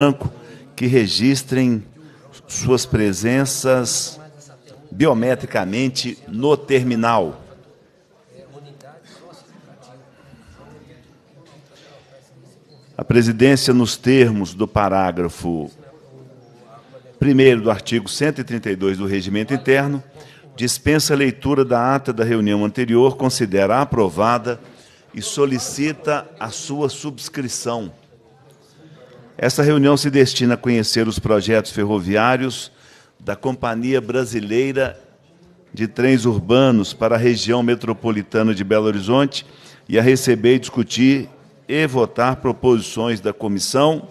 branco que registrem suas presenças biometricamente no terminal. A presidência, nos termos do parágrafo 1 do artigo 132 do Regimento Interno, dispensa a leitura da ata da reunião anterior, considera aprovada e solicita a sua subscrição. Essa reunião se destina a conhecer os projetos ferroviários da Companhia Brasileira de Trens Urbanos para a região metropolitana de Belo Horizonte e a receber, discutir e votar proposições da comissão.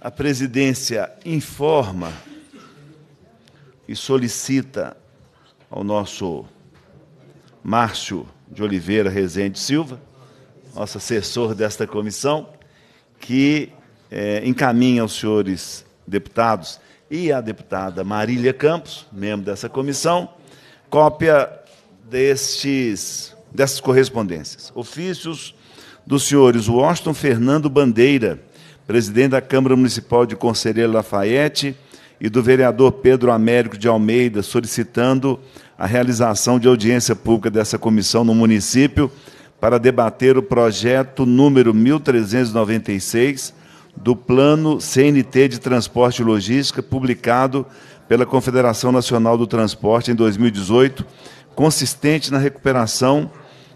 A presidência informa e solicita ao nosso Márcio de Oliveira Rezende Silva, nosso assessor desta comissão, que é, encaminha aos senhores deputados e à deputada Marília Campos, membro dessa comissão, cópia destes, dessas correspondências. Ofícios dos senhores Washington Fernando Bandeira, presidente da Câmara Municipal de Conselheiro Lafayette, e do vereador Pedro Américo de Almeida, solicitando a realização de audiência pública dessa comissão no município para debater o projeto número 1396 do Plano CNT de Transporte e Logística, publicado pela Confederação Nacional do Transporte em 2018, consistente na recuperação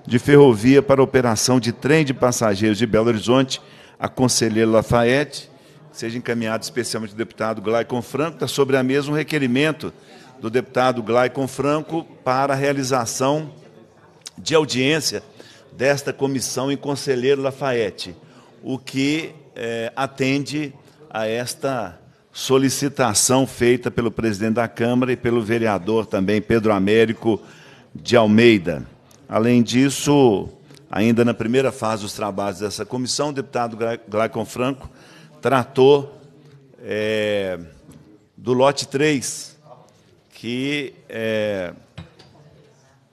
de ferrovia para operação de trem de passageiros de Belo Horizonte, a conselheira Lafayette, seja encaminhado especialmente ao deputado Glaicon Franco, está sobre a mesmo requerimento do deputado Glaicon Franco para a realização de audiência desta comissão em Conselheiro Lafayette, o que é, atende a esta solicitação feita pelo presidente da Câmara e pelo vereador também, Pedro Américo de Almeida. Além disso, ainda na primeira fase dos trabalhos dessa comissão, o deputado Glaicon Franco tratou é, do lote 3, que é,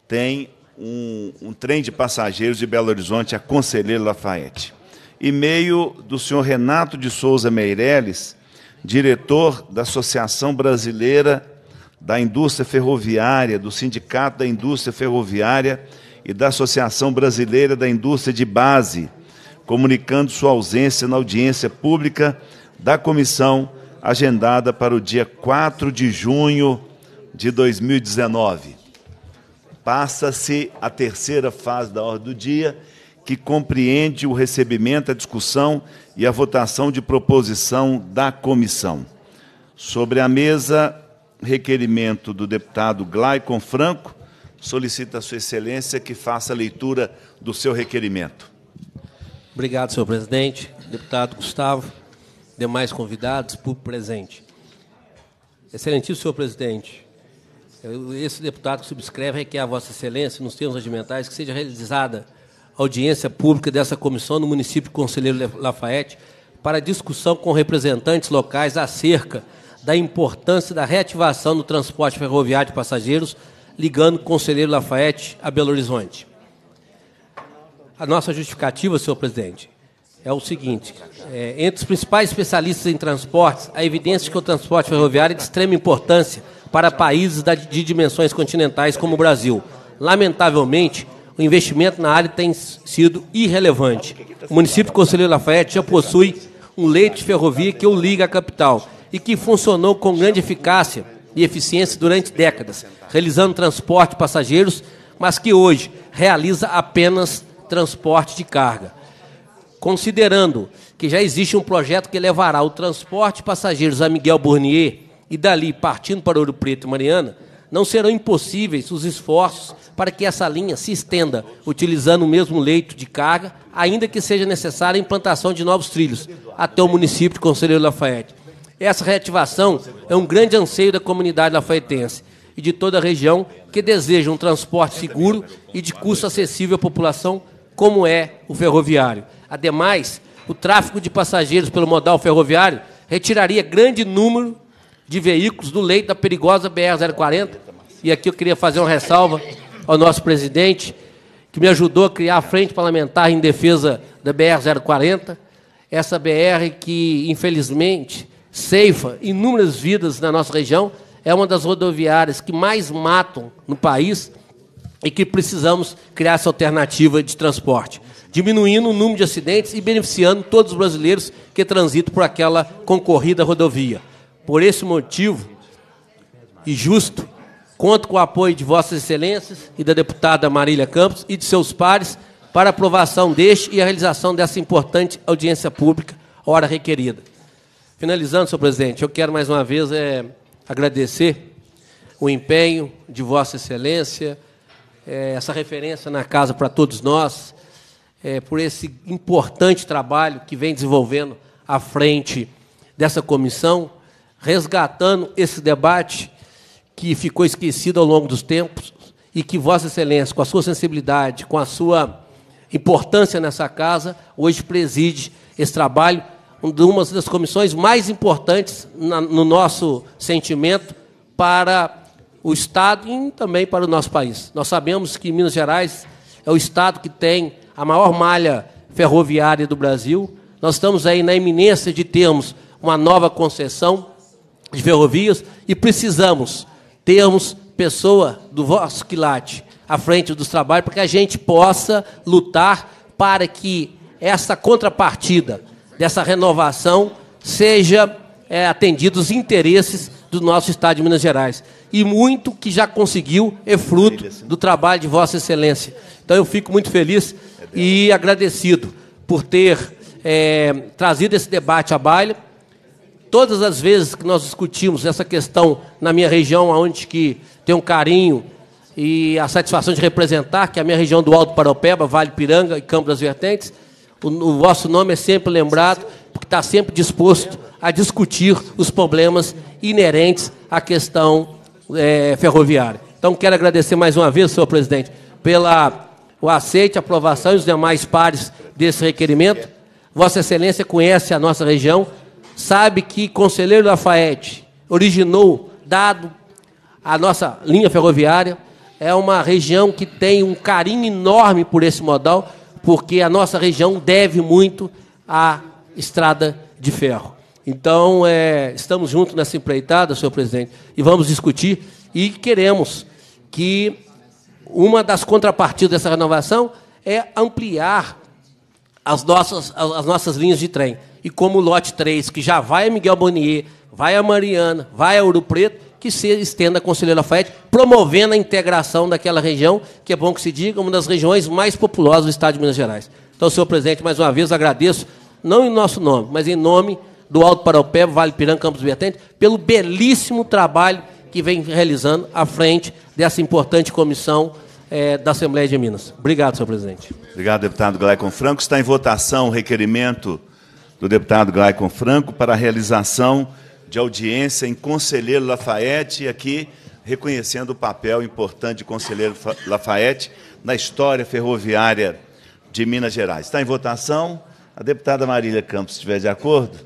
tem um, um trem de passageiros de Belo Horizonte a Conselheiro Lafayette. E-mail do senhor Renato de Souza Meireles, diretor da Associação Brasileira da Indústria Ferroviária, do Sindicato da Indústria Ferroviária e da Associação Brasileira da Indústria de Base, comunicando sua ausência na audiência pública da comissão agendada para o dia 4 de junho de 2019. Passa-se a terceira fase da ordem do dia, que compreende o recebimento, a discussão e a votação de proposição da comissão. Sobre a mesa, requerimento do deputado Glaicon Franco, solicita a sua excelência que faça a leitura do seu requerimento. Obrigado, senhor presidente. Deputado Gustavo, demais convidados, público presente. Excelentíssimo senhor presidente, esse deputado que subscreve requer é é a Vossa Excelência, nos termos regimentais, que seja realizada audiência pública dessa comissão no município de Conselheiro Lafayette para discussão com representantes locais acerca da importância da reativação do transporte ferroviário de passageiros, ligando Conselheiro Lafayette a Belo Horizonte. A nossa justificativa, senhor presidente, é o seguinte: é, entre os principais especialistas em transportes, há evidência de que o transporte ferroviário é de extrema importância para países de dimensões continentais como o Brasil. Lamentavelmente, o investimento na área tem sido irrelevante. O município de Conselheiro Lafayette já possui um leite de ferrovia que o liga à capital e que funcionou com grande eficácia e eficiência durante décadas, realizando transporte de passageiros, mas que hoje realiza apenas transporte de carga. Considerando que já existe um projeto que levará o transporte de passageiros a Miguel Burnier e dali partindo para Ouro Preto e Mariana, não serão impossíveis os esforços para que essa linha se estenda, utilizando o mesmo leito de carga, ainda que seja necessária a implantação de novos trilhos até o município de Conselheiro Lafayette. Essa reativação é um grande anseio da comunidade lafaetense e de toda a região que deseja um transporte seguro e de custo acessível à população, como é o ferroviário. Ademais, o tráfego de passageiros pelo modal ferroviário retiraria grande número de veículos do leito da perigosa BR-040. E aqui eu queria fazer uma ressalva ao nosso presidente, que me ajudou a criar a Frente Parlamentar em Defesa da BR-040. Essa BR que, infelizmente, ceifa inúmeras vidas na nossa região, é uma das rodoviárias que mais matam no país e que precisamos criar essa alternativa de transporte, diminuindo o número de acidentes e beneficiando todos os brasileiros que transitam por aquela concorrida rodovia. Por esse motivo, e justo, conto com o apoio de Vossas Excelências e da deputada Marília Campos e de seus pares para aprovação deste e a realização dessa importante audiência pública, hora requerida. Finalizando, senhor presidente, eu quero mais uma vez é, agradecer o empenho de Vossa Excelência, é, essa referência na casa para todos nós, é, por esse importante trabalho que vem desenvolvendo à frente dessa comissão resgatando esse debate que ficou esquecido ao longo dos tempos e que Vossa Excelência, com a sua sensibilidade, com a sua importância nessa casa, hoje preside esse trabalho, de uma das comissões mais importantes na, no nosso sentimento para o Estado e também para o nosso país. Nós sabemos que Minas Gerais é o Estado que tem a maior malha ferroviária do Brasil. Nós estamos aí na iminência de termos uma nova concessão de ferrovias e precisamos termos pessoa do vosso quilate à frente dos trabalhos para que a gente possa lutar para que essa contrapartida dessa renovação seja é, atendido os interesses do nosso Estado de Minas Gerais. E muito que já conseguiu é fruto do trabalho de Vossa Excelência. Então eu fico muito feliz é e agradecido por ter é, trazido esse debate à baila todas as vezes que nós discutimos essa questão na minha região, onde que tem um carinho e a satisfação de representar, que é a minha região do Alto Paropeba, Vale Piranga e Campo das Vertentes, o, o vosso nome é sempre lembrado, porque está sempre disposto a discutir os problemas inerentes à questão é, ferroviária. Então, quero agradecer mais uma vez, senhor presidente, pela o aceite, aprovação e os demais pares desse requerimento. Vossa Excelência conhece a nossa região, sabe que Conselheiro Lafayette originou, dado a nossa linha ferroviária, é uma região que tem um carinho enorme por esse modal, porque a nossa região deve muito à estrada de ferro. Então, é, estamos juntos nessa empreitada, senhor presidente, e vamos discutir e queremos que uma das contrapartidas dessa renovação é ampliar as nossas, as nossas linhas de trem e como o lote 3, que já vai a Miguel Bonier, vai a Mariana, vai a Ouro Preto, que se estenda a Conselheiro Lafayette, promovendo a integração daquela região, que é bom que se diga, uma das regiões mais populosas do Estado de Minas Gerais. Então, senhor presidente, mais uma vez agradeço, não em nosso nome, mas em nome do Alto Paraupé, Vale Piranga, Campos Vertentes, pelo belíssimo trabalho que vem realizando à frente dessa importante comissão é, da Assembleia de Minas. Obrigado, senhor presidente. Obrigado, deputado Gleicon Franco. Está em votação o requerimento do deputado Glaicon Franco para a realização de audiência em Conselheiro Lafayette, aqui reconhecendo o papel importante de Conselheiro Lafayette na história ferroviária de Minas Gerais. Está em votação. A deputada Marília Campos estiver de acordo,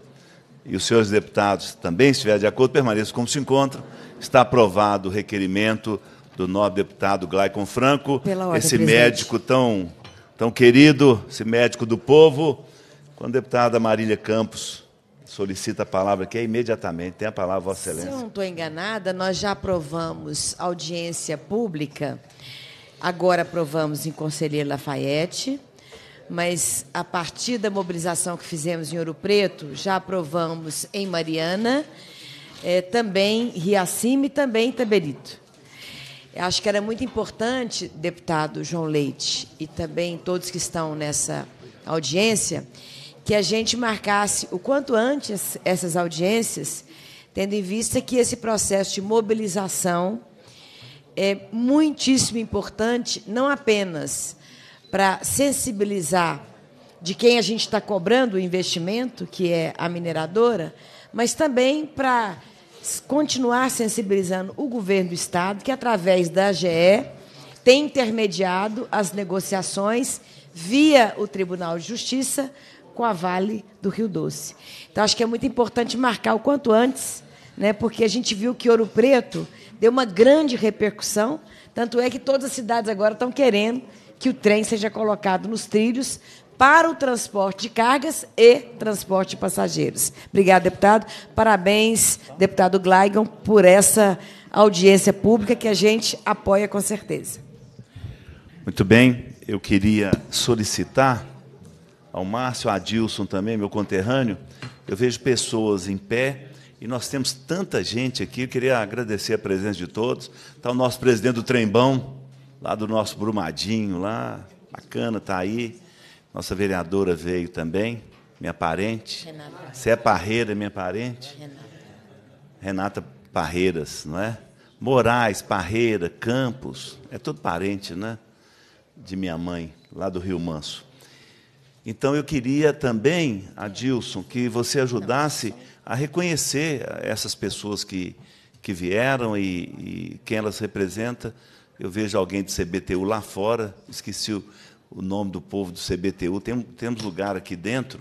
e os senhores deputados também estiver de acordo, permaneçam como se encontram. Está aprovado o requerimento do nobre deputado Glaicon Franco, ordem, esse presidente. médico tão, tão querido, esse médico do povo quando a deputada Marília Campos solicita a palavra aqui, é imediatamente. Tem a palavra, Vossa Excelência. Se eu não estou enganada, nós já aprovamos audiência pública, agora aprovamos em Conselheiro Lafayette, mas a partir da mobilização que fizemos em Ouro Preto, já aprovamos em Mariana, eh, também Riacime e também Taberito. Acho que era muito importante, deputado João Leite, e também todos que estão nessa audiência, que a gente marcasse o quanto antes essas audiências, tendo em vista que esse processo de mobilização é muitíssimo importante, não apenas para sensibilizar de quem a gente está cobrando o investimento, que é a mineradora, mas também para continuar sensibilizando o governo do Estado, que, através da AGE, tem intermediado as negociações via o Tribunal de Justiça com a Vale do Rio Doce. Então, acho que é muito importante marcar o quanto antes, né, porque a gente viu que Ouro Preto deu uma grande repercussão, tanto é que todas as cidades agora estão querendo que o trem seja colocado nos trilhos para o transporte de cargas e transporte de passageiros. Obrigada, deputado. Parabéns, deputado Gleigon, por essa audiência pública que a gente apoia com certeza. Muito bem, eu queria solicitar ao Márcio, ao Adilson também, meu conterrâneo. Eu vejo pessoas em pé e nós temos tanta gente aqui. Eu queria agradecer a presença de todos. Está o nosso presidente do Trembão, lá do nosso Brumadinho, lá. Bacana, está aí. Nossa vereadora veio também, minha parente. Renata. é Parreira, minha parente. Renata. Renata Parreiras, não é? Moraes, Parreira, Campos, é todo parente, né? De minha mãe, lá do Rio Manso. Então eu queria também, Adilson, que você ajudasse a reconhecer essas pessoas que, que vieram e, e quem elas representam. Eu vejo alguém do CBTU lá fora, esqueci o, o nome do povo do CBTU, Tem, temos lugar aqui dentro.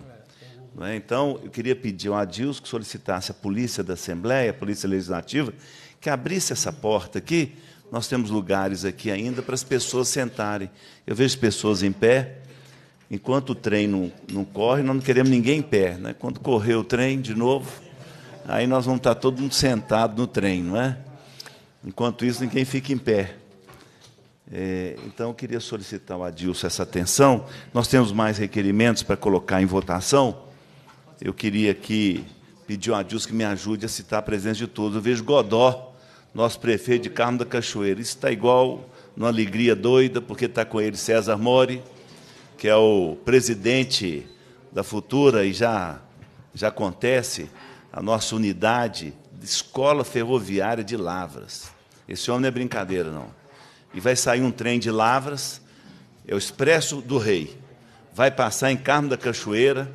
É, é? Então, eu queria pedir ao Adilson que solicitasse à polícia da Assembleia, à polícia legislativa, que abrisse essa porta aqui. Nós temos lugares aqui ainda para as pessoas sentarem. Eu vejo pessoas em pé enquanto o trem não, não corre, nós não queremos ninguém em pé. Né? Quando correr o trem de novo, aí nós vamos estar todo mundo sentado no trem, não é? Enquanto isso, ninguém fica em pé. É, então, eu queria solicitar ao Adilson essa atenção. Nós temos mais requerimentos para colocar em votação. Eu queria que pedir ao Adilson que me ajude a citar a presença de todos. Eu vejo Godó, nosso prefeito de Carmo da Cachoeira. Isso está igual, numa alegria doida, porque está com ele César Mori, que é o presidente da Futura e já, já acontece a nossa unidade de Escola Ferroviária de Lavras. Esse homem não é brincadeira, não. E vai sair um trem de Lavras, é o Expresso do Rei. Vai passar em Carmo da Cachoeira,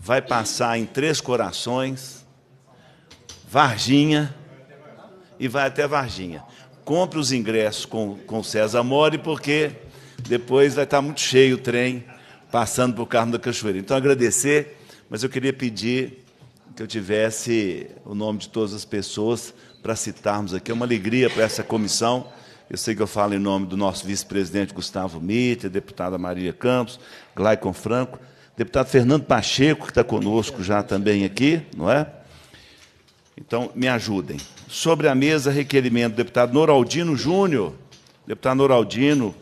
vai passar em Três Corações, Varginha e vai até Varginha. Compre os ingressos com, com César Mori, porque depois vai estar muito cheio o trem passando por Carmo da Cachoeira. Então, agradecer, mas eu queria pedir que eu tivesse o nome de todas as pessoas para citarmos aqui. É uma alegria para essa comissão. Eu sei que eu falo em nome do nosso vice-presidente Gustavo Mitter, deputada Maria Campos, Glaicon Franco, deputado Fernando Pacheco, que está conosco já também aqui, não é? Então, me ajudem. Sobre a mesa, requerimento do deputado Noraldino Júnior. Deputado Noraldino,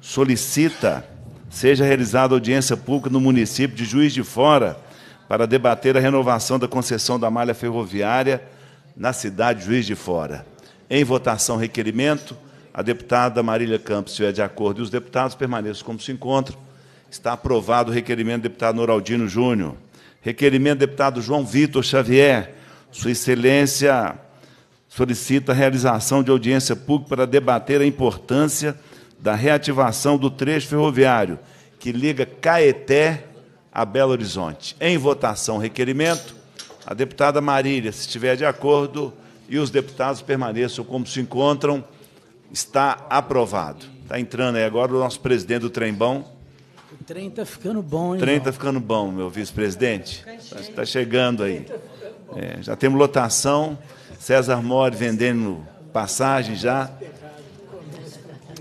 solicita seja realizada audiência pública no município de Juiz de Fora para debater a renovação da concessão da malha ferroviária na cidade de Juiz de Fora. Em votação, requerimento. A deputada Marília Campos, se estiver de acordo, e os deputados permaneçam como se encontram. Está aprovado o requerimento do deputado Noraldino Júnior. Requerimento do deputado João Vitor Xavier. Sua Excelência solicita a realização de audiência pública para debater a importância da reativação do trecho ferroviário que liga Caeté a Belo Horizonte. Em votação, requerimento. A deputada Marília, se estiver de acordo e os deputados permaneçam como se encontram, está aprovado. Está entrando aí agora o nosso presidente do Trembão. O trem está ficando bom, hein? O trem está ficando bom, meu vice-presidente. Está tá chegando aí. É, já temos lotação. César Mori vendendo passagem já.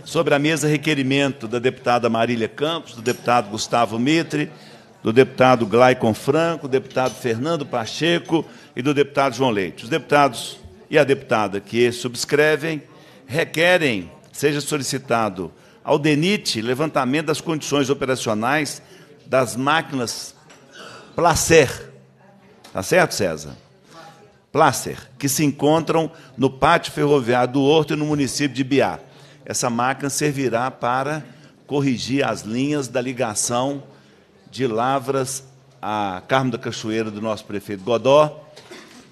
Sobre a mesa, requerimento da deputada Marília Campos, do deputado Gustavo Mitre, do deputado Glaicon Franco, do deputado Fernando Pacheco e do deputado João Leite. Os deputados e a deputada que subscrevem requerem seja solicitado ao DENIT levantamento das condições operacionais das máquinas Placer. Tá certo, César? Placer, que se encontram no pátio ferroviário do Horto e no município de Biá essa máquina servirá para corrigir as linhas da ligação de Lavras a Carmo da Cachoeira do nosso prefeito Godó,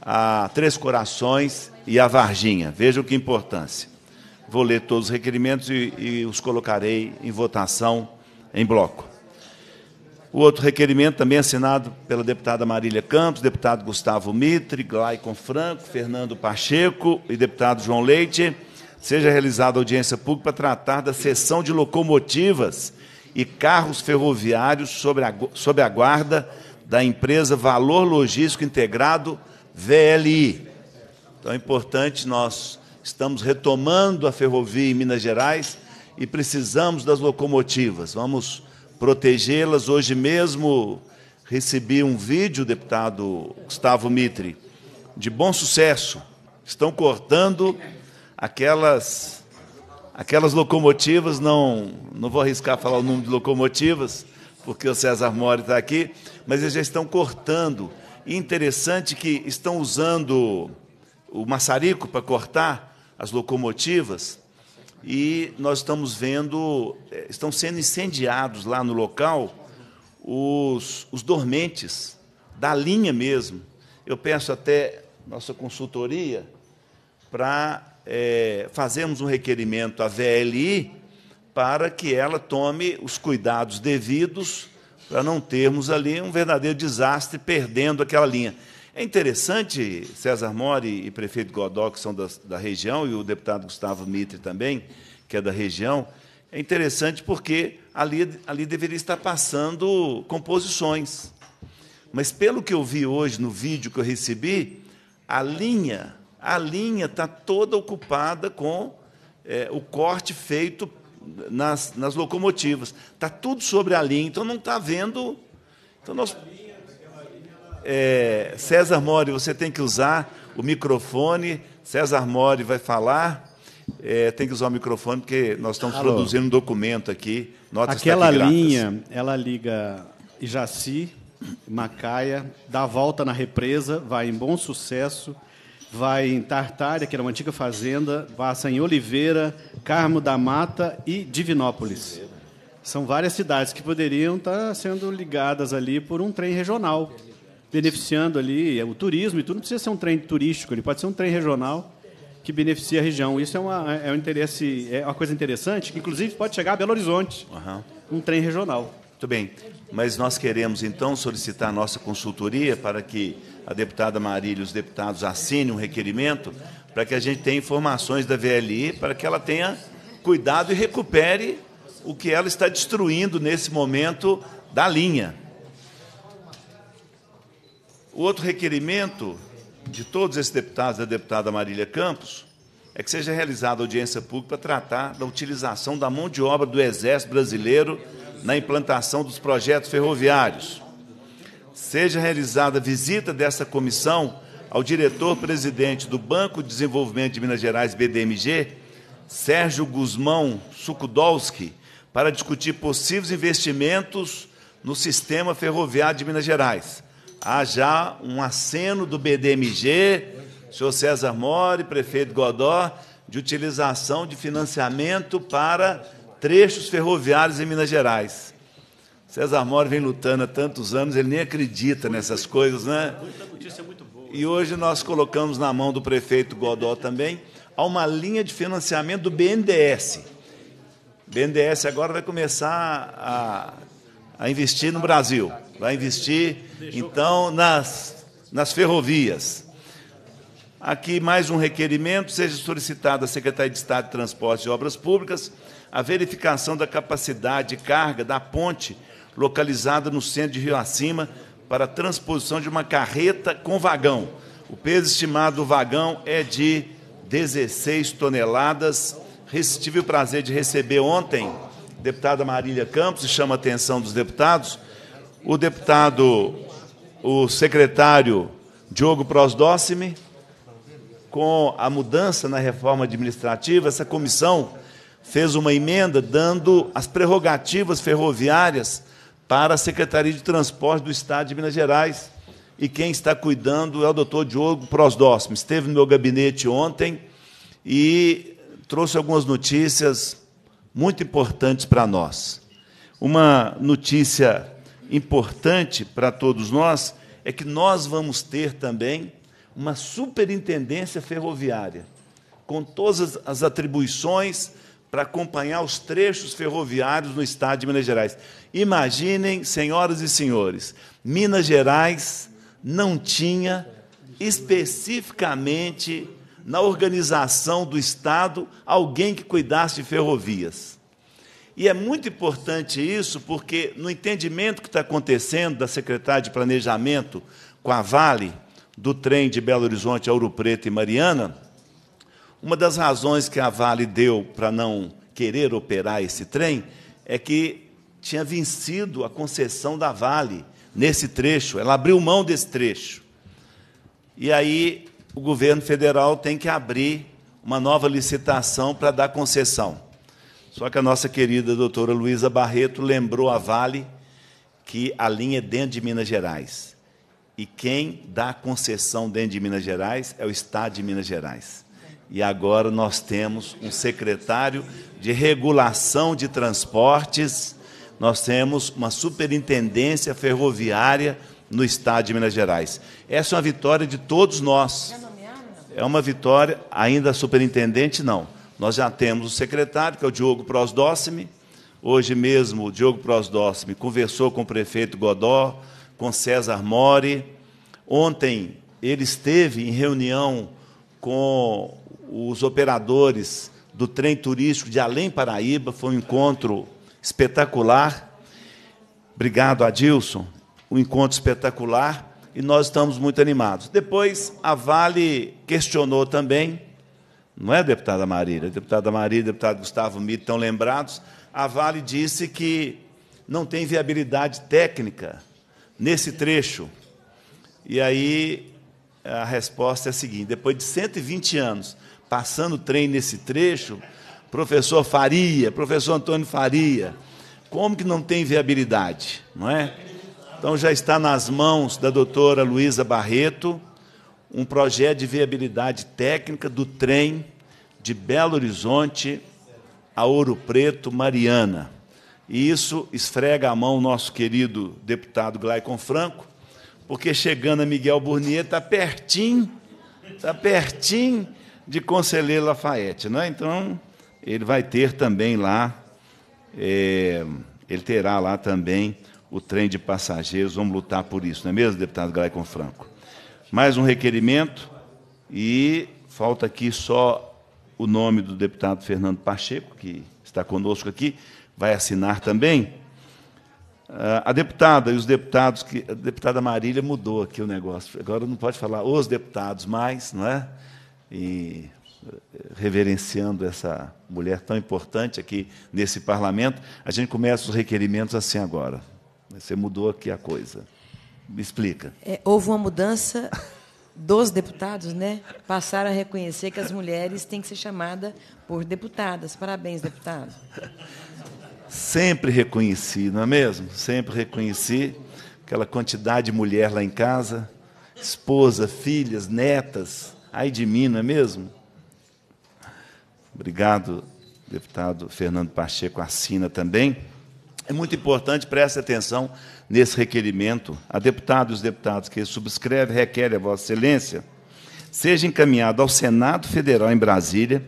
a Três Corações e a Varginha. Vejam que importância. Vou ler todos os requerimentos e, e os colocarei em votação em bloco. O outro requerimento também assinado pela deputada Marília Campos, deputado Gustavo Mitre, Glaicon Franco, Fernando Pacheco e deputado João Leite seja realizada audiência pública para tratar da seção de locomotivas e carros ferroviários sob a, sob a guarda da empresa Valor Logístico Integrado, VLI. Então é importante nós estamos retomando a ferrovia em Minas Gerais e precisamos das locomotivas. Vamos protegê-las. Hoje mesmo recebi um vídeo, deputado Gustavo Mitre, de bom sucesso. Estão cortando aquelas aquelas locomotivas, não, não vou arriscar falar o número de locomotivas, porque o César Mori está aqui, mas eles já estão cortando. E interessante que estão usando o maçarico para cortar as locomotivas, e nós estamos vendo, eh, estão sendo incendiados lá no local os, os dormentes, da linha mesmo. Eu peço até nossa consultoria para é, fazemos um requerimento à VLI para que ela tome os cuidados devidos para não termos ali um verdadeiro desastre perdendo aquela linha. É interessante, César Mori e prefeito Godó, que são da, da região, e o deputado Gustavo Mitre também, que é da região, é interessante porque ali, ali deveria estar passando composições. Mas pelo que eu vi hoje no vídeo que eu recebi, a linha a linha está toda ocupada com é, o corte feito nas, nas locomotivas. Está tudo sobre a linha, então não está vendo. Então nós. É, César Mori, você tem que usar o microfone. César Mori vai falar. É, tem que usar o microfone porque nós estamos Alô. produzindo um documento aqui. Notas Aquela linha, ela liga Ijaci, Macaia, dá volta na represa, vai em bom sucesso vai em Tartária, que era uma antiga fazenda, passa em Oliveira, Carmo da Mata e Divinópolis. São várias cidades que poderiam estar sendo ligadas ali por um trem regional, beneficiando ali é, o turismo e tudo. Não precisa ser um trem turístico, ele pode ser um trem regional que beneficia a região. Isso é, uma, é um interesse, é uma coisa interessante, que inclusive pode chegar a Belo Horizonte, uhum. um trem regional. Muito bem, mas nós queremos então solicitar nossa consultoria para que a deputada Marília e os deputados assinem um requerimento para que a gente tenha informações da VLI, para que ela tenha cuidado e recupere o que ela está destruindo nesse momento da linha. O outro requerimento de todos esses deputados da deputada Marília Campos é que seja realizada audiência pública para tratar da utilização da mão de obra do Exército Brasileiro na implantação dos projetos ferroviários. Seja realizada visita dessa comissão ao diretor-presidente do Banco de Desenvolvimento de Minas Gerais, BDMG, Sérgio Guzmão Sukudolski, para discutir possíveis investimentos no sistema ferroviário de Minas Gerais. Há já um aceno do BDMG, senhor César Mori, prefeito Godó, de utilização de financiamento para trechos ferroviários em Minas Gerais. César Moro vem lutando há tantos anos, ele nem acredita nessas coisas, né? E hoje nós colocamos na mão do prefeito Godó também a uma linha de financiamento do BNDES. O BNDES agora vai começar a, a investir no Brasil, vai investir, então, nas, nas ferrovias. Aqui mais um requerimento, seja solicitado à Secretaria de Estado de Transportes e Obras Públicas a verificação da capacidade de carga da ponte localizada no centro de Rio Acima para a transposição de uma carreta com vagão. O peso estimado do vagão é de 16 toneladas. Tive o prazer de receber ontem a deputada Marília Campos, e chama a atenção dos deputados, o deputado, o secretário Diogo Prósdocime, com a mudança na reforma administrativa, essa comissão fez uma emenda dando as prerrogativas ferroviárias para a Secretaria de Transporte do Estado de Minas Gerais. E quem está cuidando é o doutor Diogo Prosdóximo. Esteve no meu gabinete ontem e trouxe algumas notícias muito importantes para nós. Uma notícia importante para todos nós é que nós vamos ter também uma superintendência ferroviária, com todas as atribuições para acompanhar os trechos ferroviários no estado de Minas Gerais. Imaginem, senhoras e senhores, Minas Gerais não tinha especificamente na organização do Estado alguém que cuidasse de ferrovias. E é muito importante isso, porque no entendimento que está acontecendo da secretária de Planejamento com a Vale, do trem de Belo Horizonte, Ouro Preto e Mariana, uma das razões que a Vale deu para não querer operar esse trem é que tinha vencido a concessão da Vale nesse trecho, ela abriu mão desse trecho. E aí o governo federal tem que abrir uma nova licitação para dar concessão. Só que a nossa querida doutora Luísa Barreto lembrou a Vale que a linha é dentro de Minas Gerais. E quem dá concessão dentro de Minas Gerais é o Estado de Minas Gerais. E agora nós temos um secretário de regulação de transportes, nós temos uma superintendência ferroviária no estado de Minas Gerais. Essa é uma vitória de todos nós. É uma vitória, ainda superintendente não. Nós já temos o secretário, que é o Diogo Prosdócime. Hoje mesmo o Diogo Prosdócime conversou com o prefeito Godó, com César Mori. Ontem ele esteve em reunião com os operadores do trem turístico de Além Paraíba, foi um encontro espetacular. Obrigado, Adilson. Um encontro espetacular e nós estamos muito animados. Depois, a Vale questionou também, não é, deputada Marília? Deputada Marília, deputado Gustavo Mito estão lembrados. A Vale disse que não tem viabilidade técnica nesse trecho. E aí a resposta é a seguinte: depois de 120 anos passando o trem nesse trecho, professor Faria, professor Antônio Faria, como que não tem viabilidade, não é? Então já está nas mãos da doutora Luísa Barreto um projeto de viabilidade técnica do trem de Belo Horizonte a Ouro Preto, Mariana. E isso esfrega a mão nosso querido deputado Glaicon Franco, porque chegando a Miguel Burnier está pertinho, está pertinho de Conselheiro Lafayette. Né? Então, ele vai ter também lá, é, ele terá lá também o trem de passageiros. Vamos lutar por isso, não é mesmo, deputado Glaicon Franco? Mais um requerimento e falta aqui só o nome do deputado Fernando Pacheco, que está conosco aqui, vai assinar também. Ah, a deputada e os deputados, que, a deputada Marília mudou aqui o negócio, agora não pode falar os deputados mais, não é? e eh, reverenciando essa mulher tão importante aqui nesse parlamento, a gente começa os requerimentos assim agora. Você mudou aqui a coisa. Me explica. É, houve uma mudança dos deputados, né? Passaram a reconhecer que as mulheres têm que ser chamadas por deputadas. Parabéns, deputado. Sempre reconheci, não é mesmo? Sempre reconheci aquela quantidade de mulher lá em casa, esposa, filhas, netas, Ai de mim, não é mesmo? Obrigado, deputado Fernando Pacheco assina também. É muito importante, preste atenção nesse requerimento. A deputada e os deputados que subscreve requerem a Vossa Excelência seja encaminhado ao Senado Federal em Brasília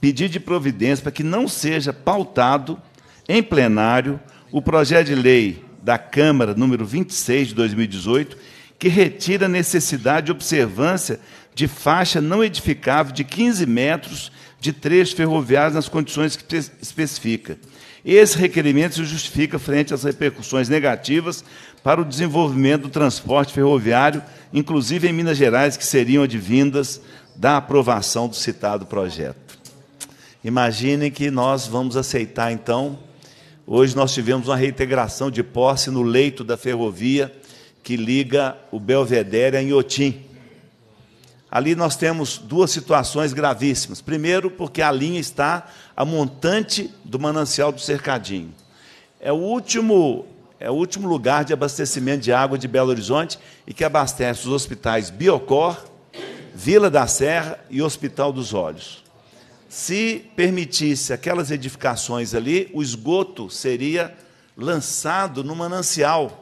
pedido de providência para que não seja pautado em plenário o projeto de lei da Câmara número 26 de 2018 que retira a necessidade de observância de faixa não edificável de 15 metros de trechos ferroviários nas condições que especifica. Esse requerimento se justifica frente às repercussões negativas para o desenvolvimento do transporte ferroviário, inclusive em Minas Gerais, que seriam advindas da aprovação do citado projeto. Imagine que nós vamos aceitar, então, hoje nós tivemos uma reintegração de posse no leito da ferrovia que liga o Belvedere a Inhotim ali nós temos duas situações gravíssimas. Primeiro, porque a linha está a montante do manancial do Cercadinho. É o último, é o último lugar de abastecimento de água de Belo Horizonte e que abastece os hospitais Biocor, Vila da Serra e Hospital dos Olhos. Se permitisse aquelas edificações ali, o esgoto seria lançado no manancial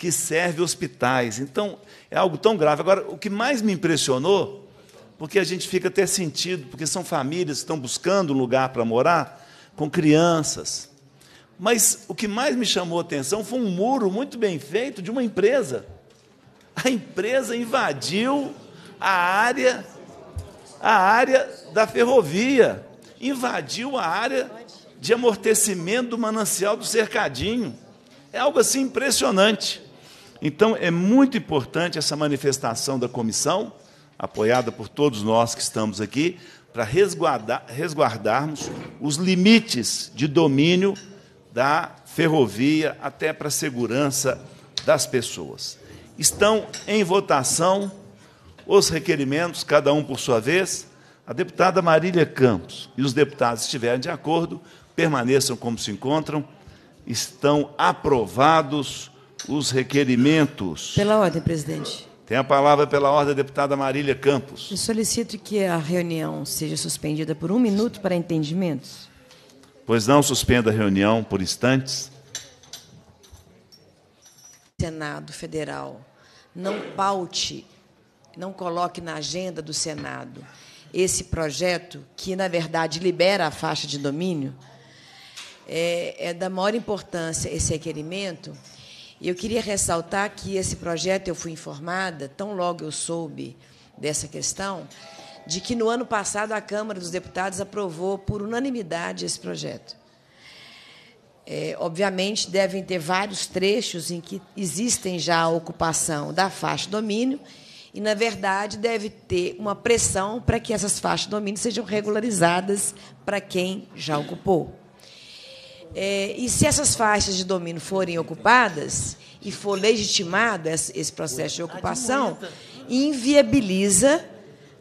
que serve hospitais. Então, é algo tão grave. Agora, o que mais me impressionou, porque a gente fica até sentido, porque são famílias que estão buscando um lugar para morar com crianças. Mas o que mais me chamou a atenção foi um muro muito bem feito de uma empresa. A empresa invadiu a área a área da ferrovia, invadiu a área de amortecimento do manancial do cercadinho. É algo assim impressionante. Então é muito importante essa manifestação da comissão, apoiada por todos nós que estamos aqui, para resguardar, resguardarmos os limites de domínio da ferrovia até para a segurança das pessoas. Estão em votação os requerimentos, cada um por sua vez. A deputada Marília Campos e os deputados estiverem de acordo, permaneçam como se encontram. Estão aprovados os requerimentos. Pela ordem, presidente. Tem a palavra pela ordem, deputada Marília Campos. Eu solicito que a reunião seja suspendida por um minuto para entendimentos. Pois não, suspenda a reunião por instantes. Senado Federal não paute, não coloque na agenda do Senado esse projeto que, na verdade, libera a faixa de domínio, é, é da maior importância esse requerimento eu queria ressaltar que esse projeto, eu fui informada, tão logo eu soube dessa questão, de que no ano passado a Câmara dos Deputados aprovou por unanimidade esse projeto. É, obviamente, devem ter vários trechos em que existem já a ocupação da faixa de domínio, e, na verdade, deve ter uma pressão para que essas faixas de domínio sejam regularizadas para quem já ocupou. É, e se essas faixas de domínio forem ocupadas e for legitimado esse processo de ocupação, inviabiliza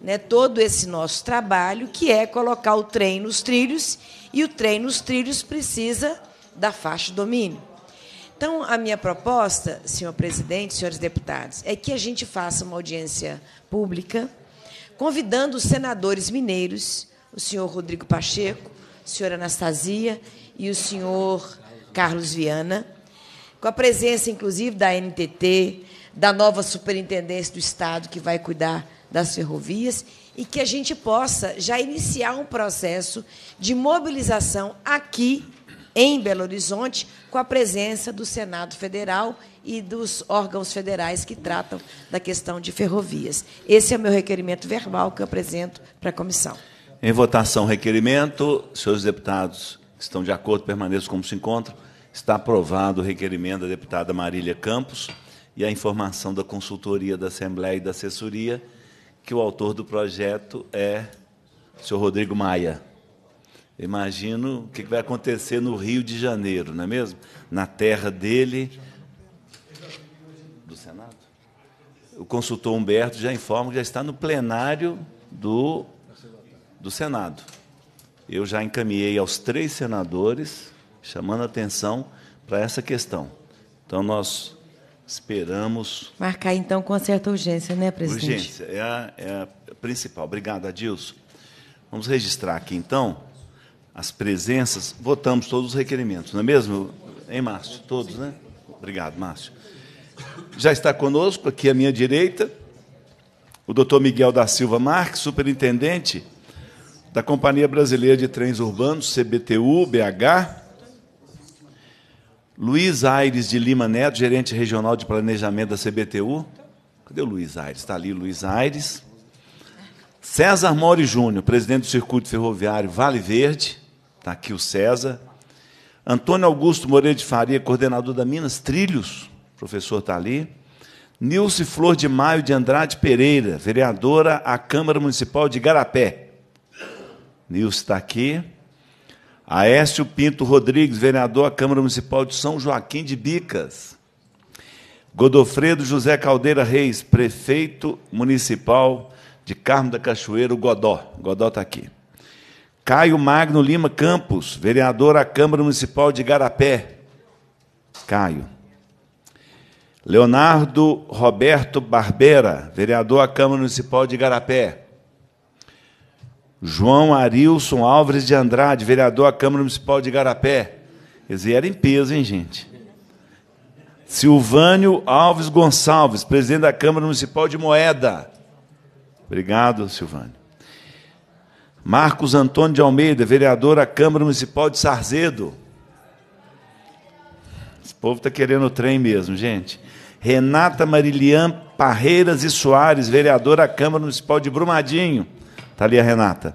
né, todo esse nosso trabalho, que é colocar o trem nos trilhos, e o trem nos trilhos precisa da faixa de domínio. Então, a minha proposta, senhor presidente, senhores deputados, é que a gente faça uma audiência pública, convidando os senadores mineiros, o senhor Rodrigo Pacheco, a senhora Anastasia e o senhor Carlos Viana, com a presença, inclusive, da NTT, da nova superintendência do Estado que vai cuidar das ferrovias e que a gente possa já iniciar um processo de mobilização aqui em Belo Horizonte com a presença do Senado Federal e dos órgãos federais que tratam da questão de ferrovias. Esse é o meu requerimento verbal que eu apresento para a comissão. Em votação, requerimento, senhores deputados estão de acordo, permaneçam como se encontram. Está aprovado o requerimento da deputada Marília Campos e a informação da consultoria da Assembleia e da assessoria que o autor do projeto é o senhor Rodrigo Maia. imagino o que vai acontecer no Rio de Janeiro, não é mesmo? Na terra dele. Do Senado? O consultor Humberto já informa que já está no plenário do, do Senado eu já encaminhei aos três senadores, chamando atenção para essa questão. Então, nós esperamos. Marcar, então, com certa urgência, né, presidente? Urgência, é a, é a principal. Obrigado, Adilson. Vamos registrar aqui, então, as presenças. Votamos todos os requerimentos, não é mesmo, hein, Márcio? Todos, né? Obrigado, Márcio. Já está conosco, aqui à minha direita, o doutor Miguel da Silva Marques, superintendente da Companhia Brasileira de Trens Urbanos, CBTU, BH, Luiz Aires de Lima Neto, gerente regional de planejamento da CBTU. Cadê o Luiz Aires? Está ali o Luiz Aires. César Mori Júnior, presidente do Circuito Ferroviário Vale Verde. Está aqui o César. Antônio Augusto Moreira de Faria, coordenador da Minas Trilhos. O professor está ali. Nilce Flor de Maio de Andrade Pereira, vereadora à Câmara Municipal de Garapé. Nilson está aqui. Aécio Pinto Rodrigues, vereador da Câmara Municipal de São Joaquim de Bicas. Godofredo José Caldeira Reis, prefeito municipal de Carmo da Cachoeira, o Godó. Godó está aqui. Caio Magno Lima Campos, vereador da Câmara Municipal de Garapé. Caio. Leonardo Roberto Barbera, vereador da Câmara Municipal de Garapé. João Arilson Alves de Andrade, vereador da Câmara Municipal de Garapé. dizer, era em peso, hein, gente? Silvânio Alves Gonçalves, presidente da Câmara Municipal de Moeda. Obrigado, Silvânio. Marcos Antônio de Almeida, vereador da Câmara Municipal de Sarzedo. Esse povo está querendo o trem mesmo, gente. Renata Marilian Parreiras e Soares, vereadora da Câmara Municipal de Brumadinho. Está ali a Renata.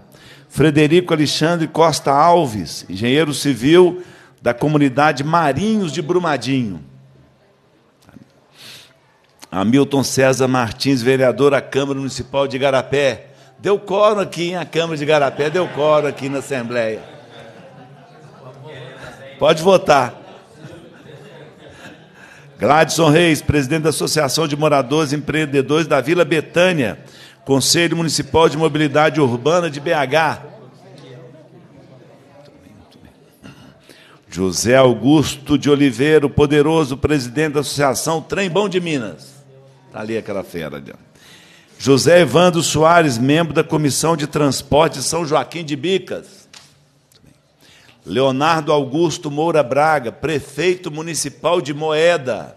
Frederico Alexandre Costa Alves, engenheiro civil da comunidade Marinhos de Brumadinho. Hamilton César Martins, vereador da Câmara Municipal de Garapé. Deu coro aqui, hein? A Câmara de Garapé deu coro aqui na Assembleia. Pode votar. Gladson Reis, presidente da Associação de Moradores e Empreendedores da Vila Betânia. Conselho Municipal de Mobilidade Urbana de BH. José Augusto de Oliveira, o poderoso presidente da Associação Trembão de Minas. Está ali aquela fera ali. José Evandro Soares, membro da Comissão de Transporte São Joaquim de Bicas. Leonardo Augusto Moura Braga, prefeito municipal de Moeda.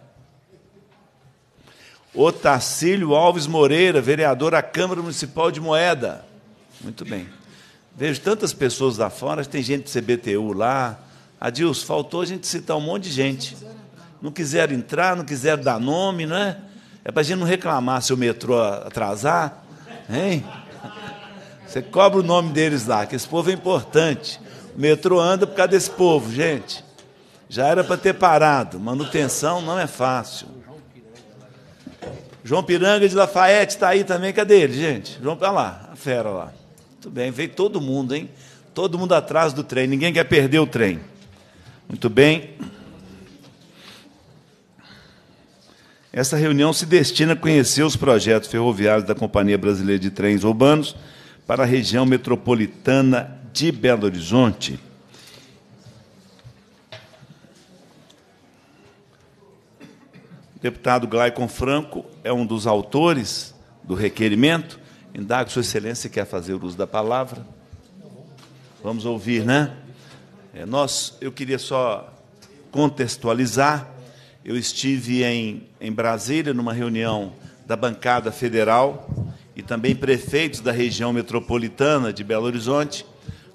Otacílio Alves Moreira, vereador da Câmara Municipal de Moeda. Muito bem. Vejo tantas pessoas lá fora, tem gente do CBTU lá. Adilson, faltou a gente citar um monte de gente. Não quiseram entrar, não quiseram dar nome, não né? é? É para a gente não reclamar se o metrô atrasar, hein? Você cobra o nome deles lá, que esse povo é importante. O metrô anda por causa desse povo, gente. Já era para ter parado. Manutenção não é fácil. João Piranga de Lafayette está aí também. Cadê ele, gente? João, olha lá, a fera lá. Muito bem, veio todo mundo, hein? Todo mundo atrás do trem. Ninguém quer perder o trem. Muito bem. Essa reunião se destina a conhecer os projetos ferroviários da Companhia Brasileira de Trens Urbanos para a região metropolitana de Belo Horizonte. deputado Glaicon Franco é um dos autores do requerimento. Indago, Sua Excelência quer fazer o uso da palavra? Vamos ouvir, né? É, nós, eu queria só contextualizar. Eu estive em, em Brasília, numa reunião da bancada federal e também prefeitos da região metropolitana de Belo Horizonte,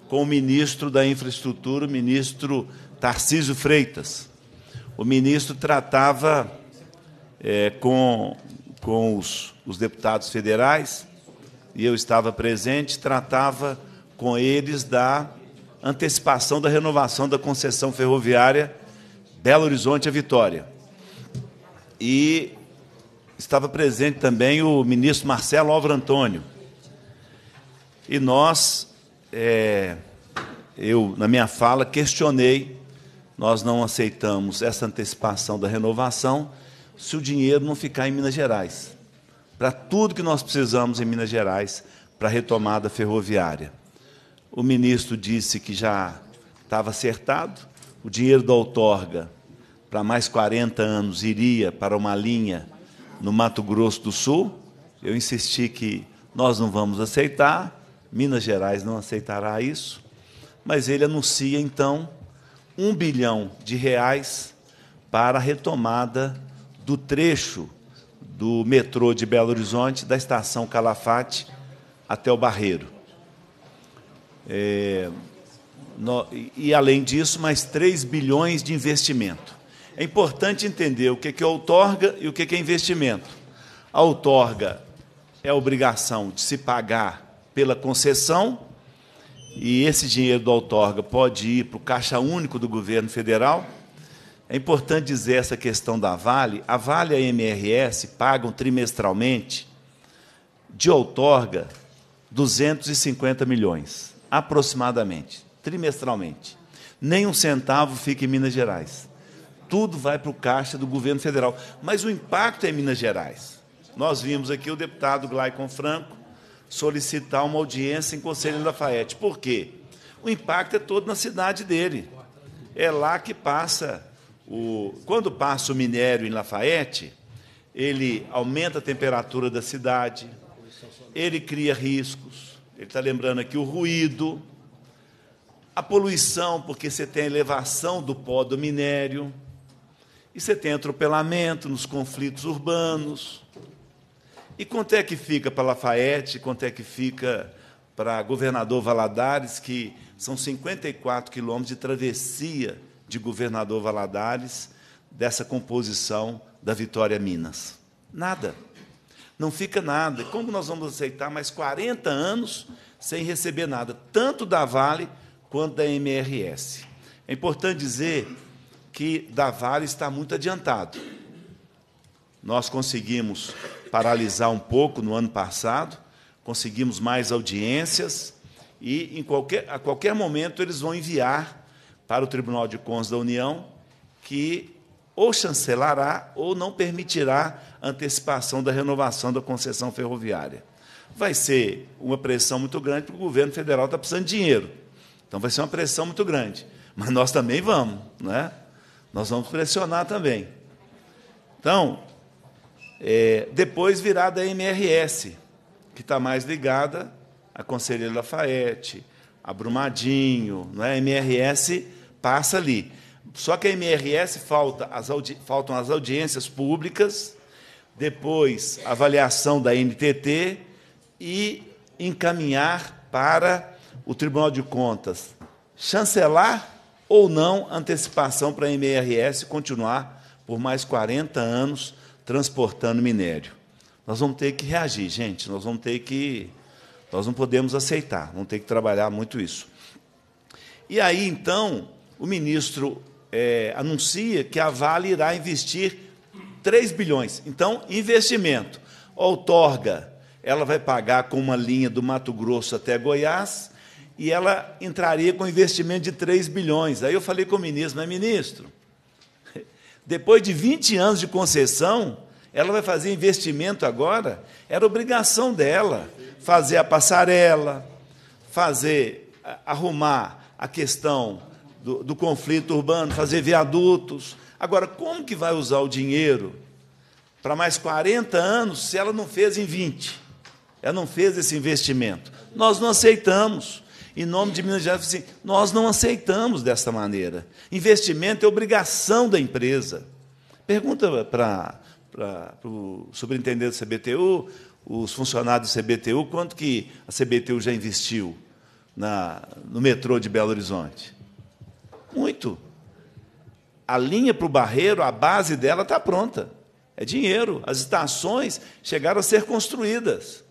com o ministro da Infraestrutura, o ministro Tarcísio Freitas. O ministro tratava é, com, com os, os deputados federais, e eu estava presente, tratava com eles da antecipação da renovação da concessão ferroviária Belo Horizonte a Vitória. E estava presente também o ministro Marcelo Alvaro Antônio. E nós, é, eu, na minha fala, questionei, nós não aceitamos essa antecipação da renovação, se o dinheiro não ficar em Minas Gerais para tudo que nós precisamos em Minas Gerais para a retomada ferroviária. O ministro disse que já estava acertado, o dinheiro da outorga para mais 40 anos iria para uma linha no Mato Grosso do Sul. Eu insisti que nós não vamos aceitar, Minas Gerais não aceitará isso, mas ele anuncia então um bilhão de reais para a retomada do trecho do metrô de Belo Horizonte, da estação Calafate até o Barreiro. É, no, e, além disso, mais 3 bilhões de investimento. É importante entender o que é outorga e o que é investimento. A outorga é a obrigação de se pagar pela concessão, e esse dinheiro da outorga pode ir para o Caixa Único do Governo Federal é importante dizer essa questão da Vale. A Vale e a MRS pagam trimestralmente de outorga 250 milhões, aproximadamente, trimestralmente. Nem um centavo fica em Minas Gerais. Tudo vai para o caixa do governo federal. Mas o impacto é em Minas Gerais. Nós vimos aqui o deputado Glaicon Franco solicitar uma audiência em Conselho da Lafayette. Por quê? O impacto é todo na cidade dele. É lá que passa o, quando passa o minério em Lafayette, ele aumenta a temperatura da cidade, ele cria riscos, ele está lembrando aqui o ruído, a poluição, porque você tem a elevação do pó do minério, e você tem atropelamento nos conflitos urbanos. E quanto é que fica para Lafayette, quanto é que fica para Governador Valadares, que são 54 quilômetros de travessia de governador Valadares dessa composição da Vitória Minas? Nada. Não fica nada. Como nós vamos aceitar mais 40 anos sem receber nada, tanto da Vale quanto da MRS? É importante dizer que da Vale está muito adiantado. Nós conseguimos paralisar um pouco no ano passado, conseguimos mais audiências e em qualquer, a qualquer momento eles vão enviar para o Tribunal de Contas da União que ou chancelará ou não permitirá antecipação da renovação da concessão ferroviária. Vai ser uma pressão muito grande, porque o governo federal está precisando de dinheiro. Então vai ser uma pressão muito grande. Mas nós também vamos, né? Nós vamos pressionar também. Então, é, depois virá da MRS, que está mais ligada à Conselheira Lafayette, Abrumadinho, não é? MRS passa ali. Só que a MRS falta as faltam as audiências públicas, depois avaliação da NTT e encaminhar para o Tribunal de Contas chancelar ou não antecipação para a MRS continuar por mais 40 anos transportando minério. Nós vamos ter que reagir, gente. Nós vamos ter que nós não podemos aceitar, vamos ter que trabalhar muito isso. E aí, então, o ministro é, anuncia que a Vale irá investir 3 bilhões. Então, investimento. Outorga, ela vai pagar com uma linha do Mato Grosso até Goiás e ela entraria com investimento de 3 bilhões. Aí eu falei com o ministro, mas ministro, depois de 20 anos de concessão, ela vai fazer investimento agora? Era obrigação dela fazer a passarela, fazer arrumar a questão do, do conflito urbano, fazer viadutos. Agora, como que vai usar o dinheiro para mais 40 anos se ela não fez em 20? Ela não fez esse investimento. Nós não aceitamos. Em nome de Minas Gerais, assim, nós não aceitamos dessa maneira. Investimento é obrigação da empresa. Pergunta para, para, para o superintendente do CBTU, os funcionários do CBTU, quanto que a CBTU já investiu na, no metrô de Belo Horizonte? Muito. A linha para o Barreiro, a base dela está pronta. É dinheiro. As estações chegaram a ser construídas.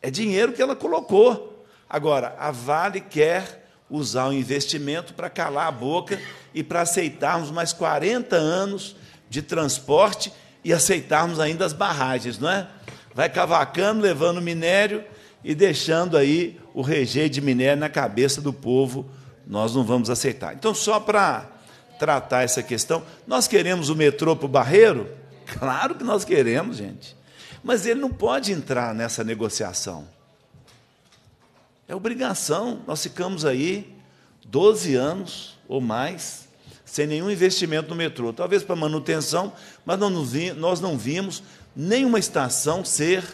É dinheiro que ela colocou. Agora, a Vale quer usar o investimento para calar a boca e para aceitarmos mais 40 anos de transporte e aceitarmos ainda as barragens, não é? vai cavacando, levando minério e deixando aí o rejeito de minério na cabeça do povo. Nós não vamos aceitar. Então, só para tratar essa questão, nós queremos o metrô para o Barreiro? Claro que nós queremos, gente. Mas ele não pode entrar nessa negociação. É obrigação. Nós ficamos aí 12 anos ou mais sem nenhum investimento no metrô. Talvez para manutenção, mas nós não vimos nenhuma estação ser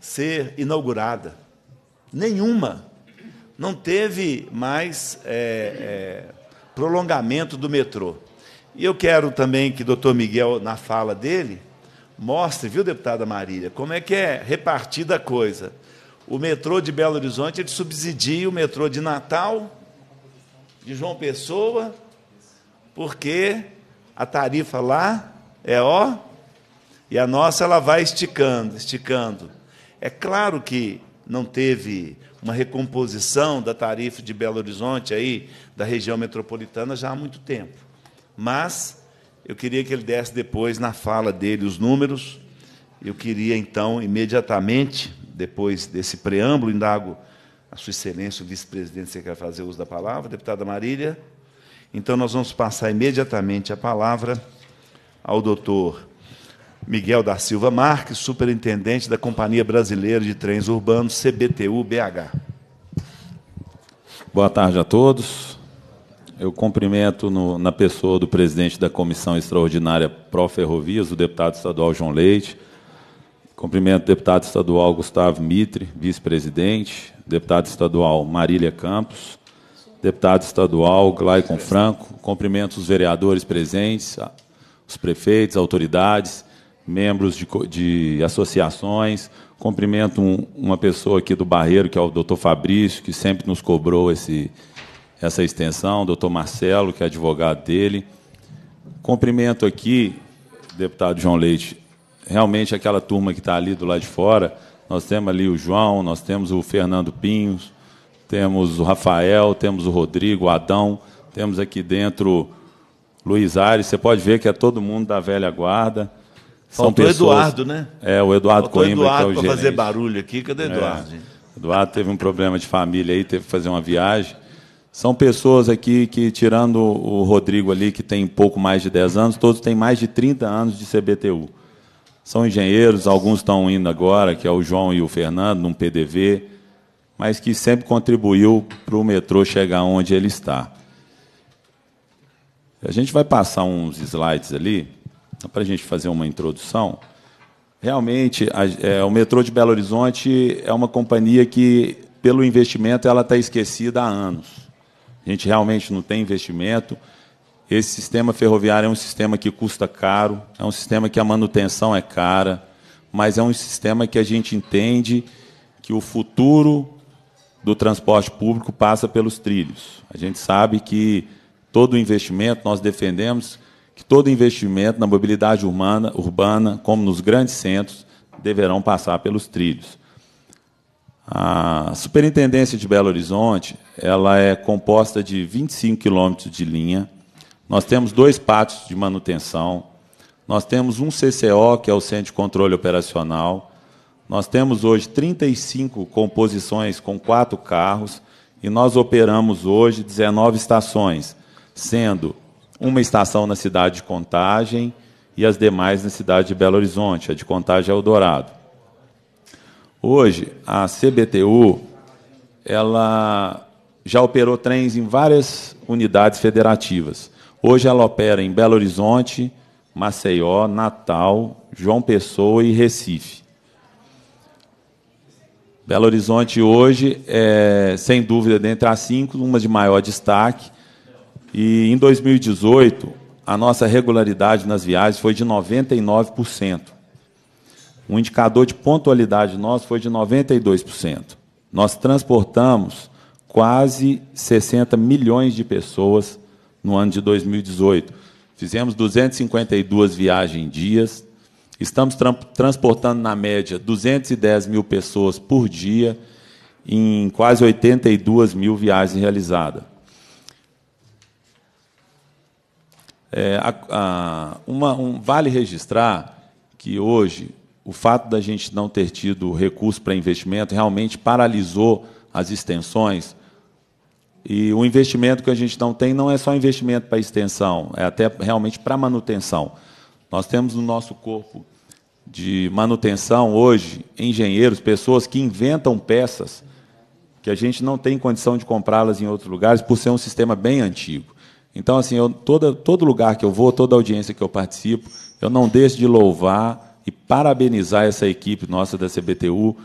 ser inaugurada, nenhuma. Não teve mais é, é, prolongamento do metrô. E eu quero também que o doutor Miguel, na fala dele, mostre, viu, deputada Marília, como é que é repartida a coisa. O metrô de Belo Horizonte ele subsidia o metrô de Natal, de João Pessoa, porque a tarifa lá é ó e a nossa ela vai esticando, esticando. É claro que não teve uma recomposição da tarifa de Belo Horizonte aí, da região metropolitana já há muito tempo. Mas eu queria que ele desse depois na fala dele os números. Eu queria então imediatamente, depois desse preâmbulo, indago a sua excelência, o vice-presidente, se quer fazer uso da palavra, deputada Marília. Então nós vamos passar imediatamente a palavra ao doutor Miguel da Silva Marques, superintendente da Companhia Brasileira de Trens Urbanos, CBTU-BH. Boa tarde a todos. Eu cumprimento no, na pessoa do presidente da Comissão Extraordinária Pró-Ferrovias, o deputado estadual João Leite, Cumprimento o deputado estadual Gustavo Mitre, vice-presidente, deputado estadual Marília Campos, deputado estadual Glaicon Franco. Cumprimento os vereadores presentes, os prefeitos, autoridades, membros de, de associações. Cumprimento um, uma pessoa aqui do Barreiro, que é o doutor Fabrício, que sempre nos cobrou esse, essa extensão, o doutor Marcelo, que é advogado dele. Cumprimento aqui, deputado João Leite, realmente aquela turma que está ali do lado de fora. Nós temos ali o João, nós temos o Fernando Pinhos, temos o Rafael, temos o Rodrigo, o Adão, temos aqui dentro Luiz Ares. Você pode ver que é todo mundo da velha guarda. Faltou são pessoas, Eduardo, né? É, o Eduardo Faltou Coimbra, Eduardo que é o para fazer barulho aqui. Cadê é. Eduardo? É, Eduardo teve um problema de família aí, teve que fazer uma viagem. São pessoas aqui que, tirando o Rodrigo ali, que tem pouco mais de 10 anos, todos têm mais de 30 anos de CBTU. São engenheiros, alguns estão indo agora, que é o João e o Fernando, num PDV, mas que sempre contribuiu para o metrô chegar onde ele está. A gente vai passar uns slides ali para a gente fazer uma introdução, realmente a, é, o metrô de Belo Horizonte é uma companhia que, pelo investimento, ela está esquecida há anos. A gente realmente não tem investimento. Esse sistema ferroviário é um sistema que custa caro, é um sistema que a manutenção é cara, mas é um sistema que a gente entende que o futuro do transporte público passa pelos trilhos. A gente sabe que todo o investimento nós defendemos que todo investimento na mobilidade urbana, urbana, como nos grandes centros, deverão passar pelos trilhos. A Superintendência de Belo Horizonte ela é composta de 25 quilômetros de linha. Nós temos dois pátios de manutenção. Nós temos um CCO, que é o Centro de Controle Operacional. Nós temos hoje 35 composições com quatro carros e nós operamos hoje 19 estações, sendo uma estação na cidade de Contagem e as demais na cidade de Belo Horizonte, a de Contagem é Eldorado. Hoje, a CBTU ela já operou trens em várias unidades federativas. Hoje ela opera em Belo Horizonte, Maceió, Natal, João Pessoa e Recife. Belo Horizonte hoje é, sem dúvida, dentre as cinco, uma de maior destaque, e em 2018, a nossa regularidade nas viagens foi de 99%. O indicador de pontualidade nosso foi de 92%. Nós transportamos quase 60 milhões de pessoas no ano de 2018. Fizemos 252 viagens em dias. Estamos tra transportando, na média, 210 mil pessoas por dia em quase 82 mil viagens realizadas. É, a, a, uma, um, vale registrar que hoje o fato da gente não ter tido recurso para investimento realmente paralisou as extensões. E o investimento que a gente não tem não é só investimento para extensão, é até realmente para manutenção. Nós temos no nosso corpo de manutenção hoje engenheiros, pessoas que inventam peças que a gente não tem condição de comprá-las em outros lugares por ser um sistema bem antigo. Então, assim, eu, toda, todo lugar que eu vou, toda audiência que eu participo, eu não deixo de louvar e parabenizar essa equipe nossa da CBTU,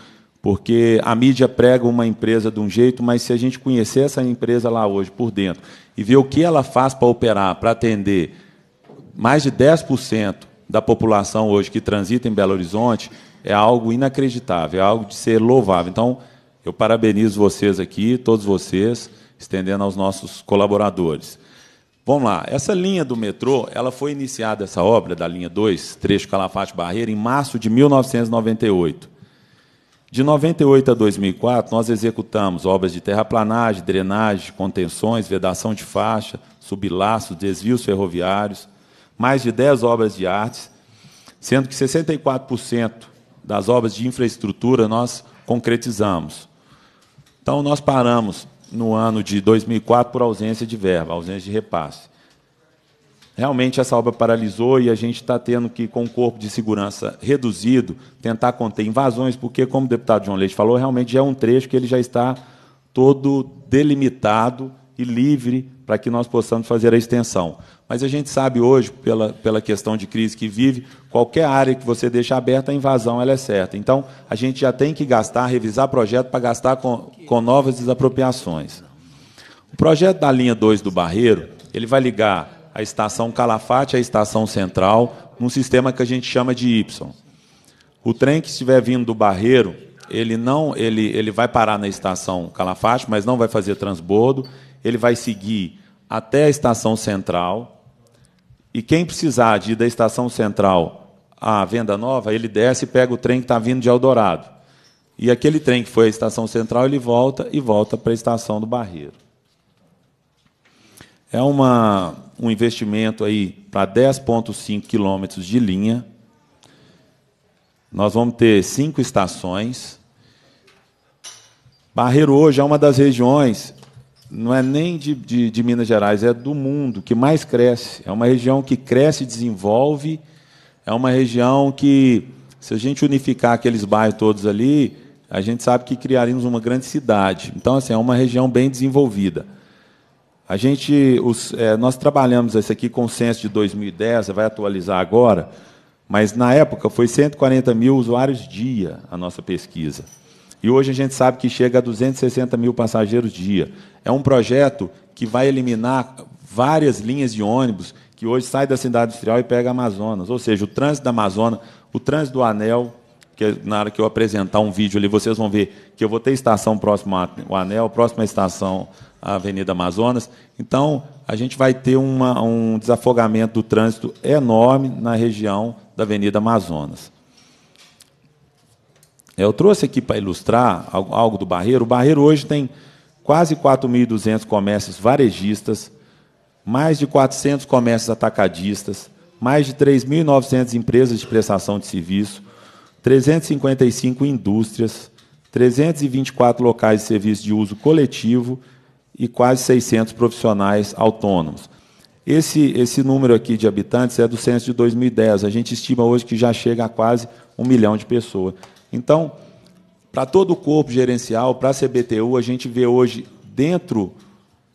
porque a mídia prega uma empresa de um jeito, mas se a gente conhecer essa empresa lá hoje, por dentro, e ver o que ela faz para operar, para atender mais de 10% da população hoje que transita em Belo Horizonte, é algo inacreditável, é algo de ser louvável. Então, eu parabenizo vocês aqui, todos vocês, estendendo aos nossos colaboradores. Vamos lá, essa linha do metrô, ela foi iniciada, essa obra da linha 2, trecho Calafate-Barreira, em março de 1998. De 98 a 2004, nós executamos obras de terraplanagem, drenagem, contenções, vedação de faixa, sublaços, desvios ferroviários, mais de 10 obras de artes, sendo que 64% das obras de infraestrutura nós concretizamos. Então, nós paramos no ano de 2004 por ausência de verba, ausência de repasse. Realmente essa obra paralisou e a gente está tendo que, com o corpo de segurança reduzido, tentar conter invasões, porque, como o deputado João Leite falou, realmente já é um trecho que ele já está todo delimitado e livre para que nós possamos fazer a extensão. Mas a gente sabe hoje, pela, pela questão de crise que vive, qualquer área que você deixa aberta, a invasão ela é certa. Então, a gente já tem que gastar, revisar projeto para gastar com, com novas desapropriações. O projeto da linha 2 do Barreiro, ele vai ligar a estação Calafate à estação central, num sistema que a gente chama de Y. O trem que estiver vindo do Barreiro, ele não ele, ele vai parar na estação Calafate, mas não vai fazer transbordo ele vai seguir até a estação central. E quem precisar de ir da estação central à Venda Nova, ele desce e pega o trem que está vindo de Eldorado. E aquele trem que foi à estação central, ele volta e volta para a estação do Barreiro. É uma, um investimento aí para 10,5 quilômetros de linha. Nós vamos ter cinco estações. Barreiro hoje é uma das regiões não é nem de, de, de, Minas Gerais, é do mundo que mais cresce. É uma região que cresce e desenvolve, é uma região que, se a gente unificar aqueles bairros todos ali, a gente sabe que criaríamos uma grande cidade. Então, assim, é uma região bem desenvolvida. A gente, os, é, nós trabalhamos esse aqui com o censo de 2010, vai atualizar agora, mas na época foi 140 mil usuários dia a nossa pesquisa. E hoje a gente sabe que chega a 260 mil passageiros dia. É um projeto que vai eliminar várias linhas de ônibus que hoje sai da cidade industrial e pega Amazonas. Ou seja, o trânsito da Amazonas, o trânsito do Anel, que é na hora que eu apresentar um vídeo ali, vocês vão ver que eu vou ter estação próxima ao Anel, próxima à estação à Avenida Amazonas. Então, a gente vai ter uma, um desafogamento do trânsito enorme na região da Avenida Amazonas. Eu trouxe aqui para ilustrar algo do Barreiro. O Barreiro hoje tem quase 4.200 comércios varejistas, mais de 400 comércios atacadistas, mais de 3.900 empresas de prestação de serviço, 355 indústrias, 324 locais de serviço de uso coletivo e quase 600 profissionais autônomos. Esse, esse número aqui de habitantes é do censo de 2010. A gente estima hoje que já chega a quase um milhão de pessoas. Então, para todo o corpo gerencial, para a CBTU, a gente vê hoje, dentro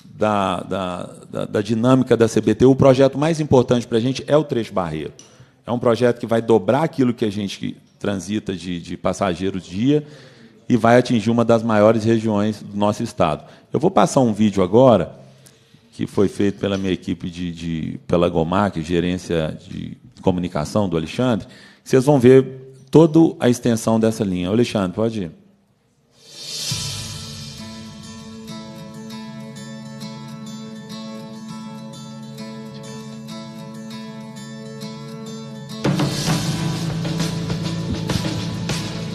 da, da, da, da dinâmica da CBTU, o projeto mais importante para a gente é o Trecho Barreiro. É um projeto que vai dobrar aquilo que a gente transita de, de passageiros dia e vai atingir uma das maiores regiões do nosso estado. Eu vou passar um vídeo agora que foi feito pela minha equipe de, de pela Gomac, gerência de comunicação do Alexandre. Vocês vão ver toda a extensão dessa linha. Alexandre, pode ir.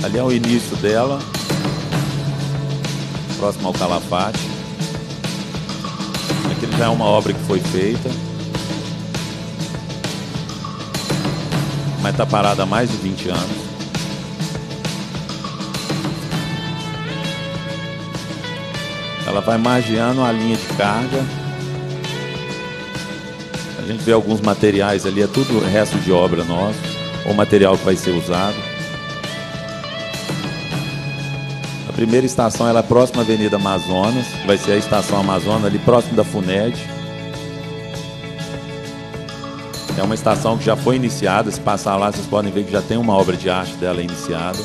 Ali é o início dela, próximo ao Calafate. Aqui já é uma obra que foi feita. mas está parada há mais de 20 anos. Ela vai margeando a linha de carga. A gente vê alguns materiais ali, é tudo resto de obra nosso, ou material que vai ser usado. A primeira estação ela é próxima à Avenida Amazonas, vai ser a estação Amazonas, ali próximo da FUNED. É uma estação que já foi iniciada, se passar lá vocês podem ver que já tem uma obra de arte dela iniciada.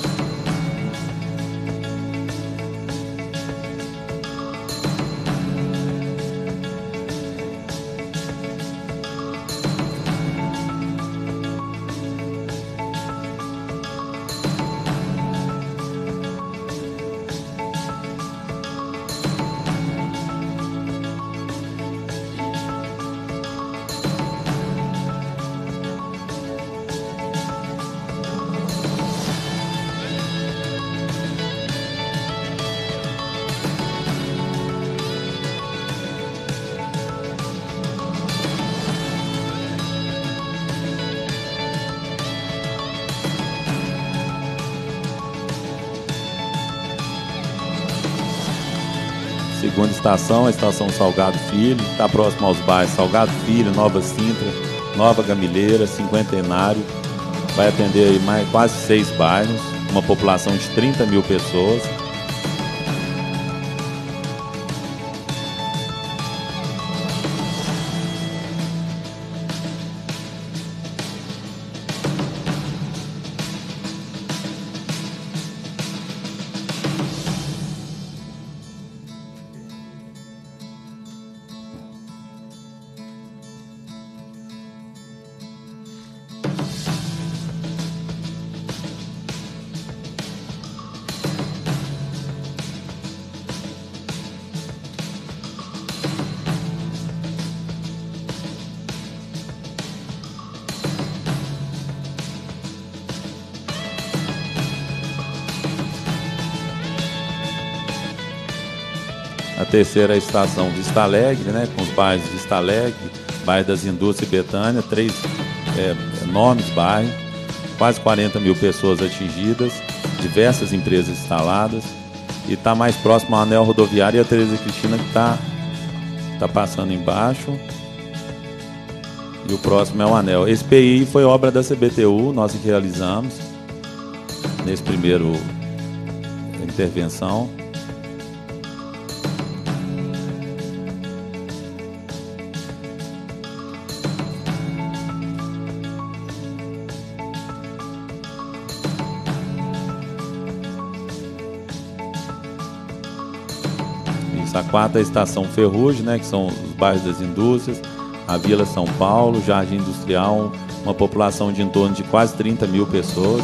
estação, a estação Salgado Filho, está próximo aos bairros Salgado Filho, Nova Sintra, Nova Gamileira, Cinquentenário. Vai atender mais, quase seis bairros, uma população de 30 mil pessoas. terceira estação Vista Alegre, né, com os bairros Vista Alegre, bairro das Indústrias e Betânia, três é, enormes bairros, quase 40 mil pessoas atingidas, diversas empresas instaladas, e está mais próximo ao anel rodoviário e a Tereza Cristina que está tá passando embaixo. E o próximo é o anel. Esse PI foi obra da CBTU, nós que realizamos nesse primeiro intervenção. quarta a Estação Ferrugem, né, que são os bairros das indústrias, a Vila São Paulo, Jardim Industrial, uma população de em torno de quase 30 mil pessoas.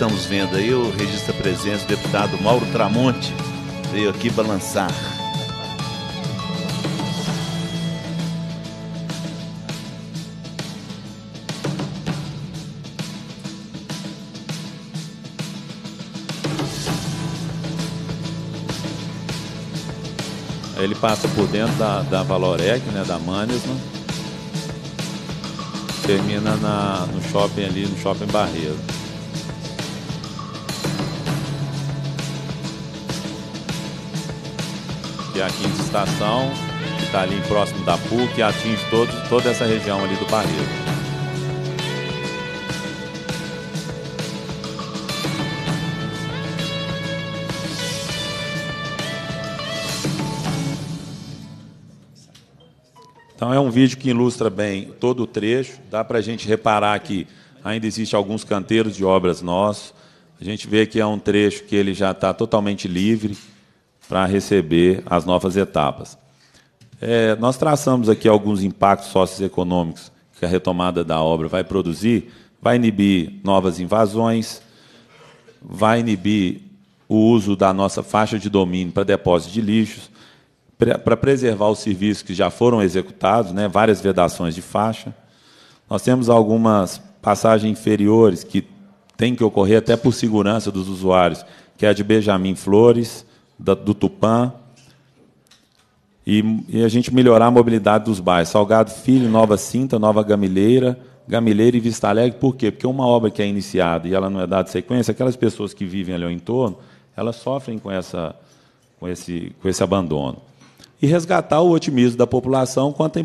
estamos vendo aí o registro da presença do deputado Mauro Tramonte, veio aqui balançar. ele passa por dentro da, da Valorec, né, da Manisman. Né? Termina na, no shopping ali, no shopping Barreiro. que é a quinta estação, que está ali próximo da PUC e atinge todo, toda essa região ali do Barreiro. Então é um vídeo que ilustra bem todo o trecho. Dá para a gente reparar que ainda existe alguns canteiros de obras nossos. A gente vê que é um trecho que ele já está totalmente livre para receber as novas etapas. É, nós traçamos aqui alguns impactos socioeconômicos que a retomada da obra vai produzir, vai inibir novas invasões, vai inibir o uso da nossa faixa de domínio para depósito de lixos, para preservar os serviços que já foram executados, né, várias vedações de faixa. Nós temos algumas passagens inferiores que têm que ocorrer até por segurança dos usuários, que é a de Benjamin Flores, da, do Tupã, e, e, a gente melhorar a mobilidade dos bairros. Salgado Filho, Nova Cinta, Nova Gamileira, Gamileira e Vista Alegre. Por quê? Porque uma obra que é iniciada e ela não é dada sequência, aquelas pessoas que vivem ali ao entorno, elas sofrem com, essa, com, esse, com esse abandono. E resgatar o otimismo da população quanto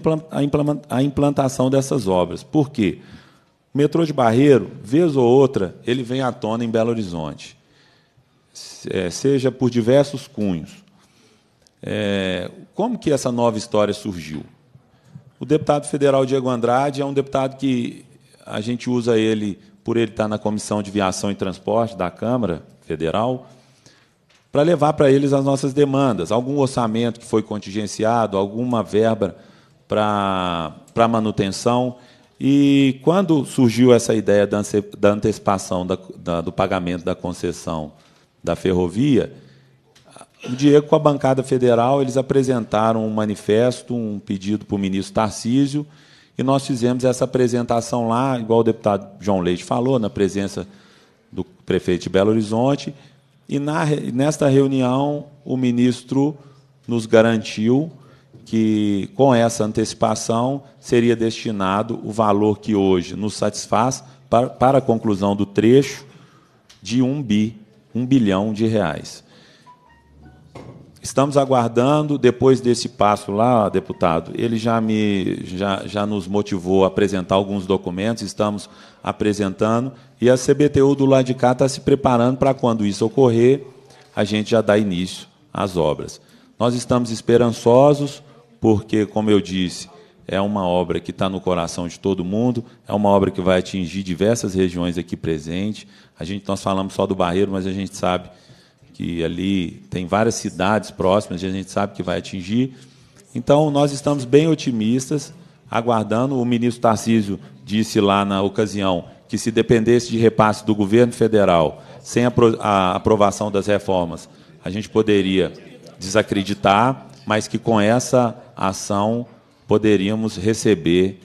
à implantação dessas obras. Por quê? O metrô de Barreiro, vez ou outra, ele vem à tona em Belo Horizonte. É, seja por diversos cunhos. É, como que essa nova história surgiu? O deputado federal Diego Andrade é um deputado que a gente usa ele por ele estar na Comissão de Viação e Transporte da Câmara Federal, para levar para eles as nossas demandas, algum orçamento que foi contingenciado, alguma verba para, para manutenção. E quando surgiu essa ideia da antecipação da, da, do pagamento da concessão da ferrovia, o Diego, com a bancada federal, eles apresentaram um manifesto, um pedido para o ministro Tarcísio, e nós fizemos essa apresentação lá, igual o deputado João Leite falou, na presença do prefeito de Belo Horizonte. E na, nesta reunião, o ministro nos garantiu que, com essa antecipação, seria destinado o valor que hoje nos satisfaz para, para a conclusão do trecho de um bi um bilhão de reais. Estamos aguardando, depois desse passo lá, deputado, ele já, me, já, já nos motivou a apresentar alguns documentos, estamos apresentando, e a CBTU do lado de cá está se preparando para quando isso ocorrer, a gente já dá início às obras. Nós estamos esperançosos, porque, como eu disse, é uma obra que está no coração de todo mundo, é uma obra que vai atingir diversas regiões aqui presentes. A gente nós falamos só do Barreiro, mas a gente sabe que ali tem várias cidades próximas e a gente sabe que vai atingir. Então nós estamos bem otimistas, aguardando. O ministro Tarcísio disse lá na ocasião que se dependesse de repasse do governo federal, sem a aprovação das reformas, a gente poderia desacreditar, mas que com essa ação poderíamos receber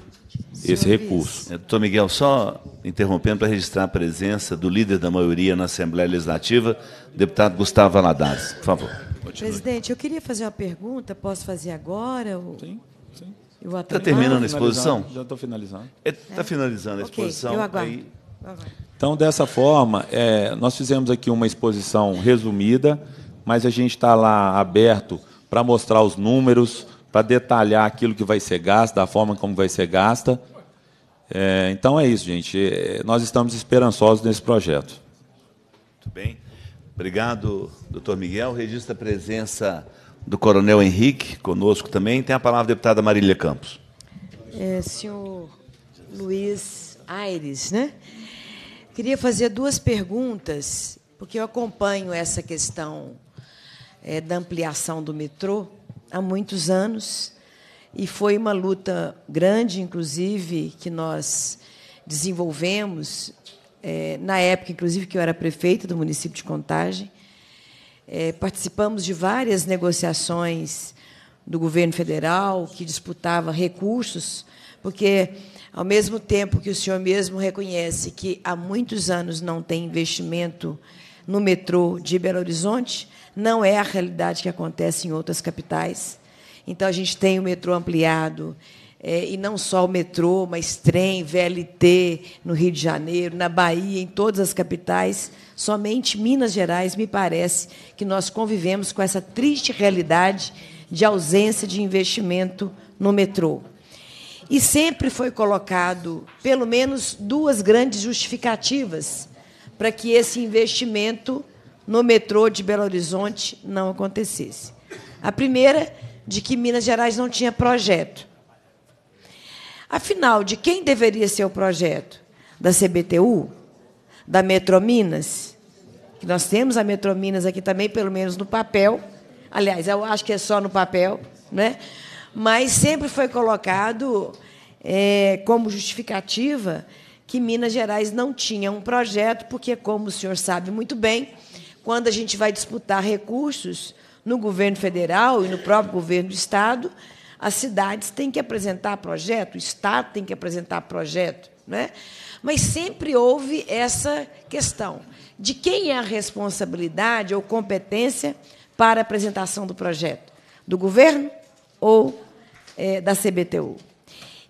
esse recurso. É, doutor Miguel, só interrompendo para registrar a presença do líder da maioria na Assembleia Legislativa, deputado Gustavo Aladares. Por favor. Continue. Presidente, eu queria fazer uma pergunta, posso fazer agora? Ou... Sim, sim. Está terminando a exposição? Já estou finalizando. Está é? Tá finalizando a exposição. Okay, eu aguardo. Aí... Então, dessa forma, é, nós fizemos aqui uma exposição resumida, mas a gente está lá aberto para mostrar os números, para detalhar aquilo que vai ser gasto, da forma como vai ser gasta. É, então é isso, gente. É, nós estamos esperançosos nesse projeto. Muito bem. Obrigado, doutor Miguel. Registra a presença do coronel Henrique, conosco também. Tem a palavra a deputada Marília Campos. É, senhor Luiz Aires, né? Queria fazer duas perguntas, porque eu acompanho essa questão é, da ampliação do metrô há muitos anos e foi uma luta grande, inclusive, que nós desenvolvemos é, na época, inclusive, que eu era prefeita do município de Contagem. É, participamos de várias negociações do governo federal que disputava recursos, porque ao mesmo tempo que o senhor mesmo reconhece que há muitos anos não tem investimento no metrô de Belo Horizonte, não é a realidade que acontece em outras capitais. Então, a gente tem o metrô ampliado, é, e não só o metrô, mas trem, VLT no Rio de Janeiro, na Bahia, em todas as capitais. Somente Minas Gerais, me parece, que nós convivemos com essa triste realidade de ausência de investimento no metrô. E sempre foi colocado, pelo menos, duas grandes justificativas para que esse investimento no metrô de Belo Horizonte não acontecesse. A primeira, de que Minas Gerais não tinha projeto. Afinal, de quem deveria ser o projeto? Da CBTU? Da Metrominas? Que nós temos a Metrominas aqui também, pelo menos no papel. Aliás, eu acho que é só no papel, né? mas sempre foi colocado é, como justificativa que Minas Gerais não tinha um projeto, porque, como o senhor sabe muito bem, quando a gente vai disputar recursos no governo federal e no próprio governo do Estado, as cidades têm que apresentar projeto, o Estado tem que apresentar projeto. Né? Mas sempre houve essa questão de quem é a responsabilidade ou competência para a apresentação do projeto, do governo ou é, da CBTU.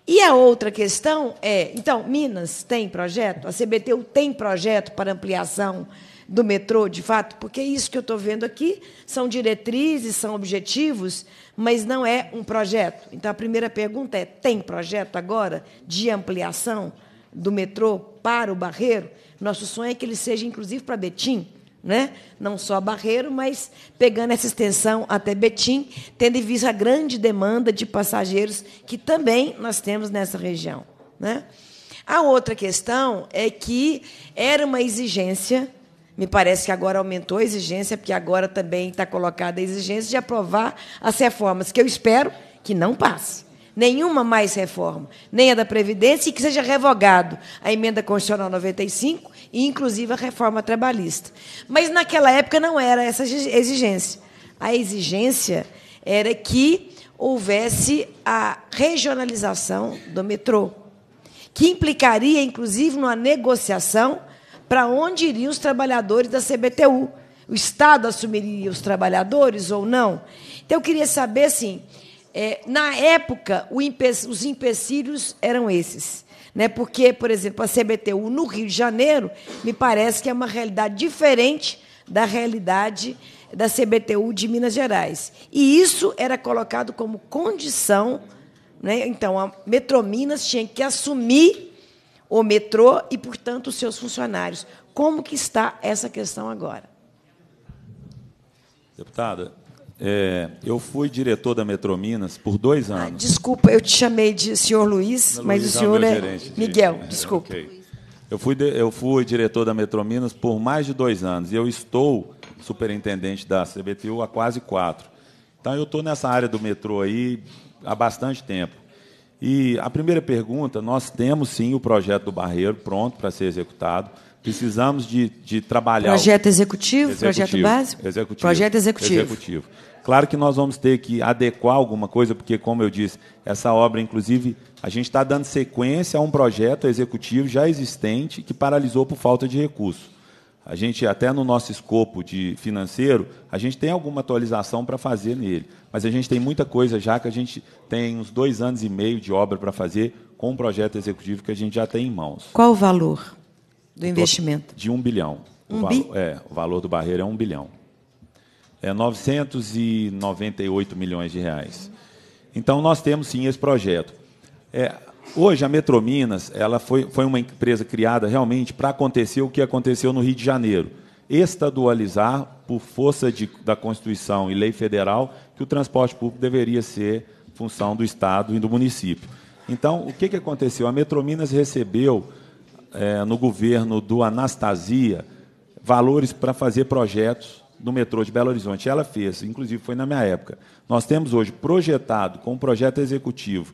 E a outra questão é, então, Minas tem projeto? A CBTU tem projeto para ampliação do metrô, de fato? Porque isso que eu estou vendo aqui são diretrizes, são objetivos, mas não é um projeto. Então, a primeira pergunta é: tem projeto agora de ampliação do metrô para o Barreiro? Nosso sonho é que ele seja, inclusive, para Betim. Né? não só Barreiro, mas pegando essa extensão até Betim, tendo em vista a grande demanda de passageiros que também nós temos nessa região. Né? A outra questão é que era uma exigência me parece que agora aumentou a exigência, porque agora também está colocada a exigência de aprovar as reformas, que eu espero que não passe. Nenhuma mais reforma, nem a da Previdência, e que seja revogado a emenda constitucional 95 e, inclusive, a reforma trabalhista. Mas, naquela época, não era essa exigência. A exigência era que houvesse a regionalização do metrô, que implicaria, inclusive, numa negociação para onde iriam os trabalhadores da CBTU? O Estado assumiria os trabalhadores ou não? Então, eu queria saber, assim, é, na época, empe os empecilhos eram esses. Né? Porque, por exemplo, a CBTU no Rio de Janeiro, me parece que é uma realidade diferente da realidade da CBTU de Minas Gerais. E isso era colocado como condição. Né? Então, a Metrominas tinha que assumir o metrô e, portanto, os seus funcionários. Como que está essa questão agora? Deputada, é, eu fui diretor da Metrominas por dois anos. Ah, desculpa, eu te chamei de senhor Luiz, Luiz mas o é senhor é, é de... Miguel, desculpa. Okay. Eu, fui de, eu fui diretor da Metrominas por mais de dois anos e eu estou superintendente da CBTU há quase quatro. Então, eu estou nessa área do metrô aí há bastante tempo. E a primeira pergunta, nós temos sim o projeto do Barreiro pronto para ser executado. Precisamos de, de trabalhar. Projeto executivo, executivo, projeto básico? Executivo. Projeto executivo. executivo. Claro que nós vamos ter que adequar alguma coisa, porque, como eu disse, essa obra, inclusive, a gente está dando sequência a um projeto executivo já existente que paralisou por falta de recursos. A gente, até no nosso escopo de financeiro, a gente tem alguma atualização para fazer nele. Mas a gente tem muita coisa já que a gente tem uns dois anos e meio de obra para fazer com o um projeto executivo que a gente já tem em mãos. Qual o valor do investimento? De um bilhão. Um o, bi? é, o valor do barreiro é um bilhão. É 998 milhões de reais. Então, nós temos sim esse projeto. É, Hoje a Metrominas ela foi, foi uma empresa criada realmente para acontecer o que aconteceu no Rio de Janeiro, estadualizar por força de, da Constituição e lei federal que o transporte público deveria ser função do Estado e do município. Então, o que, que aconteceu? A Metrominas recebeu é, no governo do Anastasia valores para fazer projetos do metrô de Belo Horizonte. Ela fez, inclusive foi na minha época. Nós temos hoje projetado com um projeto executivo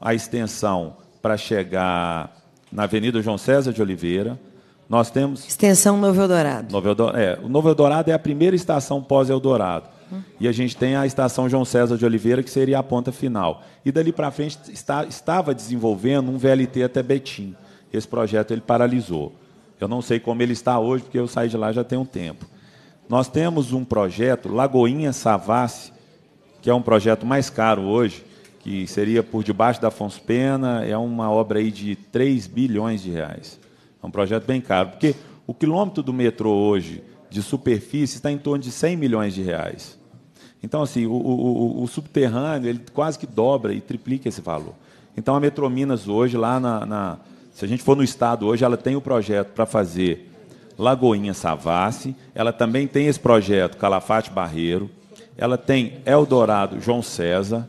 a extensão para chegar na Avenida João César de Oliveira. Nós temos. Extensão Novo Eldorado. Novo Eldorado é, o Novo Eldorado é a primeira estação pós-Eldorado. Hum. E a gente tem a estação João César de Oliveira, que seria a ponta final. E dali para frente está, estava desenvolvendo um VLT até Betim. Esse projeto ele paralisou. Eu não sei como ele está hoje, porque eu saí de lá já tem um tempo. Nós temos um projeto, Lagoinha Savassi, que é um projeto mais caro hoje, que seria por debaixo da Afonso Pena, é uma obra aí de 3 bilhões de reais. É um projeto bem caro, porque o quilômetro do metrô hoje de superfície está em torno de 100 milhões de reais. Então, assim, o, o, o subterrâneo ele quase que dobra e triplica esse valor. Então, a Metrominas hoje, lá na, na se a gente for no estado hoje, ela tem o projeto para fazer Lagoinha Savassi, ela também tem esse projeto Calafate Barreiro, ela tem Eldorado João César,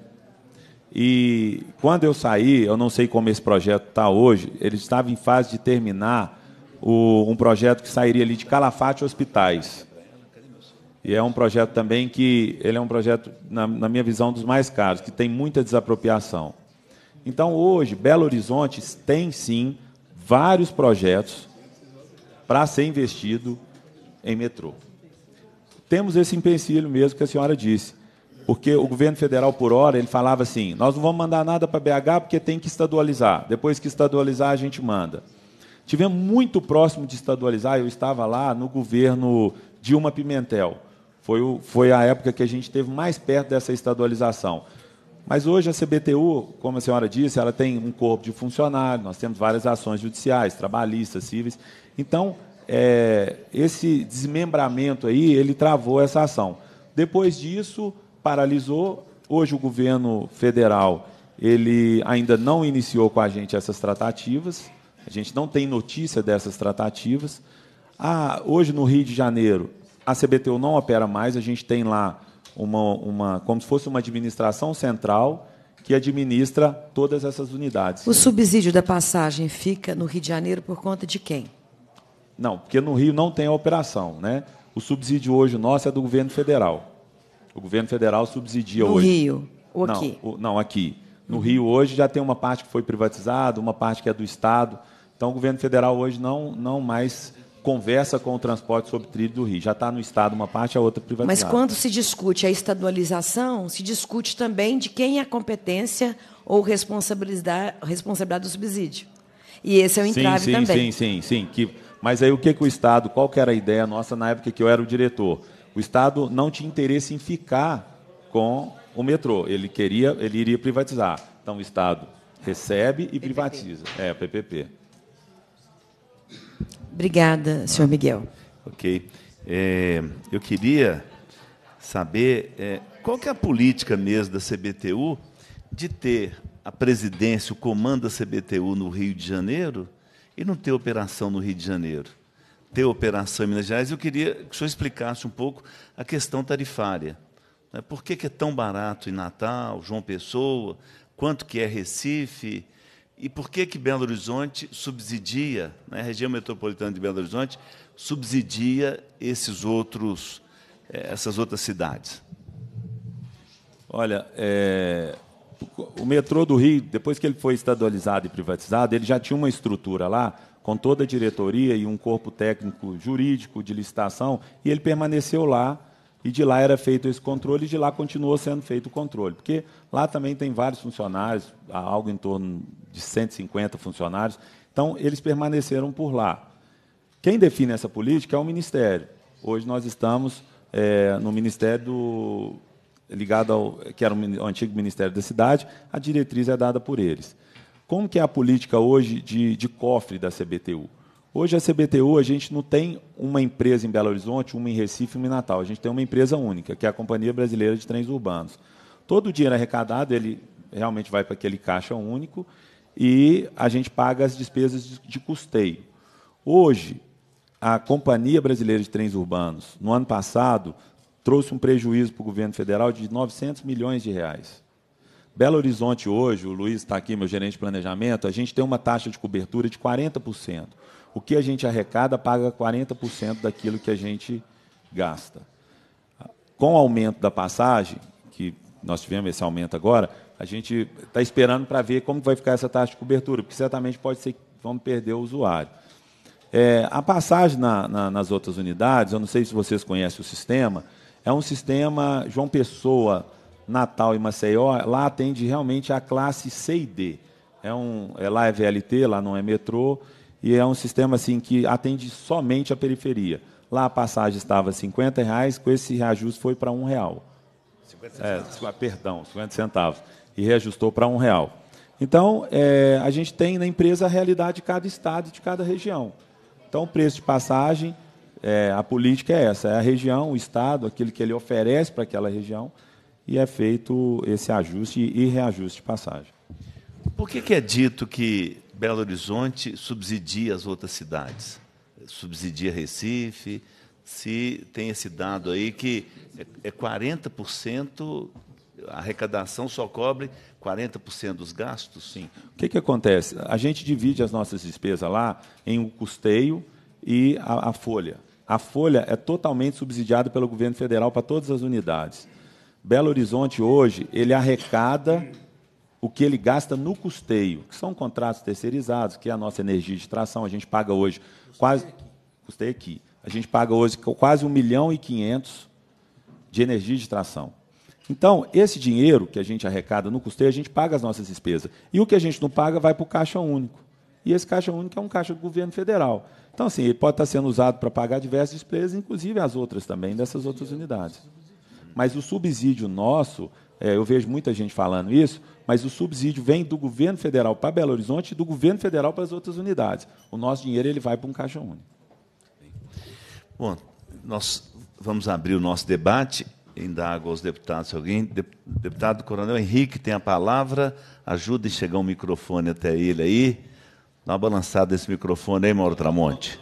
e quando eu saí, eu não sei como esse projeto está hoje, ele estava em fase de terminar o, um projeto que sairia ali de Calafate Hospitais. E é um projeto também que, ele é um projeto, na, na minha visão, dos mais caros, que tem muita desapropriação. Então, hoje, Belo Horizonte tem sim vários projetos para ser investido em metrô. Temos esse empecilho mesmo que a senhora disse porque o governo federal, por hora, ele falava assim: nós não vamos mandar nada para BH porque tem que estadualizar. Depois que estadualizar, a gente manda. Tivemos muito próximo de estadualizar, eu estava lá no governo Dilma Pimentel. Foi, o, foi a época que a gente esteve mais perto dessa estadualização. Mas hoje a CBTU, como a senhora disse, ela tem um corpo de funcionários, nós temos várias ações judiciais, trabalhistas, cíveis. Então, é, esse desmembramento aí, ele travou essa ação. Depois disso, paralisou. Hoje o governo federal ele ainda não iniciou com a gente essas tratativas. A gente não tem notícia dessas tratativas. Ah, hoje no Rio de Janeiro a CBTU não opera mais. A gente tem lá uma, uma como se fosse uma administração central que administra todas essas unidades. O subsídio da passagem fica no Rio de Janeiro por conta de quem? Não, porque no Rio não tem a operação, né? O subsídio hoje nosso é do governo federal. O governo federal subsidia no hoje. No Rio, ou aqui? Não, o, não, aqui. No Rio, hoje, já tem uma parte que foi privatizada, uma parte que é do Estado. Então, o governo federal hoje não, não mais conversa com o transporte sobre trilho do Rio. Já está no Estado uma parte, a outra privatizada. Mas quando se discute a estadualização, se discute também de quem é a competência ou responsabilidade, responsabilidade do subsídio. E esse é o entrave sim, sim, também. Sim, sim, sim. Que, mas aí o que, que o Estado, qual que era a ideia nossa na época que eu era o diretor? O Estado não tinha interesse em ficar com o metrô, ele queria, ele iria privatizar. Então o Estado recebe e PPP. privatiza. É, PPP. Obrigada, senhor Miguel. Ok. É, eu queria saber é, qual que é a política mesmo da CBTU de ter a presidência, o comando da CBTU no Rio de Janeiro e não ter operação no Rio de Janeiro ter operação em Minas Gerais, eu queria que o senhor explicasse um pouco a questão tarifária. Né? Por que, é tão barato em Natal, João Pessoa, quanto que é Recife, e por que, que Belo Horizonte subsidia, né, a região metropolitana de Belo Horizonte, subsidia esses outros, eh, essas outras cidades? Olha, é, o metrô do Rio, depois que ele foi estadualizado e privatizado, ele já tinha uma estrutura lá com toda a diretoria e um corpo técnico jurídico de licitação, e ele permaneceu lá, e de lá era feito esse controle, e de lá continuou sendo feito o controle. Porque lá também tem vários funcionários, algo em torno de 150 funcionários, então eles permaneceram por lá. Quem define essa política é o Ministério. Hoje nós estamos é, no Ministério do, ligado ao que era o antigo Ministério da Cidade, a diretriz é dada por eles. Como que é a política hoje de, de cofre da CBTU? Hoje a CBTU a gente não tem uma empresa em Belo Horizonte, uma em Recife, uma em Natal. A gente tem uma empresa única, que é a Companhia Brasileira de Trens Urbanos. Todo o dinheiro arrecadado ele realmente vai para aquele caixa único e a gente paga as despesas de custeio. Hoje a Companhia Brasileira de Trens Urbanos, no ano passado, trouxe um prejuízo para o governo federal de 900 milhões de reais. Belo Horizonte hoje, o Luiz está aqui, meu gerente de planejamento, a gente tem uma taxa de cobertura de 40%. O que a gente arrecada paga 40% daquilo que a gente gasta. Com o aumento da passagem, que nós tivemos esse aumento agora, a gente está esperando para ver como vai ficar essa taxa de cobertura, porque certamente pode ser que vamos perder o usuário. É, a passagem na, na, nas outras unidades, eu não sei se vocês conhecem o sistema, é um sistema João Pessoa Natal e Maceió, lá atende realmente a classe C e D. É um, é, lá é VLT, lá não é metrô, e é um sistema assim que atende somente a periferia. Lá a passagem estava R$ reais, com esse reajuste foi para R$ real. É, centavos. É, perdão, R$ centavos. E reajustou para R$ real. Então, é, a gente tem na empresa a realidade de cada estado e de cada região. Então, o preço de passagem, é, a política é essa: é a região, o estado, aquilo que ele oferece para aquela região, e é feito esse ajuste e reajuste de passagem. Por que, que é dito que Belo Horizonte subsidia as outras cidades? Subsidia Recife? Se tem esse dado aí que é 40%, é a arrecadação só cobre 40% dos gastos? Sim. O que, que acontece? A gente divide as nossas despesas lá em o custeio e a, a folha. A folha é totalmente subsidiada pelo governo federal para todas as unidades. Belo Horizonte hoje, ele arrecada o que ele gasta no custeio, que são contratos terceirizados, que é a nossa energia de tração. A gente paga hoje custeio quase. Aqui. Custeio aqui. A gente paga hoje quase 1 milhão e 500 de energia de tração. Então, esse dinheiro que a gente arrecada no custeio, a gente paga as nossas despesas. E o que a gente não paga vai para o Caixa Único. E esse Caixa Único é um caixa do governo federal. Então, assim, ele pode estar sendo usado para pagar diversas despesas, inclusive as outras também, dessas outras unidades. Mas o subsídio nosso, é, eu vejo muita gente falando isso, mas o subsídio vem do governo federal para Belo Horizonte e do governo federal para as outras unidades. O nosso dinheiro ele vai para um caixa único. Bom, nós vamos abrir o nosso debate. Indago aos deputados, se alguém. Deputado Coronel Henrique tem a palavra. Ajude a chegar um microfone até ele aí. Dá uma balançada nesse microfone aí, Mauro Tramonte.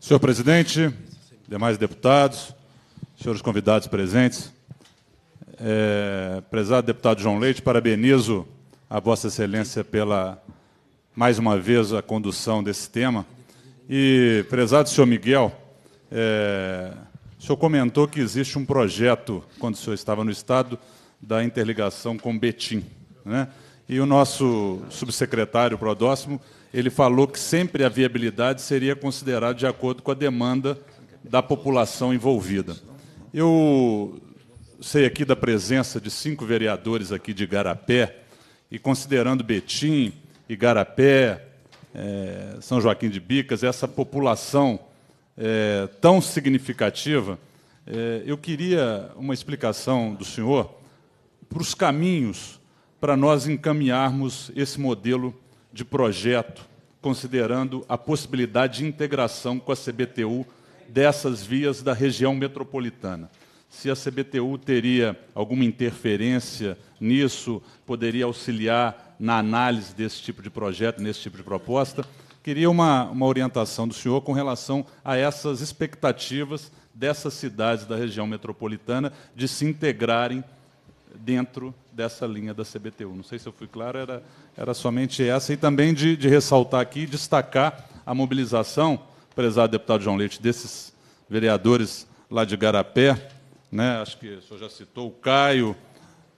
Senhor presidente, demais deputados, senhores convidados presentes, é, prezado deputado João Leite, parabenizo a Vossa Excelência pela, mais uma vez, a condução desse tema. E, prezado senhor Miguel, é, o senhor comentou que existe um projeto, quando o senhor estava no Estado, da interligação com Betim. Né? E o nosso subsecretário Prodóximo, ele falou que sempre a viabilidade seria considerada de acordo com a demanda da população envolvida. Eu sei aqui da presença de cinco vereadores aqui de Garapé, e considerando Betim, Igarapé, é, São Joaquim de Bicas, essa população é, tão significativa, é, eu queria uma explicação do senhor para os caminhos para nós encaminharmos esse modelo de projeto, considerando a possibilidade de integração com a CBTU dessas vias da região metropolitana. Se a CBTU teria alguma interferência nisso, poderia auxiliar na análise desse tipo de projeto, nesse tipo de proposta. Queria uma, uma orientação do senhor com relação a essas expectativas dessas cidades da região metropolitana de se integrarem dentro dessa linha da CBTU. Não sei se eu fui claro, era, era somente essa. E também de, de ressaltar aqui, destacar a mobilização prezado deputado João Leite, desses vereadores lá de Garapé, né? acho que o senhor já citou o Caio,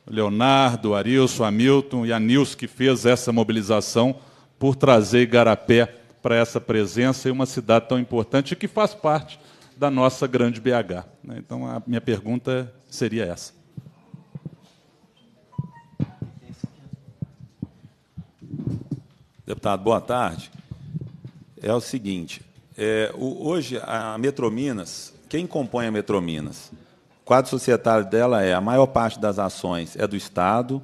Leonardo, Arilson, Hamilton e a Nils, que fez essa mobilização por trazer Garapé para essa presença e uma cidade tão importante que faz parte da nossa grande BH. Né? Então, a minha pergunta seria essa. Deputado, boa tarde. É o seguinte, é, o, hoje, a Metrominas, quem compõe a Metrominas? O quadro societário dela é a maior parte das ações é do Estado.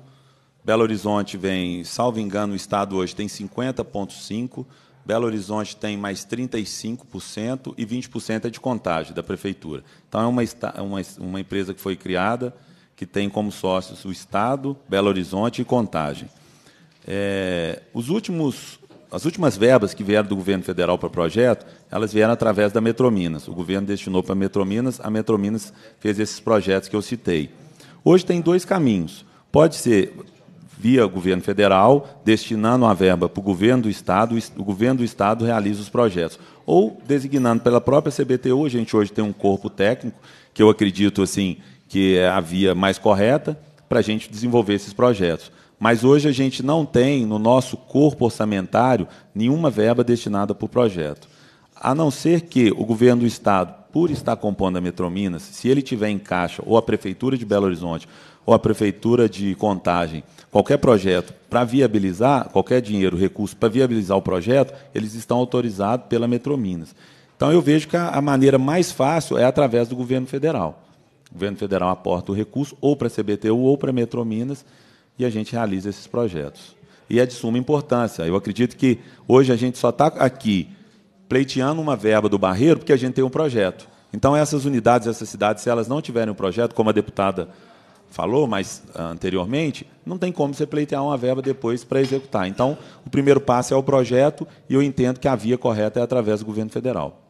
Belo Horizonte vem, salvo engano, o Estado hoje tem 50,5%, Belo Horizonte tem mais 35% e 20% é de contágio da Prefeitura. Então, é uma, é uma, uma empresa que foi criada, que tem como sócios o Estado, Belo Horizonte e Contagem. É, os últimos as últimas verbas que vieram do governo federal para o projeto, elas vieram através da Metrominas. O governo destinou para a Metrominas, a Metrominas fez esses projetos que eu citei. Hoje tem dois caminhos. Pode ser via governo federal, destinando a verba para o governo do Estado, o governo do Estado realiza os projetos. Ou designando pela própria CBTU, a gente hoje tem um corpo técnico, que eu acredito assim que é a via mais correta para a gente desenvolver esses projetos mas hoje a gente não tem no nosso corpo orçamentário nenhuma verba destinada para o projeto. A não ser que o governo do Estado, por estar compondo a Metrominas, se ele tiver em caixa, ou a Prefeitura de Belo Horizonte, ou a Prefeitura de Contagem, qualquer projeto para viabilizar, qualquer dinheiro, recurso para viabilizar o projeto, eles estão autorizados pela Metrominas. Então eu vejo que a maneira mais fácil é através do governo federal. O governo federal aporta o recurso ou para a CBTU ou para a Metrominas. Minas e a gente realiza esses projetos. E é de suma importância. Eu acredito que hoje a gente só está aqui pleiteando uma verba do Barreiro porque a gente tem um projeto. Então, essas unidades, essas cidades, se elas não tiverem um projeto, como a deputada falou mais ah, anteriormente, não tem como você pleitear uma verba depois para executar. Então, o primeiro passo é o projeto e eu entendo que a via correta é através do governo federal.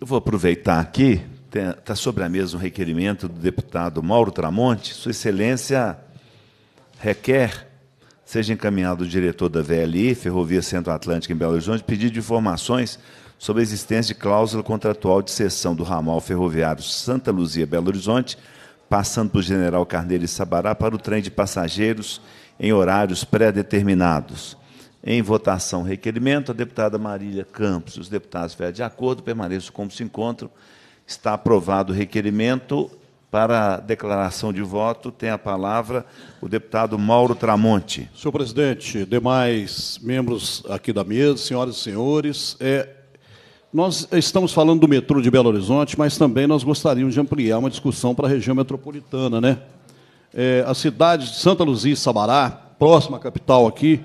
Eu vou aproveitar aqui está sobre a mesa um requerimento do deputado Mauro Tramonte. Sua Excelência requer seja encaminhado o diretor da VLI, Ferrovia Centro-Atlântica em Belo Horizonte, pedido de informações sobre a existência de cláusula contratual de cessão do ramal ferroviário Santa Luzia-Belo Horizonte, passando por General Carneiro e Sabará, para o trem de passageiros em horários pré-determinados. Em votação, requerimento, a deputada Marília Campos e os deputados vieram de acordo, permaneçam como se encontram. Está aprovado o requerimento. Para a declaração de voto, tem a palavra o deputado Mauro Tramonte. Senhor presidente, demais membros aqui da mesa, senhoras e senhores, é, nós estamos falando do metrô de Belo Horizonte, mas também nós gostaríamos de ampliar uma discussão para a região metropolitana, né? É, a cidade de Santa Luzia e Sabará, próxima à capital aqui,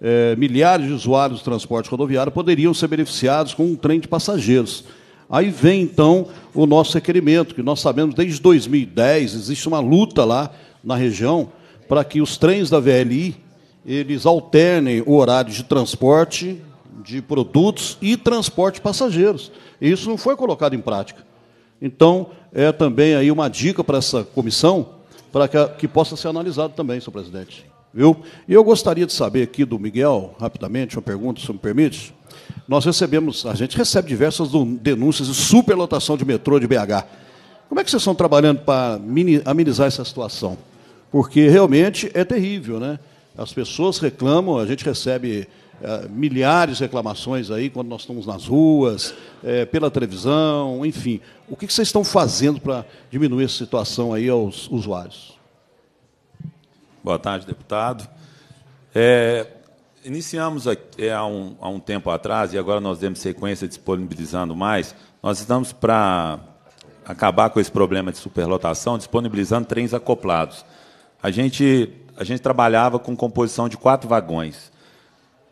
é, milhares de usuários do transporte rodoviário poderiam ser beneficiados com um trem de passageiros Aí vem então o nosso requerimento, que nós sabemos desde 2010 existe uma luta lá na região para que os trens da VLI eles alternem o horário de transporte de produtos e transporte de passageiros. E isso não foi colocado em prática. Então, é também aí uma dica para essa comissão, para que, que possa ser analisado também, senhor presidente. Viu? E eu gostaria de saber aqui do Miguel, rapidamente, uma pergunta, se me permite. Nós recebemos, a gente recebe diversas denúncias de superlotação de metrô de BH. Como é que vocês estão trabalhando para amenizar essa situação? Porque realmente é terrível, né? As pessoas reclamam, a gente recebe é, milhares de reclamações aí quando nós estamos nas ruas, é, pela televisão, enfim. O que, que vocês estão fazendo para diminuir essa situação aí aos usuários? Boa tarde, deputado. É, Iniciamos é, há, um, há um tempo atrás, e agora nós demos sequência disponibilizando mais. Nós estamos para acabar com esse problema de superlotação disponibilizando trens acoplados. A gente, a gente trabalhava com composição de quatro vagões.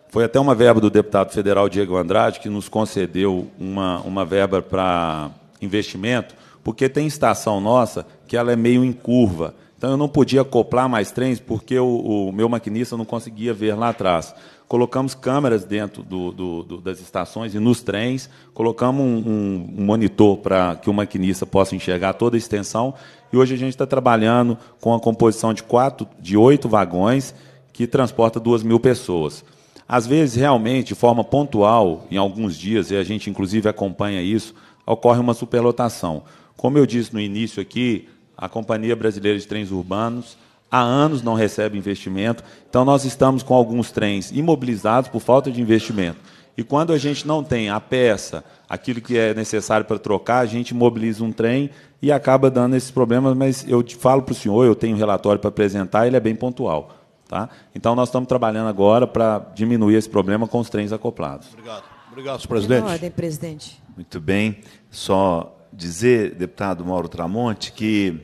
Foi até uma verba do deputado federal Diego Andrade que nos concedeu uma, uma verba para investimento, porque tem estação nossa que ela é meio em curva. Então eu não podia acoplar mais trens porque o, o meu maquinista não conseguia ver lá atrás. Colocamos câmeras dentro do, do, do, das estações e nos trens, colocamos um, um, um monitor para que o maquinista possa enxergar toda a extensão. E hoje a gente está trabalhando com a composição de quatro, de oito vagões que transporta duas mil pessoas. Às vezes, realmente, de forma pontual, em alguns dias, e a gente inclusive acompanha isso, ocorre uma superlotação. Como eu disse no início aqui, a Companhia Brasileira de Trens Urbanos há anos não recebe investimento. Então, nós estamos com alguns trens imobilizados por falta de investimento. E quando a gente não tem a peça, aquilo que é necessário para trocar, a gente mobiliza um trem e acaba dando esses problemas. Mas eu te falo para o senhor, eu tenho um relatório para apresentar, ele é bem pontual. Tá? Então, nós estamos trabalhando agora para diminuir esse problema com os trens acoplados. Obrigado. Obrigado, senhor presidente. ordem, presidente. Muito bem. Só dizer, deputado Mauro Tramonte, que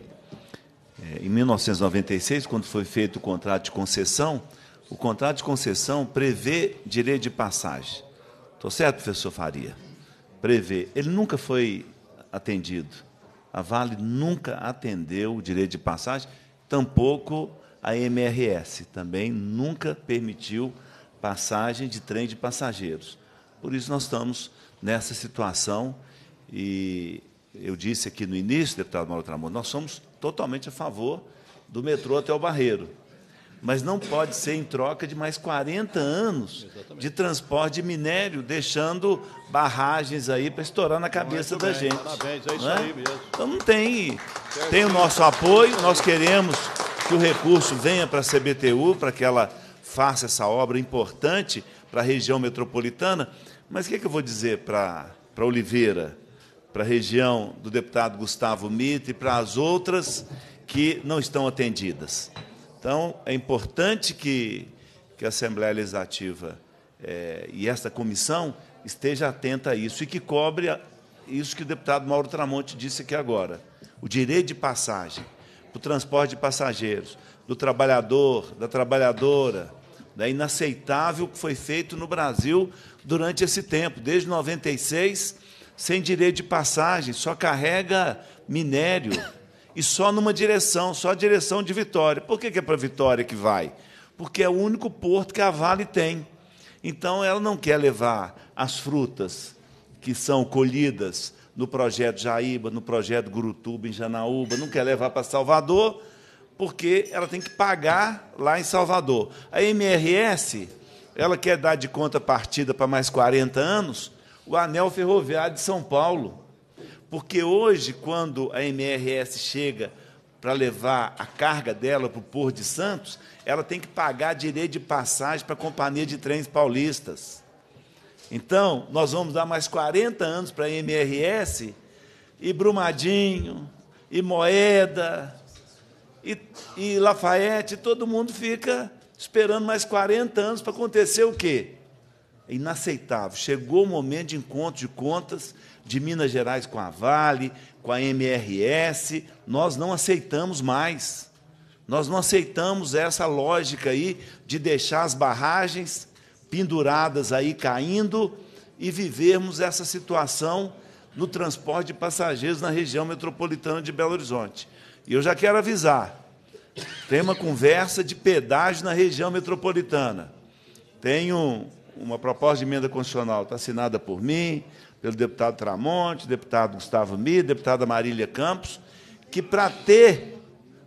em 1996, quando foi feito o contrato de concessão, o contrato de concessão prevê direito de passagem. Estou certo, professor Faria? Prevê. Ele nunca foi atendido. A Vale nunca atendeu o direito de passagem, tampouco a MRS também nunca permitiu passagem de trem de passageiros. Por isso nós estamos nessa situação e eu disse aqui no início, deputado Mauro Tramonte, nós somos totalmente a favor do metrô até o Barreiro. Mas não pode ser em troca de mais 40 anos Exatamente. de transporte de minério, deixando barragens aí para estourar na cabeça Muito da bem, gente. Parabéns, é isso é? aí mesmo. Então não tem. Tem o nosso apoio, nós queremos que o recurso venha para a CBTU, para que ela faça essa obra importante para a região metropolitana. Mas o que, é que eu vou dizer para, para Oliveira? para a região do deputado Gustavo Mito e para as outras que não estão atendidas. Então, é importante que, que a Assembleia Legislativa é, e esta comissão esteja atenta a isso e que cobre isso que o deputado Mauro Tramonte disse aqui agora. O direito de passagem, o transporte de passageiros, do trabalhador, da trabalhadora. É inaceitável o que foi feito no Brasil durante esse tempo, desde 96 sem direito de passagem, só carrega minério e só numa direção, só a direção de Vitória. Por que, é para Vitória que vai? Porque é o único porto que a Vale tem. Então ela não quer levar as frutas que são colhidas no projeto Jaíba, no projeto Gurutuba, em Janaúba, não quer levar para Salvador, porque ela tem que pagar lá em Salvador. A MRS, ela quer dar de conta partida para mais 40 anos, o anel ferroviário de São Paulo. Porque hoje, quando a MRS chega para levar a carga dela para o Porto de Santos, ela tem que pagar direito de passagem para a Companhia de Trens Paulistas. Então, nós vamos dar mais 40 anos para a MRS e Brumadinho, e Moeda, e, e Lafayette, todo mundo fica esperando mais 40 anos para acontecer o quê? É inaceitável. Chegou o momento de encontro de contas de Minas Gerais com a Vale, com a MRS. Nós não aceitamos mais. Nós não aceitamos essa lógica aí de deixar as barragens penduradas aí caindo e vivermos essa situação no transporte de passageiros na região metropolitana de Belo Horizonte. E eu já quero avisar, tem uma conversa de pedágio na região metropolitana. Tem um, uma proposta de emenda constitucional, está assinada por mim, pelo deputado Tramonte, deputado Gustavo Mir, deputada Marília Campos, que para ter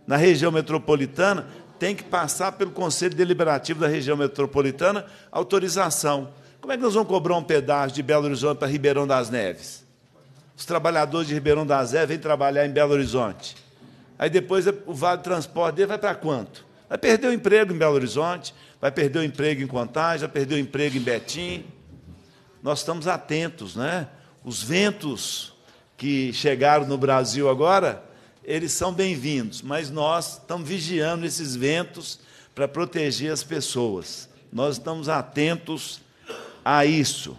na região metropolitana tem que passar pelo Conselho Deliberativo da região metropolitana autorização. Como é que nós vamos cobrar um pedaço de Belo Horizonte para Ribeirão das Neves? Os trabalhadores de Ribeirão das Neves vêm trabalhar em Belo Horizonte. Aí depois é, o vale transporte dele vai para quanto? Vai perder o emprego em Belo Horizonte, vai perder o emprego em Contagem, vai perder o emprego em Betim. Nós estamos atentos, né? Os ventos que chegaram no Brasil agora, eles são bem-vindos, mas nós estamos vigiando esses ventos para proteger as pessoas. Nós estamos atentos a isso.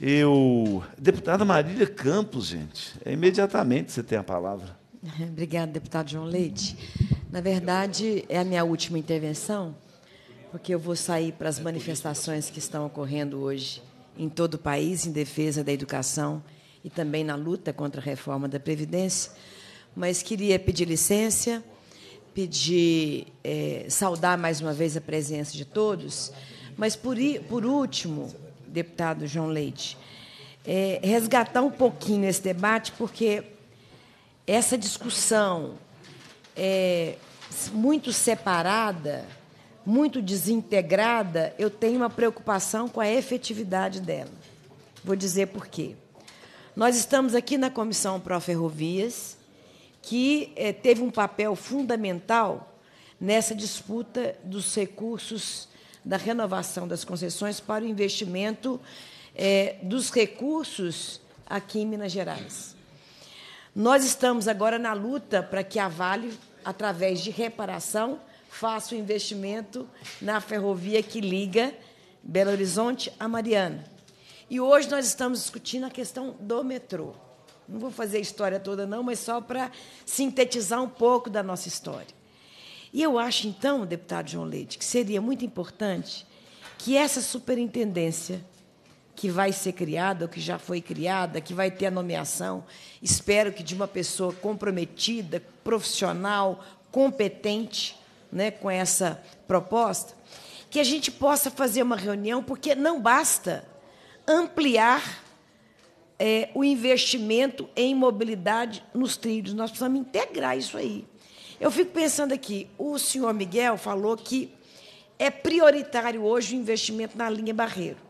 Eu. Deputada Marília Campos, gente, é imediatamente você tem a palavra. Obrigada, deputado João Leite. Na verdade, é a minha última intervenção, porque eu vou sair para as manifestações que estão ocorrendo hoje em todo o país em defesa da educação e também na luta contra a reforma da Previdência. Mas queria pedir licença, pedir, é, saudar mais uma vez a presença de todos, mas, por, por último, deputado João Leite, é, resgatar um pouquinho esse debate, porque essa discussão é, muito separada, muito desintegrada, eu tenho uma preocupação com a efetividade dela. Vou dizer por quê. Nós estamos aqui na Comissão Pró-Ferrovias, que eh, teve um papel fundamental nessa disputa dos recursos da renovação das concessões para o investimento eh, dos recursos aqui em Minas Gerais. Nós estamos agora na luta para que a Vale através de reparação, faça o investimento na ferrovia que liga Belo Horizonte a Mariana. E hoje nós estamos discutindo a questão do metrô. Não vou fazer a história toda, não, mas só para sintetizar um pouco da nossa história. E eu acho, então, deputado João Leite, que seria muito importante que essa superintendência que vai ser criada, ou que já foi criada, que vai ter a nomeação. Espero que de uma pessoa comprometida, profissional, competente né, com essa proposta, que a gente possa fazer uma reunião, porque não basta ampliar é, o investimento em mobilidade nos trilhos, nós precisamos integrar isso aí. Eu fico pensando aqui, o senhor Miguel falou que é prioritário hoje o investimento na linha Barreiro.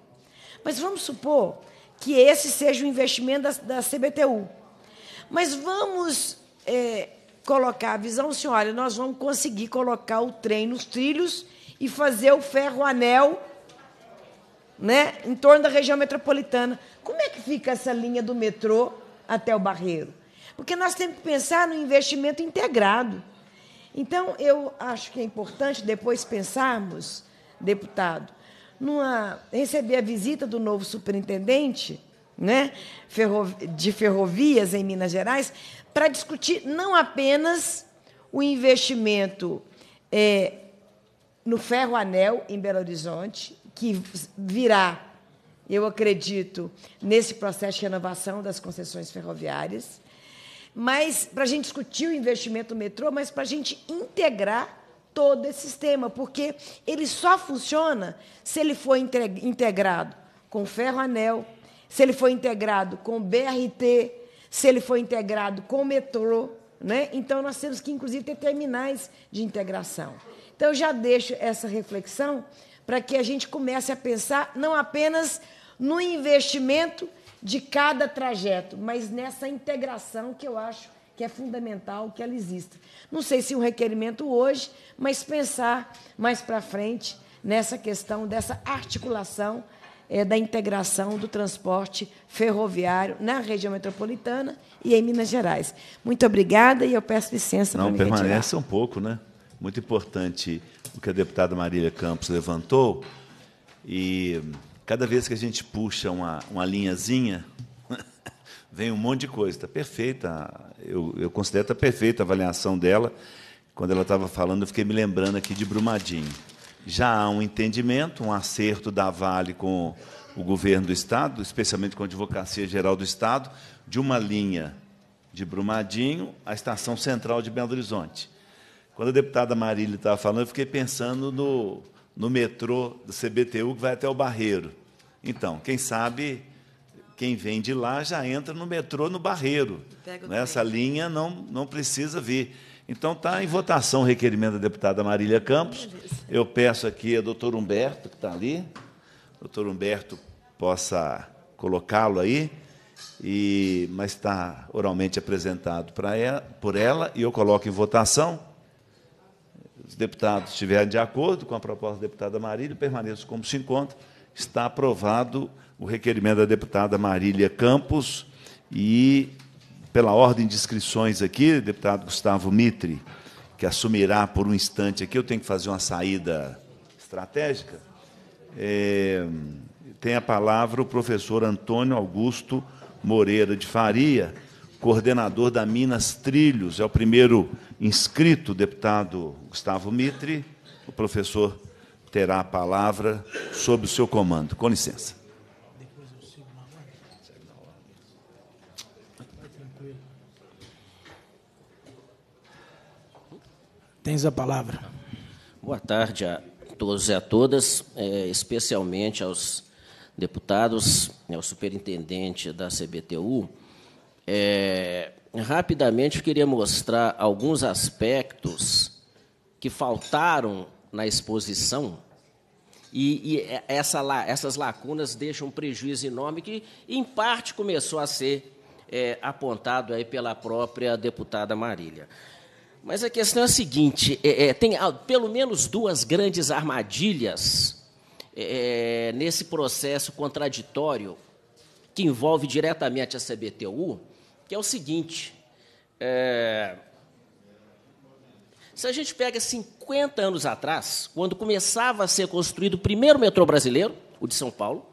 Mas vamos supor que esse seja o investimento da, da CBTU. Mas vamos é, colocar a visão, senhora, assim, nós vamos conseguir colocar o trem nos trilhos e fazer o ferro-anel né, em torno da região metropolitana. Como é que fica essa linha do metrô até o Barreiro? Porque nós temos que pensar no investimento integrado. Então, eu acho que é importante depois pensarmos, deputado, numa, receber a visita do novo superintendente né, de ferrovias em Minas Gerais para discutir não apenas o investimento é, no ferro anel em Belo Horizonte, que virá, eu acredito, nesse processo de renovação das concessões ferroviárias, mas para a gente discutir o investimento no metrô, mas para a gente integrar todo esse sistema, porque ele só funciona se ele for integrado com ferro-anel, se ele for integrado com BRT, se ele for integrado com metrô. Né? Então, nós temos que, inclusive, ter terminais de integração. Então, eu já deixo essa reflexão para que a gente comece a pensar não apenas no investimento de cada trajeto, mas nessa integração que eu acho que é fundamental que ela exista. Não sei se um requerimento hoje, mas pensar mais para frente nessa questão dessa articulação é, da integração do transporte ferroviário na região metropolitana e em Minas Gerais. Muito obrigada e eu peço licença para me retirar. Não, permanece um pouco, né? Muito importante o que a deputada Marília Campos levantou e cada vez que a gente puxa uma, uma linhazinha, vem um monte de coisa. Está perfeita, eu, eu considero está perfeita a avaliação dela. Quando ela estava falando, eu fiquei me lembrando aqui de Brumadinho. Já há um entendimento, um acerto da Vale com o governo do Estado, especialmente com a Advocacia Geral do Estado, de uma linha de Brumadinho à Estação Central de Belo Horizonte. Quando a deputada Marília estava falando, eu fiquei pensando no, no metrô do CBTU que vai até o Barreiro. Então, quem sabe quem vem de lá já entra no metrô no Barreiro. Nessa né? Essa linha não, não precisa vir. Então, está em votação o requerimento da deputada Marília Campos. Eu peço aqui a doutor Humberto, que está ali. O doutor Humberto possa colocá-lo aí, e, mas está oralmente apresentado para ela, por ela, e eu coloco em votação. Os deputados estiverem de acordo com a proposta da deputada Marília, permaneçam como se encontra. Está aprovado o requerimento da deputada Marília Campos e, pela ordem de inscrições aqui, deputado Gustavo Mitre, que assumirá por um instante aqui, eu tenho que fazer uma saída estratégica. É, tem a palavra o professor Antônio Augusto Moreira de Faria, coordenador da Minas Trilhos. É o primeiro inscrito, deputado Gustavo Mitre. O professor terá a palavra sob o seu comando. Com licença. Tens a palavra. Boa tarde a todos e a todas, é, especialmente aos deputados, ao superintendente da CBTU. É, rapidamente, eu queria mostrar alguns aspectos que faltaram na exposição e, e é, essa, essas lacunas deixam um prejuízo enorme que, em parte, começou a ser é, apontado aí pela própria deputada Marília. Mas a questão é a seguinte: é, é, tem pelo menos duas grandes armadilhas é, é, nesse processo contraditório que envolve diretamente a CBTU, que é o seguinte. É, se a gente pega 50 anos atrás, quando começava a ser construído o primeiro metrô brasileiro, o de São Paulo,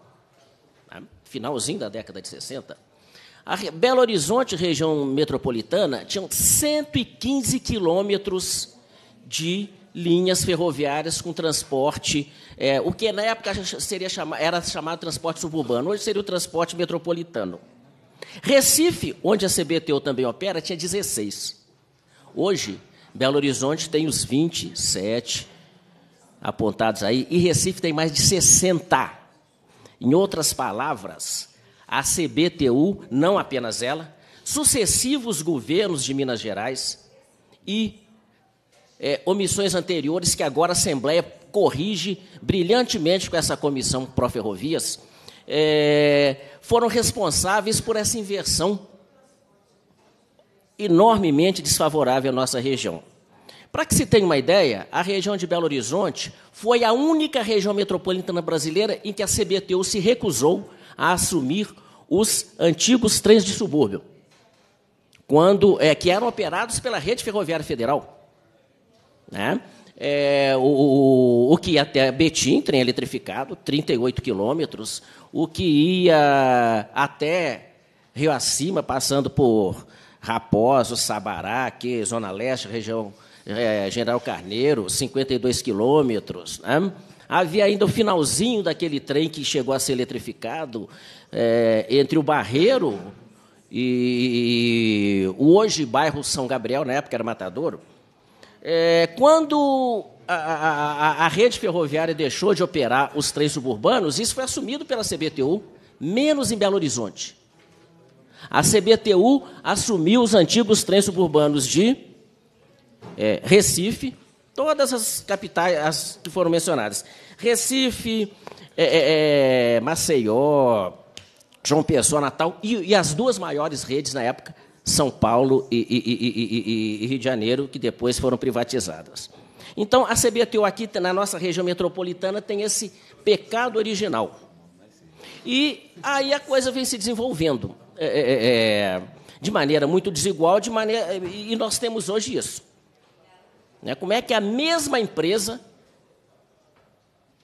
né, finalzinho da década de 60, a Belo Horizonte, região metropolitana, tinha 115 quilômetros de linhas ferroviárias com transporte, é, o que na época seria chama, era chamado transporte suburbano, hoje seria o transporte metropolitano. Recife, onde a CBTU também opera, tinha 16. Hoje, Belo Horizonte tem os 27 apontados aí, e Recife tem mais de 60. Em outras palavras, a CBTU, não apenas ela, sucessivos governos de Minas Gerais e é, omissões anteriores que agora a Assembleia corrige brilhantemente com essa comissão pró-ferrovias, é, foram responsáveis por essa inversão enormemente desfavorável à nossa região. Para que se tenha uma ideia, a região de Belo Horizonte foi a única região metropolitana brasileira em que a CBTU se recusou a assumir os antigos trens de subúrbio, quando é, que eram operados pela Rede Ferroviária Federal. Né? É, o, o, que ia até Betim, trem eletrificado, 38 quilômetros, o que ia até Rio Acima, passando por Raposo, Sabará, aqui, Zona Leste, região é, General Carneiro, 52 quilômetros. Né? Havia ainda o finalzinho daquele trem que chegou a ser eletrificado, é, entre o Barreiro e o hoje bairro São Gabriel, na época era Matadouro, é, quando a, a, a, rede ferroviária deixou de operar os trens suburbanos, isso foi assumido pela CBTU, menos em Belo Horizonte. A CBTU assumiu os antigos trens suburbanos de é, Recife, todas as capitais as que foram mencionadas: Recife, é, é, é Maceió, João Pessoa, Natal, e, e as duas maiores redes na época, São Paulo e, e, e, Rio de Janeiro, que depois foram privatizadas. Então, a CBTU aqui, na nossa região metropolitana, tem esse pecado original. E aí a coisa vem se desenvolvendo é, é, é, é de maneira muito desigual, de maneira, e nós temos hoje isso. Né? Como é que a mesma empresa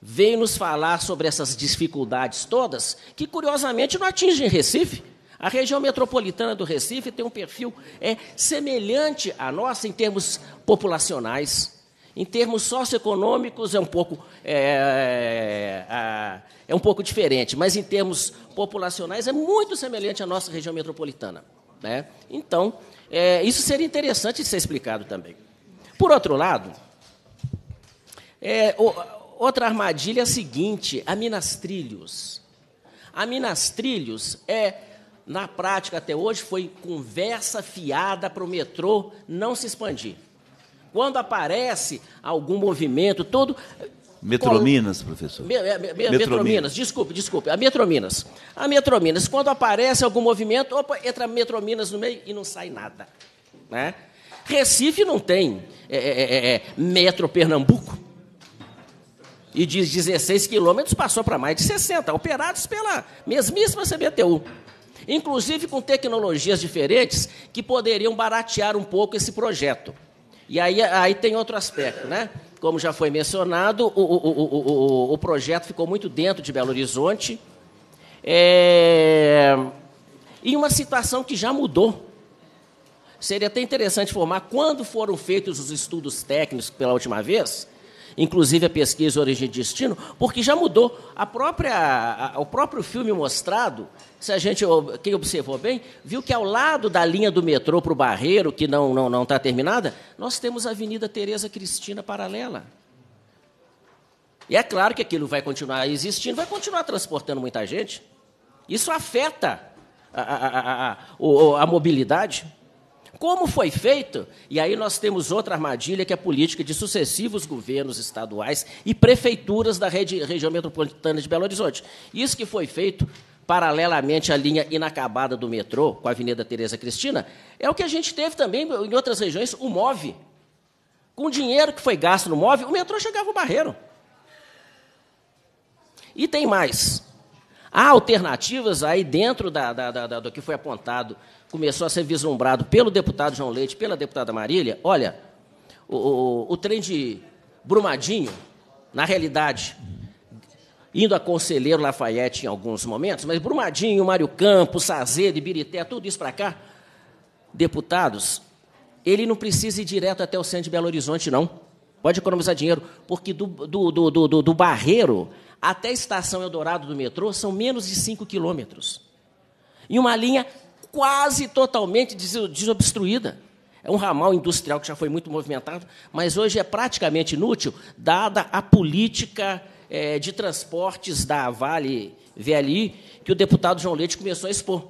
veio nos falar sobre essas dificuldades todas, que curiosamente não atingem Recife. A região metropolitana do Recife tem um perfil é, semelhante à nossa em termos populacionais. Em termos socioeconômicos é um pouco é, é, é, é um pouco diferente, mas em termos populacionais é muito semelhante à nossa região metropolitana. Né? Então, é, isso seria interessante de ser explicado também. Por outro lado, é, o, Outra armadilha é a seguinte: a Minas Trilhos. A Minas Trilhos é, na prática até hoje, foi conversa fiada para o metrô não se expandir. Quando aparece algum movimento todo. Metrominas, Minas, professor. Me, é, me, me, Metrominas. Metrominas, desculpe, desculpe. A Metrominas. A Metrominas, quando aparece algum movimento, opa, entra Metrominas no meio e não sai nada. Né? Recife não tem é, é, é, é Metro Pernambuco e de 16 quilômetros passou para mais de 60, operados pela mesmíssima CBTU. Inclusive com tecnologias diferentes que poderiam baratear um pouco esse projeto. E aí, aí tem outro aspecto, né? Como já foi mencionado, o, o, o, o projeto ficou muito dentro de Belo Horizonte. É... E uma situação que já mudou. Seria até interessante formar quando foram feitos os estudos técnicos pela última vez inclusive a pesquisa Origem e Destino, porque já mudou a própria, a, o próprio filme mostrado. Se a gente, quem observou bem, viu que ao lado da linha do metrô para o Barreiro, que não está não, não tá terminada, nós temos a Avenida Tereza Cristina paralela. E é claro que aquilo vai continuar existindo, vai continuar transportando muita gente. Isso afeta a, a, a, a, a mobilidade. Como foi feito? E aí nós temos outra armadilha, que é a política de sucessivos governos estaduais e prefeituras da rede, região metropolitana de Belo Horizonte. Isso que foi feito paralelamente à linha inacabada do metrô, com a Avenida Tereza Cristina, é o que a gente teve também em outras regiões, o MOVE. Com o dinheiro que foi gasto no MOVE, o metrô chegava ao barreiro. E tem mais. Há alternativas aí dentro da, da, da, do que foi apontado começou a ser vislumbrado pelo deputado João Leite, pela deputada Marília, olha, o, o, o trem de Brumadinho, na realidade, indo a Conselheiro Lafayette em alguns momentos, mas Brumadinho, Mário Campos, Sazedo, Ibirité, tudo isso para cá, deputados, ele não precisa ir direto até o centro de Belo Horizonte, não. Pode economizar dinheiro, porque do, do, do, do, do Barreiro até a estação Eldorado do metrô são menos de 5 quilômetros. E uma linha quase totalmente desobstruída. É um ramal industrial que já foi muito movimentado, mas hoje é praticamente inútil, dada a política é, de transportes da Vale VLI, que o deputado João Leite começou a expor.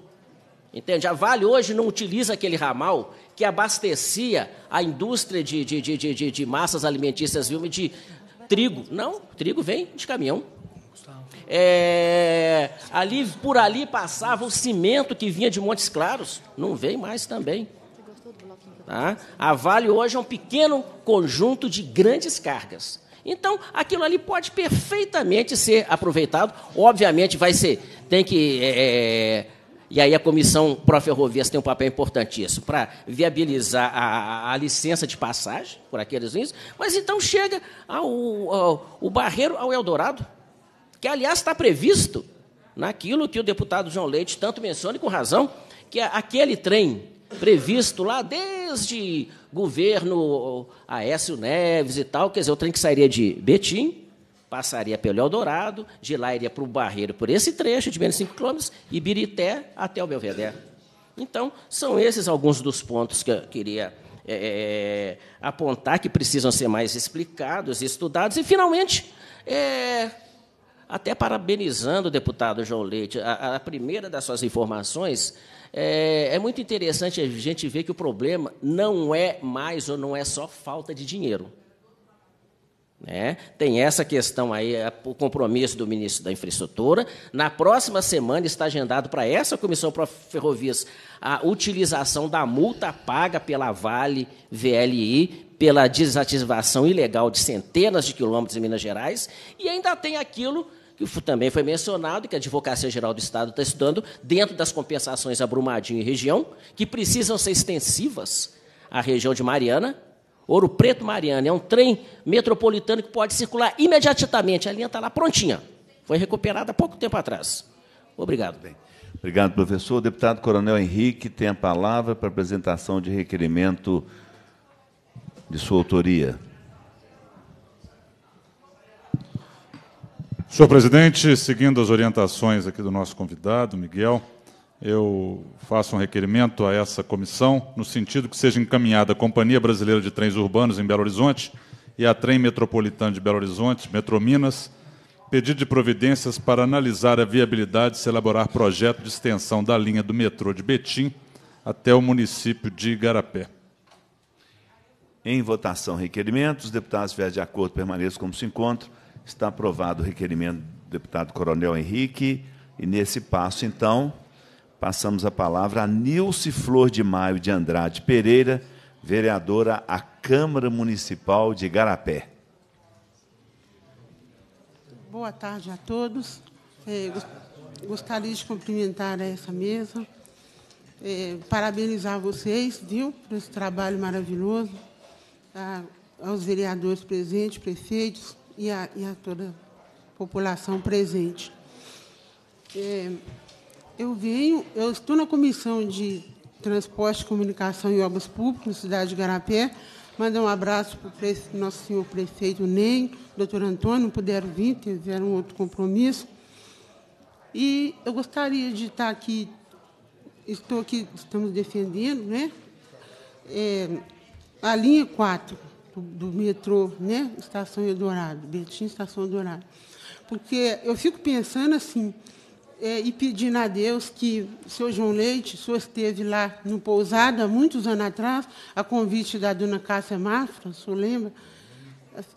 Entende? A Vale hoje não utiliza aquele ramal que abastecia a indústria de, de, de, de, de massas alimentícias, Vilma, de trigo. Não, trigo vem de caminhão. É, ali por ali passava o cimento que vinha de Montes Claros, não vem mais também. Tá? A Vale hoje é um pequeno conjunto de grandes cargas. Então, aquilo ali pode perfeitamente ser aproveitado. Obviamente, vai ser, tem que é, é e aí a comissão pró-ferrovias tem um papel importantíssimo para viabilizar a, a, licença de passagem por aqueles índios, mas então chega ao, ao, o Barreiro ao Eldorado, que aliás está previsto naquilo que o deputado João Leite tanto menciona e com razão, que é aquele trem previsto lá desde governo eh, Aécio Neves e tal, quer dizer, o trem que sairia de Betim, passaria pelo Eldorado, de lá iria para o Barreiro por esse trecho de menos 5 quilômetros, e Birité até o Belvedere. Então, são esses alguns dos pontos que eu queria é, apontar, que precisam ser mais explicados, estudados, e, finalmente, é, até parabenizando o deputado João Leite. A, a primeira das suas informações é, é, muito interessante a gente ver que o problema não é mais ou não é só falta de dinheiro. Né? Tem essa questão aí, é, o compromisso do ministro da Infraestrutura. Na próxima semana está agendado para essa comissão para ferrovias a utilização da multa paga pela Vale VLI pela desativação ilegal de centenas de quilômetros em Minas Gerais. E ainda tem aquilo que também foi mencionado, que a Advocacia Geral do Estado está estudando, dentro das compensações a Brumadinho e região, que precisam ser extensivas à região de Mariana. Ouro Preto Mariana é um trem metropolitano que pode circular imediatamente. A linha está lá prontinha. Foi recuperada há pouco tempo atrás. Obrigado. Bem. Obrigado, professor. Deputado Coronel Henrique tem a palavra para apresentação de requerimento de sua autoria. Senhor presidente, seguindo as orientações aqui do nosso convidado, Miguel, eu faço um requerimento a essa comissão no sentido que seja encaminhada a Companhia Brasileira de Trens Urbanos em Belo Horizonte e a Trem Metropolitano de Belo Horizonte, Metrominas, pedido de providências para analisar a viabilidade de se elaborar projeto de extensão da linha do metrô de Betim até o município de Igarapé. Em votação, requerimentos. Os deputados, se de acordo, permaneçam como se encontram. Está aprovado o requerimento do deputado Coronel Henrique. E nesse passo, então, passamos a palavra a Nilce Flor de Maio de Andrade Pereira, vereadora à Câmara Municipal de Garapé. Boa tarde a todos. É, gostaria de cumprimentar essa mesa, é, parabenizar vocês, viu, por esse trabalho maravilhoso, a, aos vereadores presentes, prefeitos, e a, e a toda a população presente. É, eu venho, eu estou na comissão de Transporte, Comunicação e Obras Públicas, cidade de Garapé. Mandar um abraço para o nosso senhor prefeito Nem, doutor Antônio, não puderam vir, tiveram outro compromisso. E eu gostaria de estar aqui, estou aqui, estamos defendendo, né? É, a linha 4 do metrô, né? Estação Eldorado, Betim Estação Eldorado. Porque eu fico pensando assim, é, e pedindo a Deus que o seu João Leite, o senhor esteve lá no Pousada, muitos anos atrás, a convite da dona Cássia Mafra, o senhor lembra?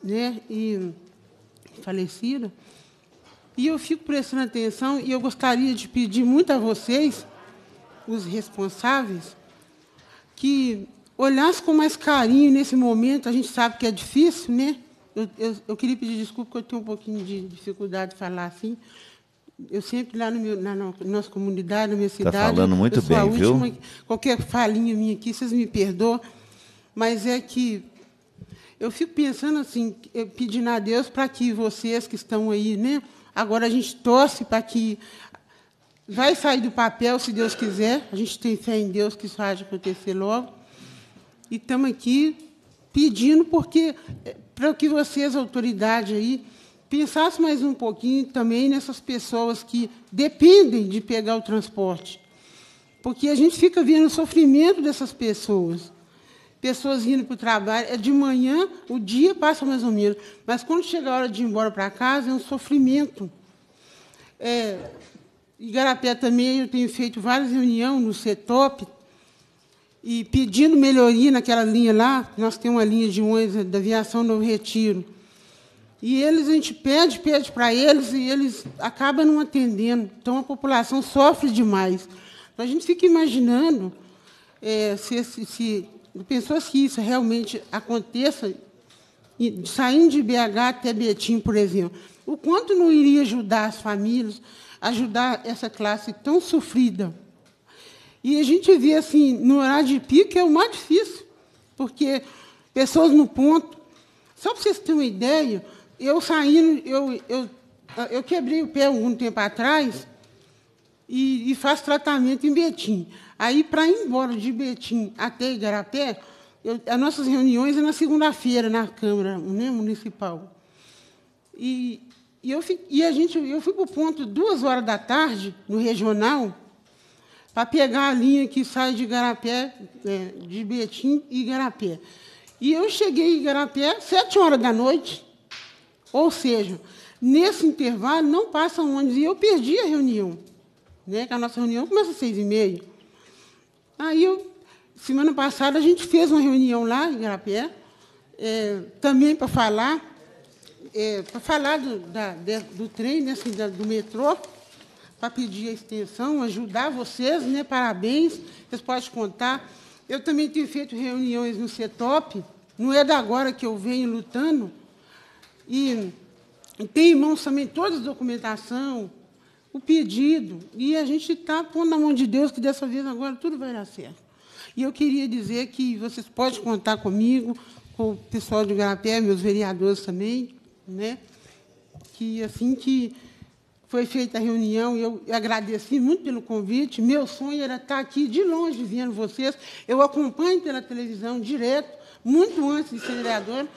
Né? E falecida. E eu fico prestando atenção e eu gostaria de pedir muito a vocês, os responsáveis, que olhasse com mais carinho nesse momento. A gente sabe que é difícil, né? Eu, eu, eu queria pedir desculpa, porque eu tenho um pouquinho de dificuldade de falar assim. Eu sempre, lá no meu, na, na nossa comunidade, na minha tá cidade. Está falando muito eu sou bem, viu? Última, qualquer falinha minha aqui, vocês me perdoam. Mas é que eu fico pensando assim, pedindo a Deus para que vocês que estão aí, né? Agora a gente torce para que vai sair do papel, se Deus quiser. A gente tem fé em Deus que isso haja acontecer logo e estamos aqui pedindo porque eh, para que vocês, autoridade aí, pensasse mais um pouquinho também nessas pessoas que dependem de pegar o transporte. Porque a gente fica vendo o sofrimento dessas pessoas. Pessoas indo para o trabalho, é de manhã, o dia passa mais ou menos, mas quando chega a hora de ir embora para casa, é um sofrimento. É, Igarapé também, eu tenho feito várias reuniões no CETOP, e pedindo melhoria naquela linha lá, nós temos uma linha de ônibus da aviação do Retiro. E eles, a gente pede, pede para eles, e eles acabam não atendendo. Então, a população sofre demais. Então, a gente fica imaginando é, se, se, se pessoas que isso realmente aconteça, e, saindo de BH até Betim, por exemplo, o quanto não iria ajudar as famílias, ajudar essa classe tão sofrida. E a gente vê, assim, no horário de pico é o mais difícil, porque pessoas no ponto. Só para vocês terem uma ideia, eu saindo, eu, eu, eu quebrei o pé um tempo atrás e, e faço tratamento em Betim. Aí, para ir embora de Betim até Igarapé, eu, as nossas reuniões é na segunda-feira na Câmara né, Municipal. E, e, eu, e a gente, eu fui para o ponto duas horas da tarde, no regional, para pegar a linha que sai de Garapé, é, de Betim e Garapé. E eu cheguei em Garapé sete horas da noite, ou seja, nesse intervalo não passam ônibus, e eu perdi a reunião, né, que a nossa reunião começa às seis e meia. Aí, eu, semana passada, a gente fez uma reunião lá em Garapé, é, também para falar, é, para falar do, da, do trem, né, assim, do metrô, para pedir a extensão, ajudar vocês, né? Parabéns, vocês podem contar. Eu também tenho feito reuniões no CETOP, não é da agora que eu venho lutando. E, e tem mãos também, toda a documentação, o pedido, e a gente está pondo na mão de Deus que dessa vez agora tudo vai dar certo. E eu queria dizer que vocês podem contar comigo, com o pessoal de Garapé, meus vereadores também, né? que assim que foi feita a reunião e eu agradeci muito pelo convite. Meu sonho era estar aqui de longe vendo vocês. Eu acompanho pela televisão direto, muito antes de ser vereadora.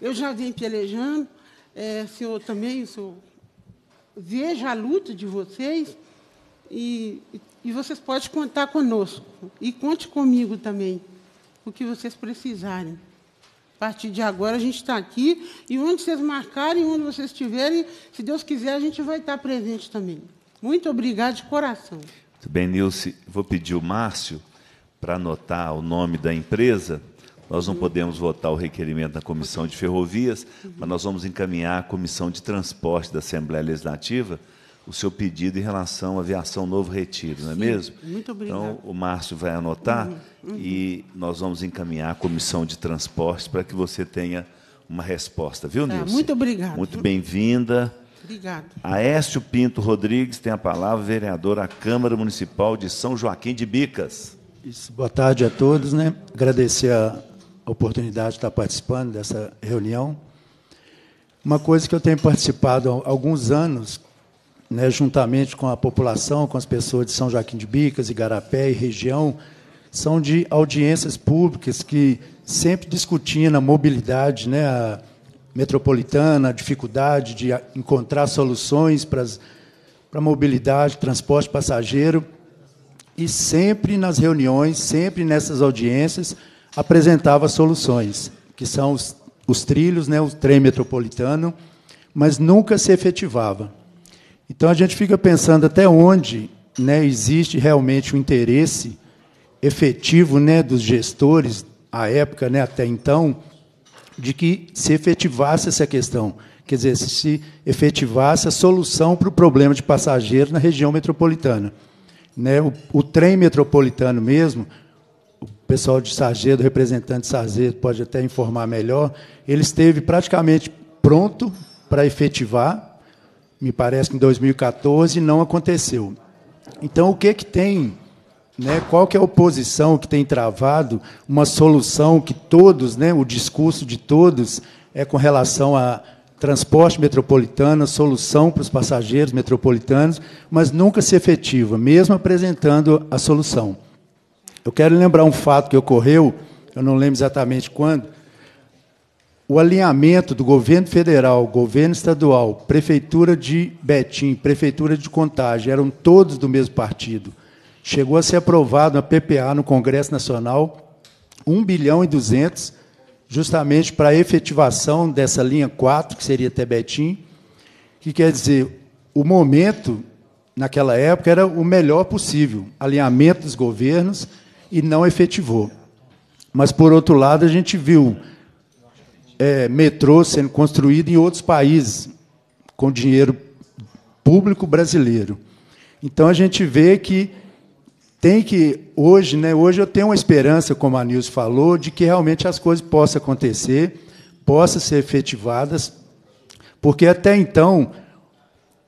Eu já vim pelejando. É, senhor também, o senhor vejo a luta de vocês e, e vocês podem contar conosco. E conte comigo também, o que vocês precisarem. A partir de agora a gente está aqui e onde vocês marcarem, onde vocês estiverem, se Deus quiser, a gente vai estar tá presente também. Muito obrigado de coração. Muito bem, Nilce. Vou pedir o Márcio para anotar o nome da empresa. Nós não uhum. podemos votar o requerimento da Comissão de Ferrovias, mas nós vamos encaminhar a Comissão de Transporte da Assembleia Legislativa o seu pedido em relação à aviação Novo Retiro, não é Sim, mesmo? Muito obrigado. Então, o Márcio vai anotar uhum, uhum. e nós vamos encaminhar a comissão de transportes para que você tenha uma resposta, viu, tá, Nilce? Muito obrigado. Muito bem-vinda. Obrigado. Aécio Pinto Rodrigues tem a palavra, vereador da Câmara Municipal de São Joaquim de Bicas. Isso, boa tarde a todos, né? Agradecer a oportunidade de estar participando dessa reunião. Uma coisa que eu tenho participado há alguns anos né, juntamente com a população, com as pessoas de São Joaquim de Bicas, Igarapé e região, são de audiências públicas que sempre discutindo a mobilidade né, a metropolitana, a dificuldade de encontrar soluções para, as, para a mobilidade, transporte passageiro. E sempre nas reuniões, sempre nessas audiências, apresentava soluções, que são os, os trilhos, né, o trem metropolitano, mas nunca se efetivava. Então a gente fica pensando até onde né, existe realmente o interesse efetivo né, dos gestores, à época, né, até então, de que se efetivasse essa questão. Quer dizer, se efetivasse a solução para o problema de passageiros na região metropolitana. Né, o, o trem metropolitano mesmo, o pessoal de Sargedo, representante de Sargedo, pode até informar melhor, ele esteve praticamente pronto para efetivar, me parece que em 2014, não aconteceu. Então, o que, que tem né, qual que é a oposição que tem travado uma solução que todos, né, o discurso de todos é com relação a transporte metropolitano, solução para os passageiros metropolitanos, mas nunca se efetiva, mesmo apresentando a solução. Eu quero lembrar um fato que ocorreu, eu não lembro exatamente quando, o alinhamento do governo federal, governo estadual, prefeitura de Betim, prefeitura de Contagem, eram todos do mesmo partido. Chegou a ser aprovado na PPA no Congresso Nacional 1 bilhão e 200 justamente para a efetivação dessa linha 4, que seria até Betim, que quer dizer, o momento naquela época era o melhor possível, alinhamento dos governos e não efetivou. Mas por outro lado, a gente viu é, metrô sendo construído em outros países com dinheiro público brasileiro. Então a gente vê que tem que hoje, né, hoje eu tenho uma esperança, como a Nilce falou, de que realmente as coisas possam acontecer, possam ser efetivadas, porque até então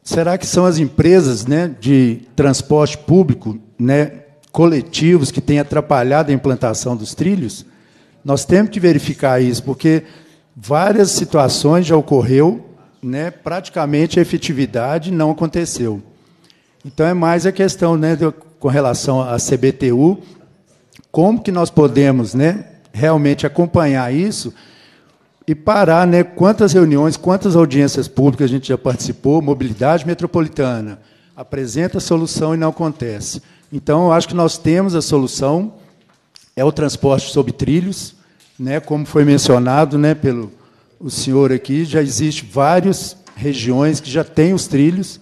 será que são as empresas, né, de transporte público, né, coletivos que têm atrapalhado a implantação dos trilhos? Nós temos que verificar isso, porque Várias situações já ocorreu, né? praticamente a efetividade não aconteceu. Então, é mais a questão né, do, com relação à CBTU, como que nós podemos né, realmente acompanhar isso e parar né, quantas reuniões, quantas audiências públicas a gente já participou, mobilidade metropolitana, apresenta a solução e não acontece. Então, eu acho que nós temos a solução, é o transporte sob trilhos, né, como foi mencionado né, pelo o senhor aqui, já existem várias regiões que já têm os trilhos,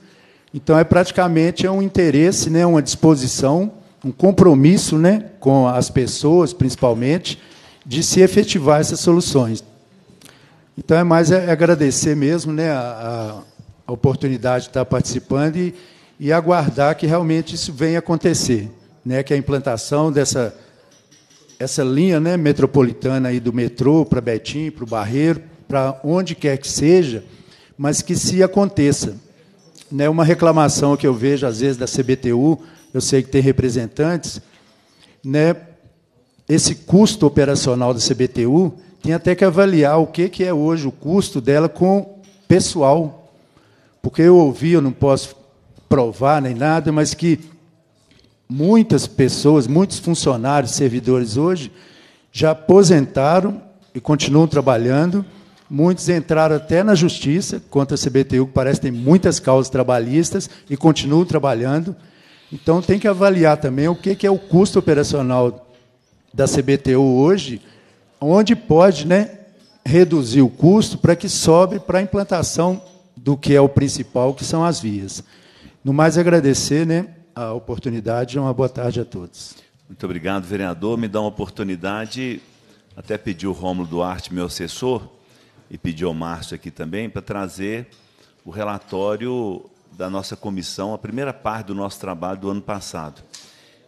então é praticamente é um interesse, né, uma disposição, um compromisso né, com as pessoas, principalmente, de se efetivar essas soluções. Então é mais é, é agradecer mesmo né, a, a oportunidade de estar participando e, e aguardar que realmente isso venha acontecer, né, que a implantação dessa essa linha né, metropolitana aí do metrô para Betim, para o Barreiro, para onde quer que seja, mas que se aconteça. Né, uma reclamação que eu vejo, às vezes, da CBTU, eu sei que tem representantes, né, esse custo operacional da CBTU tem até que avaliar o que, que é hoje o custo dela com pessoal. Porque eu ouvi, eu não posso provar nem nada, mas que muitas pessoas, muitos funcionários, servidores hoje, já aposentaram e continuam trabalhando. Muitos entraram até na justiça contra a CBTU, que parece que tem muitas causas trabalhistas, e continuam trabalhando. Então, tem que avaliar também o que é o custo operacional da CBTU hoje, onde pode né, reduzir o custo para que sobre para a implantação do que é o principal, que são as vias. No mais, agradecer né, a oportunidade e é uma boa tarde a todos. Muito obrigado, vereador. Me dá uma oportunidade, até pedi o Rômulo Duarte, meu assessor, e pedi ao Márcio aqui também, para trazer o relatório da nossa comissão, a primeira parte do nosso trabalho do ano passado.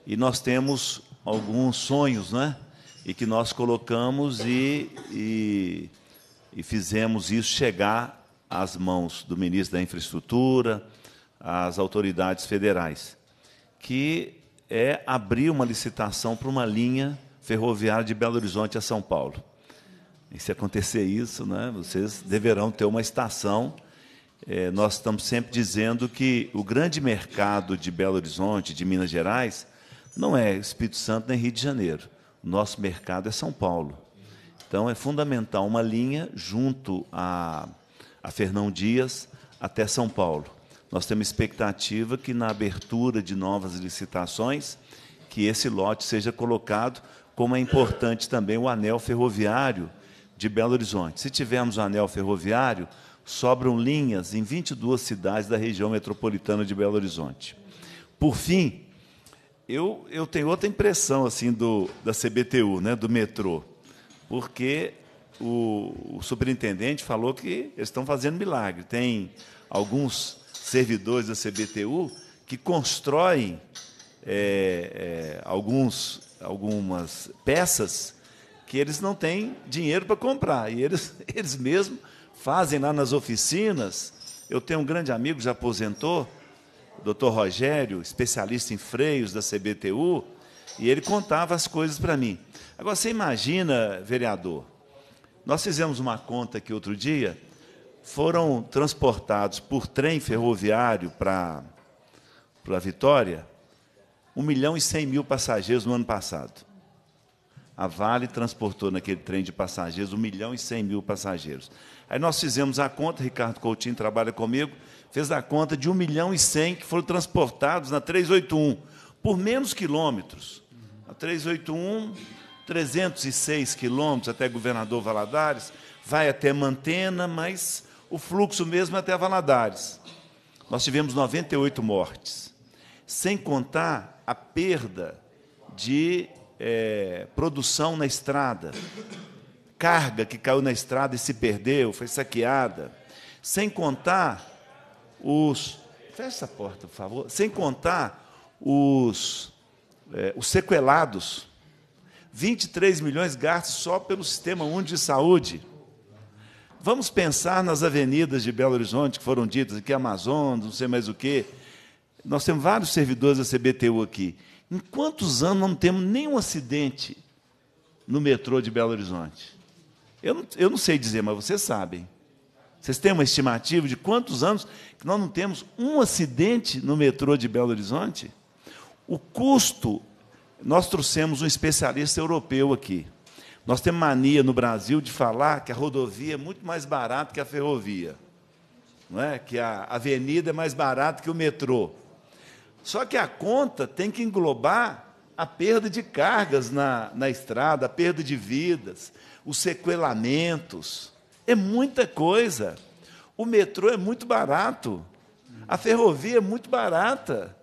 E nós temos alguns sonhos, né? E que nós colocamos e, e, e fizemos isso chegar às mãos do ministro da Infraestrutura, às autoridades federais que é abrir uma licitação para uma linha ferroviária de Belo Horizonte a São Paulo. E se acontecer isso, né, vocês deverão ter uma estação. É, nós estamos sempre dizendo que o grande mercado de Belo Horizonte, de Minas Gerais, não é Espírito Santo nem Rio de Janeiro. O nosso mercado é São Paulo. Então, é fundamental uma linha junto a, a Fernão Dias até São Paulo. Nós temos expectativa que na abertura de novas licitações, que esse lote seja colocado, como é importante também o anel ferroviário de Belo Horizonte. Se tivermos o um anel ferroviário, sobram linhas em 22 cidades da região metropolitana de Belo Horizonte. Por fim, eu, eu tenho outra impressão assim do da CBTU, né, do metrô, porque o, o superintendente falou que eles estão fazendo milagre. Tem alguns servidores da CBTU que constroem é, é, alguns, algumas peças que eles não têm dinheiro para comprar. E eles, eles mesmos fazem lá nas oficinas. Eu tenho um grande amigo, já aposentou, o doutor Rogério, especialista em freios da CBTU, e ele contava as coisas para mim. Agora, você imagina, vereador, nós fizemos uma conta aqui outro dia, foram transportados por trem ferroviário para a Vitória 1 milhão e 100 mil passageiros no ano passado. A Vale transportou naquele trem de passageiros 1 milhão e 100 mil passageiros. Aí nós fizemos a conta, Ricardo Coutinho trabalha comigo, fez a conta de 1 milhão e 100 que foram transportados na 381, por menos quilômetros. A 381, 306 quilômetros até Governador Valadares, vai até Mantena, mas o fluxo mesmo é até Valadares. Nós tivemos 98 mortes, sem contar a perda de é, produção na estrada. Carga que caiu na estrada e se perdeu, foi saqueada. Sem contar os. Fecha a porta, por favor. Sem contar os, é, os sequelados. 23 milhões gastos só pelo Sistema Único de Saúde. Vamos pensar nas avenidas de Belo Horizonte que foram ditas aqui, Amazonas, não sei mais o quê. Nós temos vários servidores da CBTU aqui. Em quantos anos não temos nenhum acidente no metrô de Belo Horizonte? Eu não, eu não sei dizer, mas vocês sabem. Vocês têm uma estimativa de quantos anos que nós não temos um acidente no metrô de Belo Horizonte? O custo, nós trouxemos um especialista europeu aqui. Nós temos mania no Brasil de falar que a rodovia é muito mais barata que a ferrovia, não é? que a avenida é mais barata que o metrô. Só que a conta tem que englobar a perda de cargas na, na estrada, a perda de vidas, os sequelamentos. É muita coisa. O metrô é muito barato, a ferrovia é muito barata.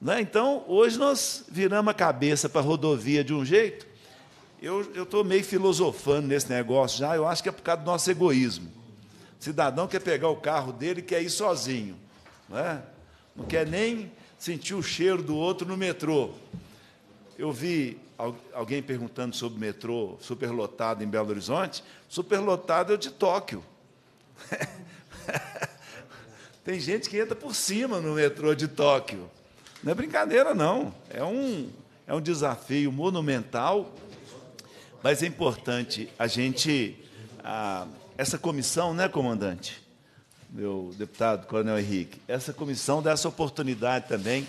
Né? Então, hoje nós viramos a cabeça para a rodovia de um jeito eu estou meio filosofando nesse negócio já, eu acho que é por causa do nosso egoísmo. O cidadão quer pegar o carro dele e quer ir sozinho. Não, é? não quer nem sentir o cheiro do outro no metrô. Eu vi alguém perguntando sobre o metrô superlotado em Belo Horizonte. Superlotado é o de Tóquio. Tem gente que entra por cima no metrô de Tóquio. Não é brincadeira, não. É um, é um desafio monumental mas é importante a gente. A, essa comissão, né, comandante? Meu deputado Coronel Henrique, essa comissão dá essa oportunidade também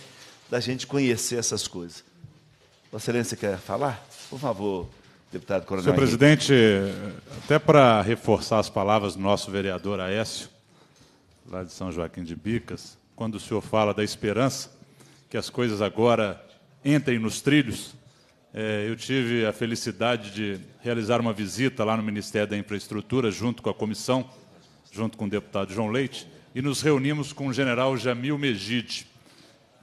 da gente conhecer essas coisas. Vossa Excelência quer falar? Por favor, deputado Coronel. Senhor Henrique. presidente, até para reforçar as palavras do nosso vereador Aécio, lá de São Joaquim de Bicas, quando o senhor fala da esperança que as coisas agora entrem nos trilhos, é, eu tive a felicidade de realizar uma visita lá no Ministério da Infraestrutura, junto com a comissão, junto com o deputado João Leite, e nos reunimos com o general Jamil Mejid,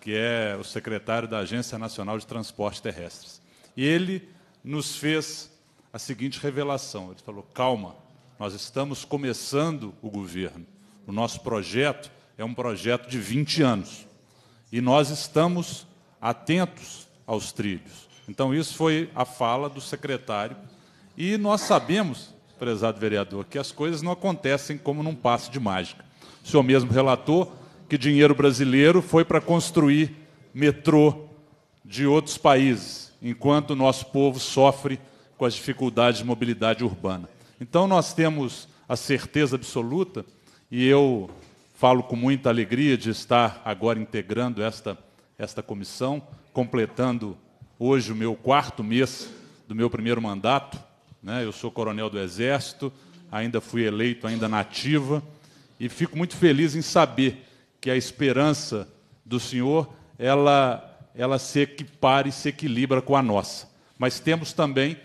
que é o secretário da Agência Nacional de Transportes Terrestres. E ele nos fez a seguinte revelação: ele falou, calma, nós estamos começando o governo, o nosso projeto é um projeto de 20 anos, e nós estamos atentos aos trilhos. Então, isso foi a fala do secretário. E nós sabemos, prezado vereador, que as coisas não acontecem como num passe de mágica. O senhor mesmo relatou que dinheiro brasileiro foi para construir metrô de outros países, enquanto o nosso povo sofre com as dificuldades de mobilidade urbana. Então, nós temos a certeza absoluta, e eu falo com muita alegria de estar agora integrando esta, esta comissão, completando hoje o meu quarto mês do meu primeiro mandato. Né? Eu sou coronel do Exército, ainda fui eleito, ainda nativa, e fico muito feliz em saber que a esperança do senhor ela ela se equipara e se equilibra com a nossa. Mas temos também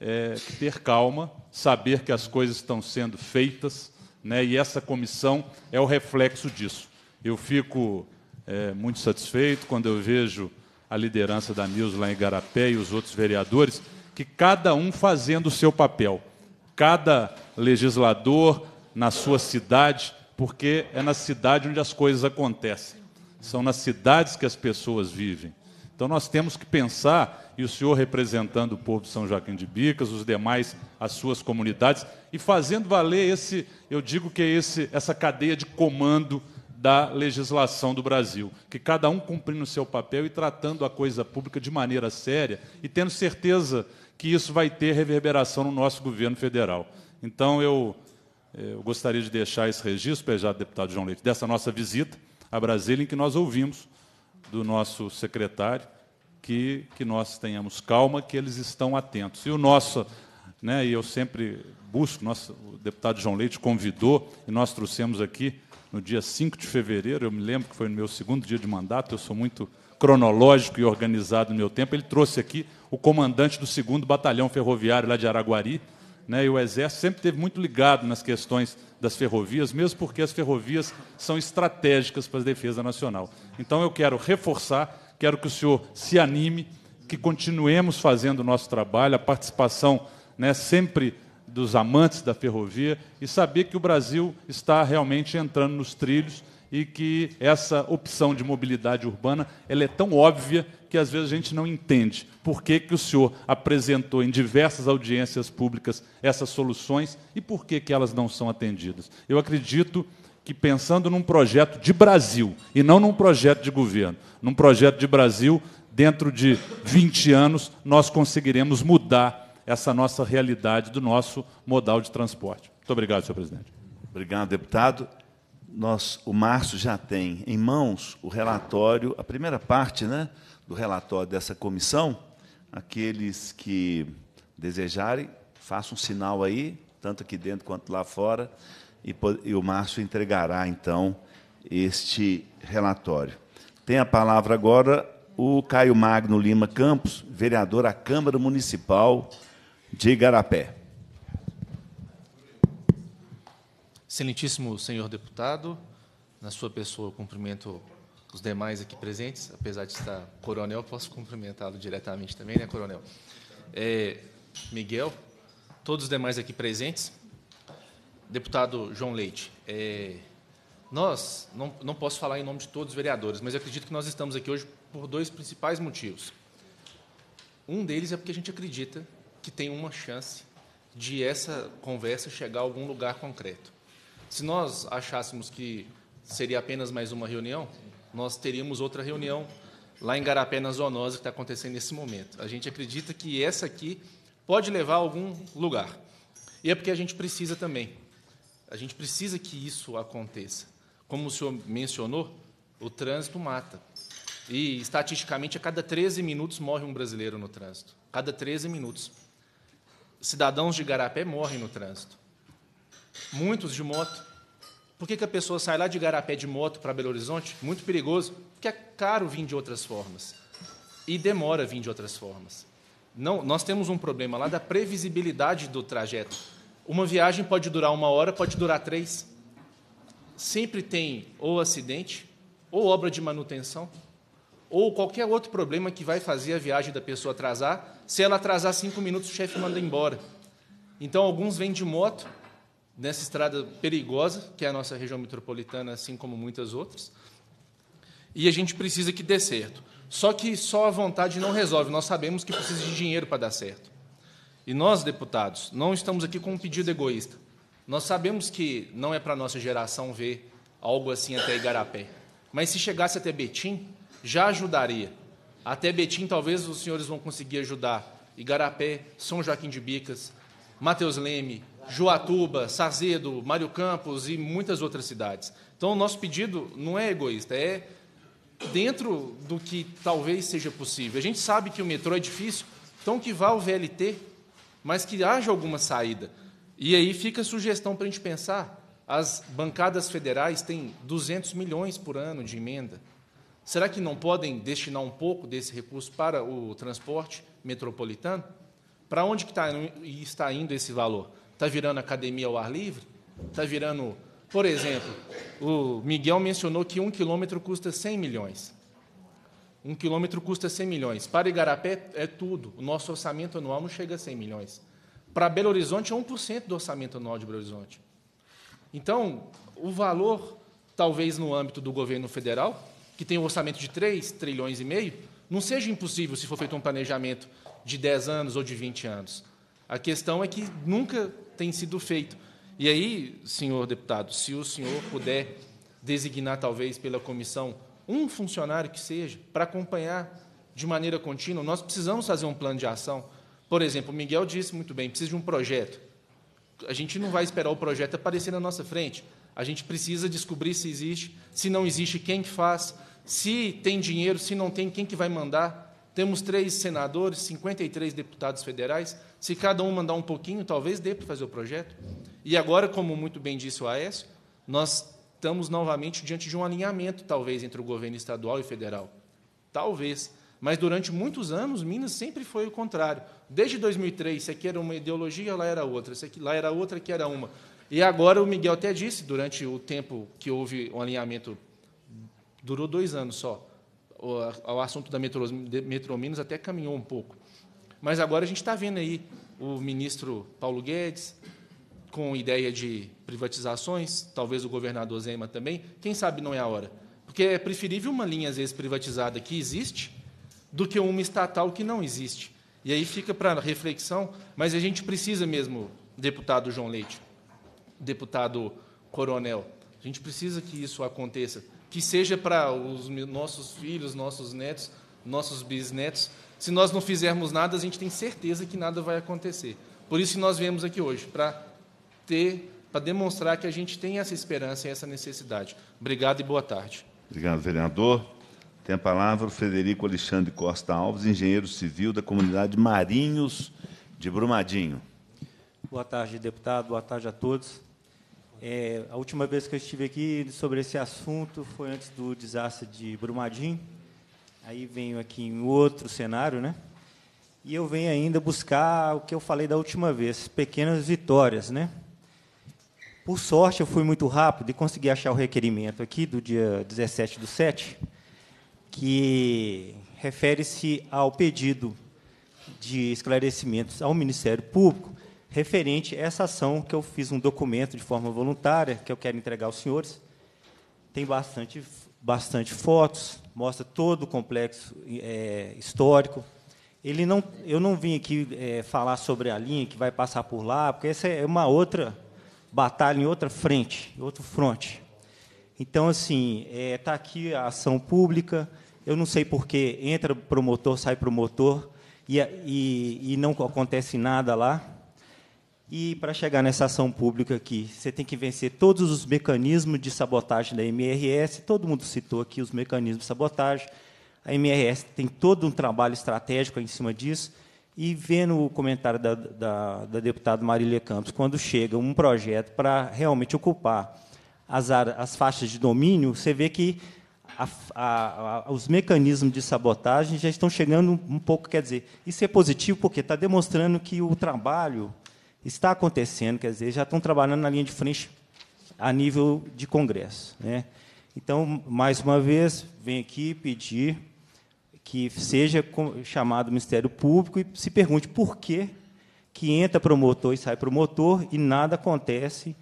é, que ter calma, saber que as coisas estão sendo feitas, né? e essa comissão é o reflexo disso. Eu fico é, muito satisfeito quando eu vejo a liderança da News lá em Garapé e os outros vereadores, que cada um fazendo o seu papel, cada legislador na sua cidade, porque é na cidade onde as coisas acontecem, são nas cidades que as pessoas vivem. Então nós temos que pensar, e o senhor representando o povo de São Joaquim de Bicas, os demais, as suas comunidades, e fazendo valer esse, eu digo que é esse, essa cadeia de comando da legislação do Brasil. Que cada um cumprindo o seu papel e tratando a coisa pública de maneira séria e tendo certeza que isso vai ter reverberação no nosso governo federal. Então, eu, eu gostaria de deixar esse registro, pejado deputado João Leite, dessa nossa visita a Brasília, em que nós ouvimos do nosso secretário que, que nós tenhamos calma, que eles estão atentos. E o nosso, né, e eu sempre busco, nosso, o deputado João Leite convidou, e nós trouxemos aqui no dia 5 de fevereiro, eu me lembro que foi no meu segundo dia de mandato, eu sou muito cronológico e organizado no meu tempo, ele trouxe aqui o comandante do 2 Batalhão Ferroviário lá de Araguari, né, e o Exército sempre teve muito ligado nas questões das ferrovias, mesmo porque as ferrovias são estratégicas para a defesa nacional. Então eu quero reforçar, quero que o senhor se anime, que continuemos fazendo o nosso trabalho, a participação né, sempre dos amantes da ferrovia e saber que o Brasil está realmente entrando nos trilhos e que essa opção de mobilidade urbana ela é tão óbvia que às vezes a gente não entende por que, que o senhor apresentou em diversas audiências públicas essas soluções e por que, que elas não são atendidas. Eu acredito que pensando num projeto de Brasil e não num projeto de governo, num projeto de Brasil, dentro de 20 anos nós conseguiremos mudar essa nossa realidade do nosso modal de transporte. Muito obrigado, senhor presidente. Obrigado, deputado. Nós, o Márcio já tem em mãos o relatório, a primeira parte né, do relatório dessa comissão. Aqueles que desejarem, façam um sinal aí, tanto aqui dentro quanto lá fora, e, e o Márcio entregará, então, este relatório. Tem a palavra agora o Caio Magno Lima Campos, vereador à Câmara Municipal de Igarapé. Excelentíssimo senhor deputado, na sua pessoa eu cumprimento os demais aqui presentes, apesar de estar coronel, posso cumprimentá-lo diretamente também, né, coronel? É, Miguel, todos os demais aqui presentes, deputado João Leite, é, nós, não, não posso falar em nome de todos os vereadores, mas acredito que nós estamos aqui hoje por dois principais motivos. Um deles é porque a gente acredita que tem uma chance de essa conversa chegar a algum lugar concreto. Se nós achássemos que seria apenas mais uma reunião, nós teríamos outra reunião lá em Garapé, na Zoonose, que está acontecendo nesse momento. A gente acredita que essa aqui pode levar a algum lugar. E é porque a gente precisa também. A gente precisa que isso aconteça. Como o senhor mencionou, o trânsito mata. E, estatisticamente, a cada 13 minutos morre um brasileiro no trânsito. Cada 13 minutos cidadãos de Garapé morrem no trânsito. Muitos de moto. Por que, que a pessoa sai lá de Garapé de moto para Belo Horizonte? Muito perigoso, porque é caro vir de outras formas. E demora vir de outras formas. Não, nós temos um problema lá da previsibilidade do trajeto. Uma viagem pode durar uma hora, pode durar três. Sempre tem ou acidente, ou obra de manutenção, ou qualquer outro problema que vai fazer a viagem da pessoa atrasar se ela atrasar cinco minutos, o chefe manda embora. Então, alguns vêm de moto nessa estrada perigosa, que é a nossa região metropolitana, assim como muitas outras. E a gente precisa que dê certo. Só que só a vontade não resolve. Nós sabemos que precisa de dinheiro para dar certo. E nós, deputados, não estamos aqui com um pedido egoísta. Nós sabemos que não é para a nossa geração ver algo assim até Igarapé. Mas se chegasse até Betim, já ajudaria. Até Betim, talvez os senhores vão conseguir ajudar. Igarapé, São Joaquim de Bicas, Mateus Leme, Joatuba, Sazedo, Mário Campos e muitas outras cidades. Então, o nosso pedido não é egoísta, é dentro do que talvez seja possível. A gente sabe que o metrô é difícil, então que vá o VLT, mas que haja alguma saída. E aí fica a sugestão para a gente pensar. As bancadas federais têm 200 milhões por ano de emenda. Será que não podem destinar um pouco desse recurso para o transporte metropolitano? Para onde que tá, está indo esse valor? Está virando academia ao ar livre? Está virando, por exemplo, o Miguel mencionou que um quilômetro custa 100 milhões. Um quilômetro custa 100 milhões. Para Igarapé é tudo. O nosso orçamento anual não chega a 100 milhões. Para Belo Horizonte é 1% do orçamento anual de Belo Horizonte. Então, o valor, talvez no âmbito do governo federal, que tem um orçamento de 3 trilhões e meio, não seja impossível se for feito um planejamento de 10 anos ou de 20 anos. A questão é que nunca tem sido feito. E aí, senhor deputado, se o senhor puder designar, talvez, pela comissão, um funcionário que seja, para acompanhar de maneira contínua, nós precisamos fazer um plano de ação. Por exemplo, o Miguel disse muito bem: precisa de um projeto. A gente não vai esperar o projeto aparecer na nossa frente. A gente precisa descobrir se existe, se não existe, quem que faz, se tem dinheiro, se não tem, quem que vai mandar? Temos três senadores, 53 deputados federais. Se cada um mandar um pouquinho, talvez dê para fazer o projeto. E agora, como muito bem disse o Aécio, nós estamos novamente diante de um alinhamento, talvez, entre o governo estadual e federal. Talvez. Mas durante muitos anos, Minas sempre foi o contrário. Desde 2003, se aqui era uma ideologia, lá era outra. Se aqui, lá era outra, que era uma. E agora o Miguel até disse, durante o tempo que houve um alinhamento Durou dois anos só. O, o assunto da Metrominas até caminhou um pouco. Mas agora a gente está vendo aí o ministro Paulo Guedes com ideia de privatizações, talvez o governador Zema também. Quem sabe não é a hora. Porque é preferível uma linha, às vezes, privatizada que existe do que uma estatal que não existe. E aí fica para reflexão, mas a gente precisa mesmo, deputado João Leite, deputado Coronel, a gente precisa que isso aconteça que seja para os nossos filhos, nossos netos, nossos bisnetos. Se nós não fizermos nada, a gente tem certeza que nada vai acontecer. Por isso que nós viemos aqui hoje, para ter, para demonstrar que a gente tem essa esperança e essa necessidade. Obrigado e boa tarde. Obrigado, vereador. Tem a palavra o Frederico Alexandre Costa Alves, engenheiro civil da comunidade Marinhos de Brumadinho. Boa tarde, deputado. Boa tarde a todos. É, a última vez que eu estive aqui sobre esse assunto foi antes do desastre de Brumadinho. Aí venho aqui em outro cenário, né? E eu venho ainda buscar o que eu falei da última vez, pequenas vitórias, né? Por sorte, eu fui muito rápido e consegui achar o requerimento aqui do dia 17 do 7, que refere-se ao pedido de esclarecimentos ao Ministério Público referente a essa ação que eu fiz um documento de forma voluntária, que eu quero entregar aos senhores. Tem bastante, bastante fotos, mostra todo o complexo é, histórico. Ele não, eu não vim aqui é, falar sobre a linha que vai passar por lá, porque essa é uma outra batalha em outra frente, outro fronte. Então, assim, está é, tá aqui a ação pública. Eu não sei por que entra promotor, sai promotor, e, e, e não acontece nada lá. E para chegar nessa ação pública aqui, você tem que vencer todos os mecanismos de sabotagem da MRS. Todo mundo citou aqui os mecanismos de sabotagem. A MRS tem todo um trabalho estratégico em cima disso. E vendo o comentário da, da, da deputada Marília Campos, quando chega um projeto para realmente ocupar as, as faixas de domínio, você vê que a, a, a, os mecanismos de sabotagem já estão chegando um pouco, quer dizer, isso é positivo porque está demonstrando que o trabalho está acontecendo, quer dizer, já estão trabalhando na linha de frente a nível de Congresso. Né? Então, mais uma vez, venho aqui pedir que seja chamado o Ministério Público e se pergunte por que, que entra promotor e sai promotor e nada acontece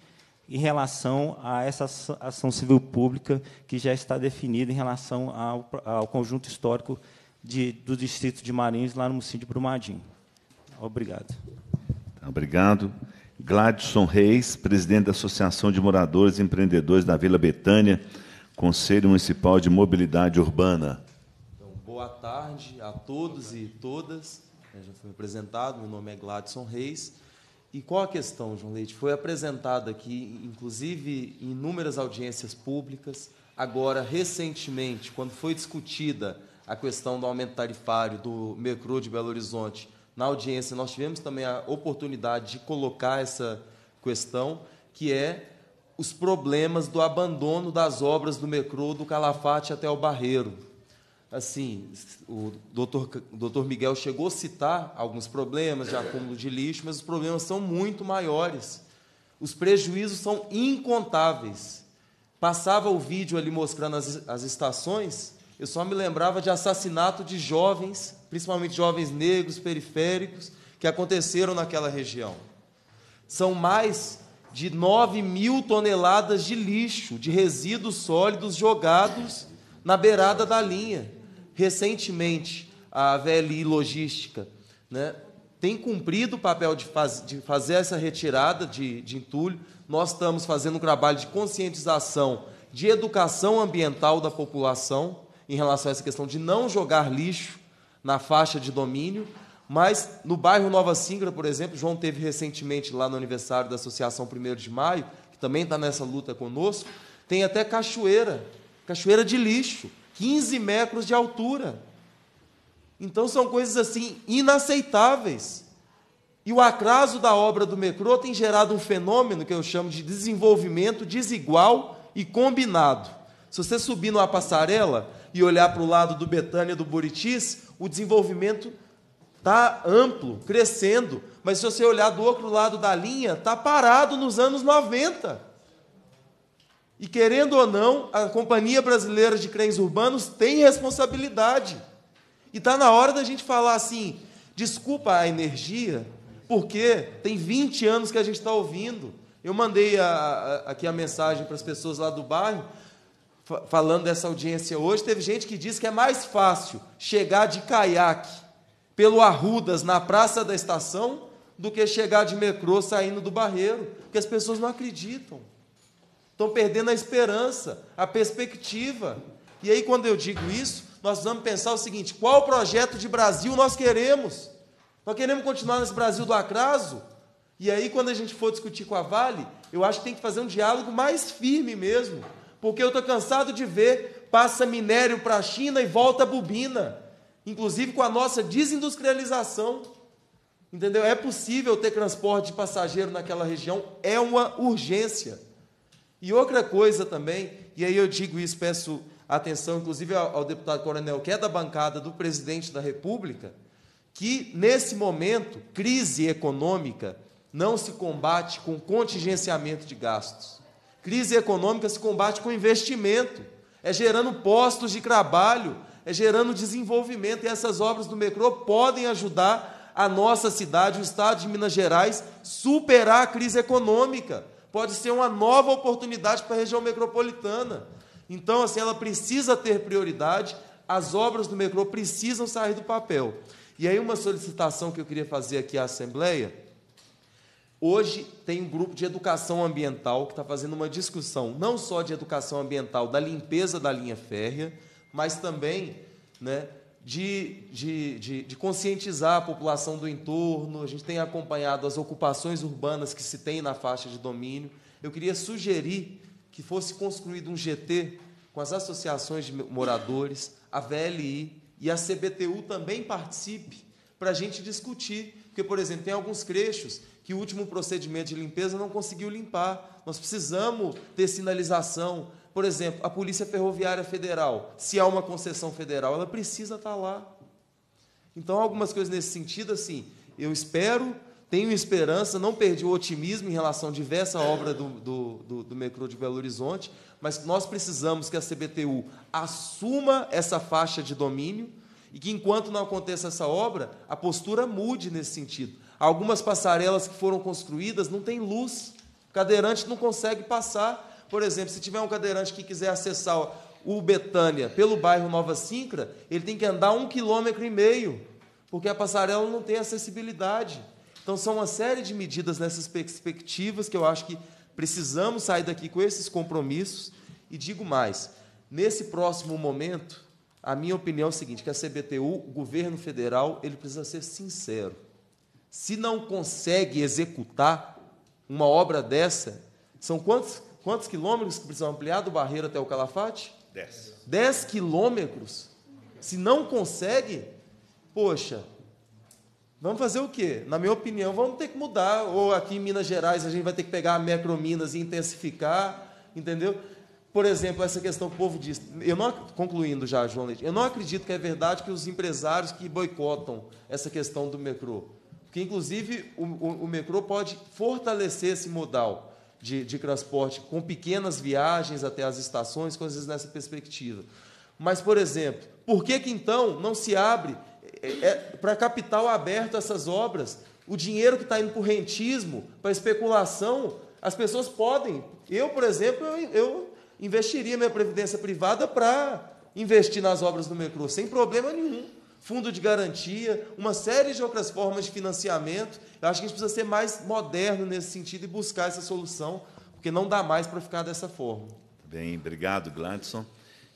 em relação a essa ação civil pública que já está definida em relação ao, ao conjunto histórico de, do distrito de Marinhos, lá no município de Brumadinho. Obrigado. Obrigado. Gladson Reis, presidente da Associação de Moradores e Empreendedores da Vila Betânia, Conselho Municipal de Mobilidade Urbana. Então, boa tarde a todos e todas. Eu é, já foi apresentado, meu nome é Gladson Reis. E qual a questão, João Leite? Foi apresentada aqui, inclusive em inúmeras audiências públicas, agora recentemente, quando foi discutida a questão do aumento tarifário do metrô de Belo Horizonte na audiência, nós tivemos também a oportunidade de colocar essa questão, que é os problemas do abandono das obras do metrô do Calafate até o Barreiro. Assim, o doutor, doutor Miguel chegou a citar alguns problemas de acúmulo de lixo, mas os problemas são muito maiores. Os prejuízos são incontáveis. Passava o vídeo ali mostrando as, as estações, eu só me lembrava de assassinato de jovens principalmente jovens negros, periféricos, que aconteceram naquela região. São mais de 9 mil toneladas de lixo, de resíduos sólidos jogados na beirada da linha. Recentemente, a VLI Logística né, tem cumprido o papel de, faz, de fazer essa retirada de, de entulho. Nós estamos fazendo um trabalho de conscientização, de educação ambiental da população em relação a essa questão de não jogar lixo na faixa de domínio, mas no bairro Nova Singra, por exemplo, João teve recentemente lá no aniversário da Associação 1 de Maio, que também está nessa luta conosco, tem até cachoeira, cachoeira de lixo, 15 metros de altura. Então são coisas assim inaceitáveis. E o atraso da obra do metrô tem gerado um fenômeno que eu chamo de desenvolvimento desigual e combinado. Se você subir numa passarela e olhar para o lado do Betânia do Buritis, o desenvolvimento está amplo, crescendo, mas se você olhar do outro lado da linha, está parado nos anos 90. E querendo ou não, a Companhia Brasileira de Trens Urbanos tem responsabilidade. E está na hora da gente falar assim: desculpa a energia, porque tem 20 anos que a gente está ouvindo. Eu mandei a, a, aqui a mensagem para as pessoas lá do bairro, falando dessa audiência hoje, teve gente que disse que é mais fácil chegar de caiaque pelo Arrudas na Praça da Estação do que chegar de metrô saindo do Barreiro, porque as pessoas não acreditam. Estão perdendo a esperança, a perspectiva. E aí, quando eu digo isso, nós vamos pensar o seguinte: qual projeto de Brasil nós queremos? Nós queremos continuar nesse Brasil do atraso? E aí, quando a gente for discutir com a Vale, eu acho que tem que fazer um diálogo mais firme mesmo porque eu estou cansado de ver passa minério para a China e volta a bobina, inclusive com a nossa desindustrialização. Entendeu? É possível ter transporte de passageiro naquela região, é uma urgência. E outra coisa também, e aí eu digo isso, peço atenção, inclusive ao, ao deputado Coronel, que é da bancada do presidente da República, que nesse momento, crise econômica não se combate com contingenciamento de gastos. Crise econômica se combate com investimento, é gerando postos de trabalho, é gerando desenvolvimento. E essas obras do metrô podem ajudar a nossa cidade, o estado de Minas Gerais, superar a crise econômica. Pode ser uma nova oportunidade para a região metropolitana. Então, assim, ela precisa ter prioridade, as obras do metrô precisam sair do papel. E aí, uma solicitação que eu queria fazer aqui à Assembleia Hoje tem um grupo de educação ambiental que está fazendo uma discussão não só de educação ambiental, da limpeza da linha férrea, mas também né, de, de, de, de, conscientizar a população do entorno. A gente tem acompanhado as ocupações urbanas que se tem na faixa de domínio. Eu queria sugerir que fosse construído um GT com as associações de moradores, a VLI e a CBTU também participe para a gente discutir porque, por exemplo, tem alguns creches que o último procedimento de limpeza não conseguiu limpar. Nós precisamos ter sinalização. Por exemplo, a Polícia Ferroviária Federal, se há uma concessão federal, ela precisa estar tá lá. Então, algumas coisas nesse sentido, assim, eu espero, tenho esperança, não perdi o otimismo em relação a diversa obra do, do, do, do Mecro de Belo Horizonte, mas nós precisamos que a CBTU assuma essa faixa de domínio e que enquanto não aconteça essa obra, a postura mude nesse sentido. Algumas passarelas que foram construídas não têm luz. O cadeirante não consegue passar. Por exemplo, se tiver um cadeirante que quiser acessar o Betânia pelo bairro Nova Sincra, ele tem que andar um quilômetro e meio, porque a passarela não tem acessibilidade. Então, são uma série de medidas nessas perspectivas que eu acho que precisamos sair daqui com esses compromissos. E digo mais: nesse próximo momento, a minha opinião é o seguinte, que a CBTU, o governo federal, ele precisa ser sincero. Se não consegue executar uma obra dessa, são quantos, quantos quilômetros que precisam ampliar do Barreiro até o Calafate? Dez. Dez quilômetros? Se não consegue, poxa, Vamos fazer o quê? Na minha opinião, vamos ter que mudar. Ou aqui em Minas Gerais a gente vai ter que pegar a Minas e intensificar, entendeu? Por exemplo, essa questão que o povo diz, eu não, concluindo já, João Leite, eu não acredito que é verdade que os empresários que boicotam essa questão do Metrô porque inclusive o, o, o pode fortalecer esse modal de, de transporte com pequenas viagens até as estações, coisas nessa perspectiva. Mas, por exemplo, por que, que então não se abre é, é, para capital aberto essas obras? O dinheiro que está indo para o rentismo, para especulação, as pessoas podem. Eu, por exemplo, eu, eu investiria minha previdência privada para investir nas obras do metrô, sem problema nenhum. Fundo de garantia, uma série de outras formas de financiamento. Eu acho que a gente precisa ser mais moderno nesse sentido e buscar essa solução, porque não dá mais para ficar dessa forma. Bem, obrigado, Gladson.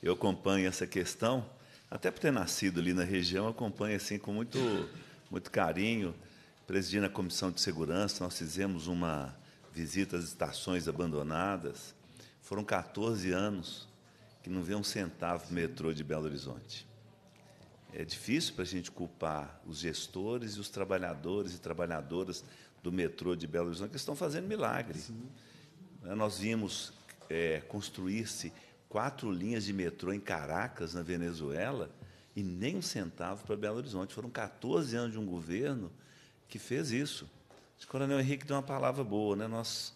Eu acompanho essa questão, até por ter nascido ali na região, acompanho assim com muito, muito carinho. Presidindo a Comissão de Segurança, nós fizemos uma visita às estações abandonadas, foram 14 anos que não vê um centavo para metrô de Belo Horizonte. É difícil para a gente culpar os gestores e os trabalhadores e trabalhadoras do metrô de Belo Horizonte, que estão fazendo milagre. Sim. Né, nós vimos é, construir-se quatro linhas de metrô em Caracas, na Venezuela, e nem um centavo para Belo Horizonte. Foram 14 anos de um governo que fez isso. O coronel Henrique deu uma palavra boa, né? Nós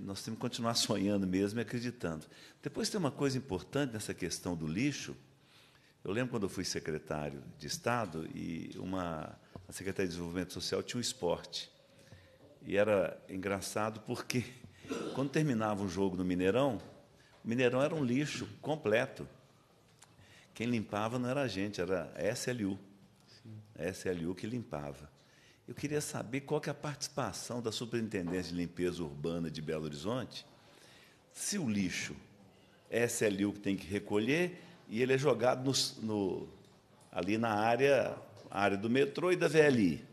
nós temos que continuar sonhando mesmo e acreditando. Depois tem uma coisa importante nessa questão do lixo. Eu lembro quando eu fui secretário de Estado e uma a Secretaria de Desenvolvimento Social tinha um esporte. E era engraçado porque quando terminava um jogo no Mineirão, o Mineirão era um lixo completo. Quem limpava não era a gente, era a SLU. A SLU que limpava. Eu queria saber qual que é a participação da Superintendência de Limpeza Urbana de Belo Horizonte, se o lixo é SLU que tem que recolher e ele é jogado no, no, ali na área, área do metrô e da VLI.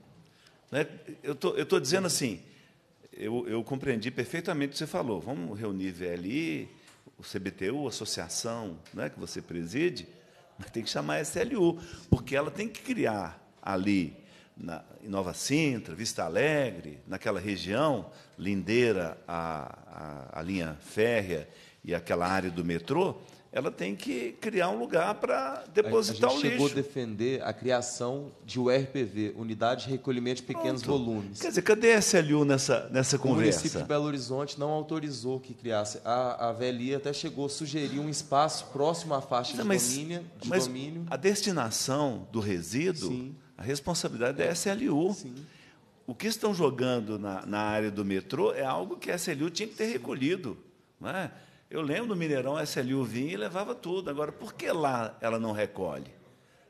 Né? Eu tô, estou dizendo assim, eu, eu compreendi perfeitamente o que você falou. Vamos reunir VLI, o CBTU, a associação né, que você preside, mas tem que chamar a SLU, porque ela tem que criar ali na, em Nova Sintra, Vista Alegre, naquela região, lindeira a, a, a linha férrea e aquela área do metrô, ela tem que criar um lugar para depositar o lixo. chegou a defender a criação de URPV, Unidade de Recolhimento de Pequenos Pronto. Volumes. Quer dizer, cadê a SLU nessa, nessa conversa? O município de Belo Horizonte não autorizou que criasse. A, a VLI até chegou a sugerir um espaço próximo à faixa de, domínio, de mas domínio. A destinação do resíduo... Sim a responsabilidade é, da SLU. Sim. O que estão jogando na, na, área do metrô é algo que a SLU tinha que ter recolhido. Não é? Eu lembro no Mineirão, a SLU vinha e levava tudo. Agora, por que lá ela não recolhe?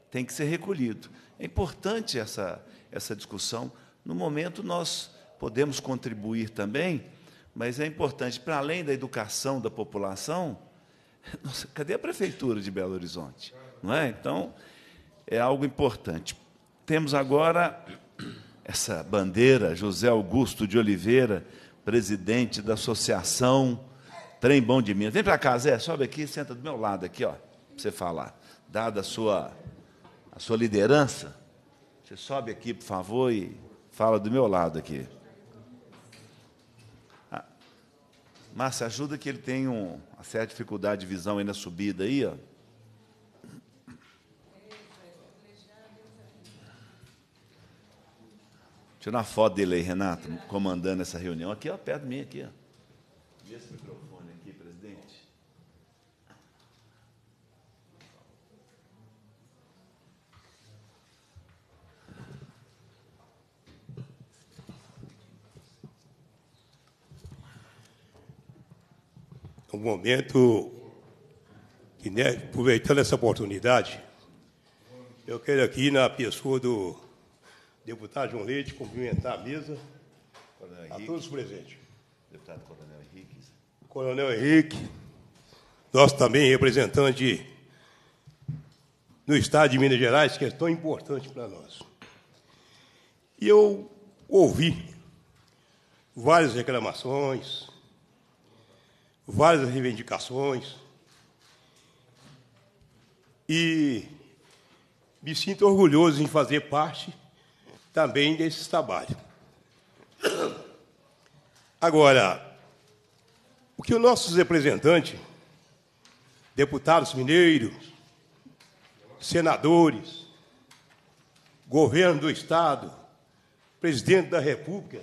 Tem que ser recolhido. É importante essa, essa discussão. No momento, nós podemos contribuir também, mas é importante, para além da educação da população, nossa, cadê a prefeitura de Belo Horizonte? Não é? Então, é algo importante. Temos agora essa bandeira, José Augusto de Oliveira, presidente da Associação Trem Bom de Minas. Vem para cá, Zé, sobe aqui, senta do meu lado aqui, ó, para você falar. Dada a sua, a sua liderança, você sobe aqui, por favor, e fala do meu lado aqui. Ah, Márcia, ajuda que ele tem um, uma certa dificuldade de visão aí na subida aí, ó. Tirar uma foto dele aí, Renato, comandando essa reunião. Aqui, ó, perto de mim, aqui. Ó. E esse microfone aqui, presidente? É um momento que, né, aproveitando essa oportunidade, eu quero aqui na pessoa do deputado João Leite, cumprimentar a mesa, Coronel a todos presentes. Deputado Coronel Henrique. Coronel Henrique, nosso também representante no Estado de Minas Gerais, que é tão importante para nós. E eu ouvi várias reclamações, várias reivindicações, e me sinto orgulhoso em fazer parte também desses trabalhos. Agora, o que os nossos representantes, deputados mineiros, senadores, governo do Estado, presidente da República,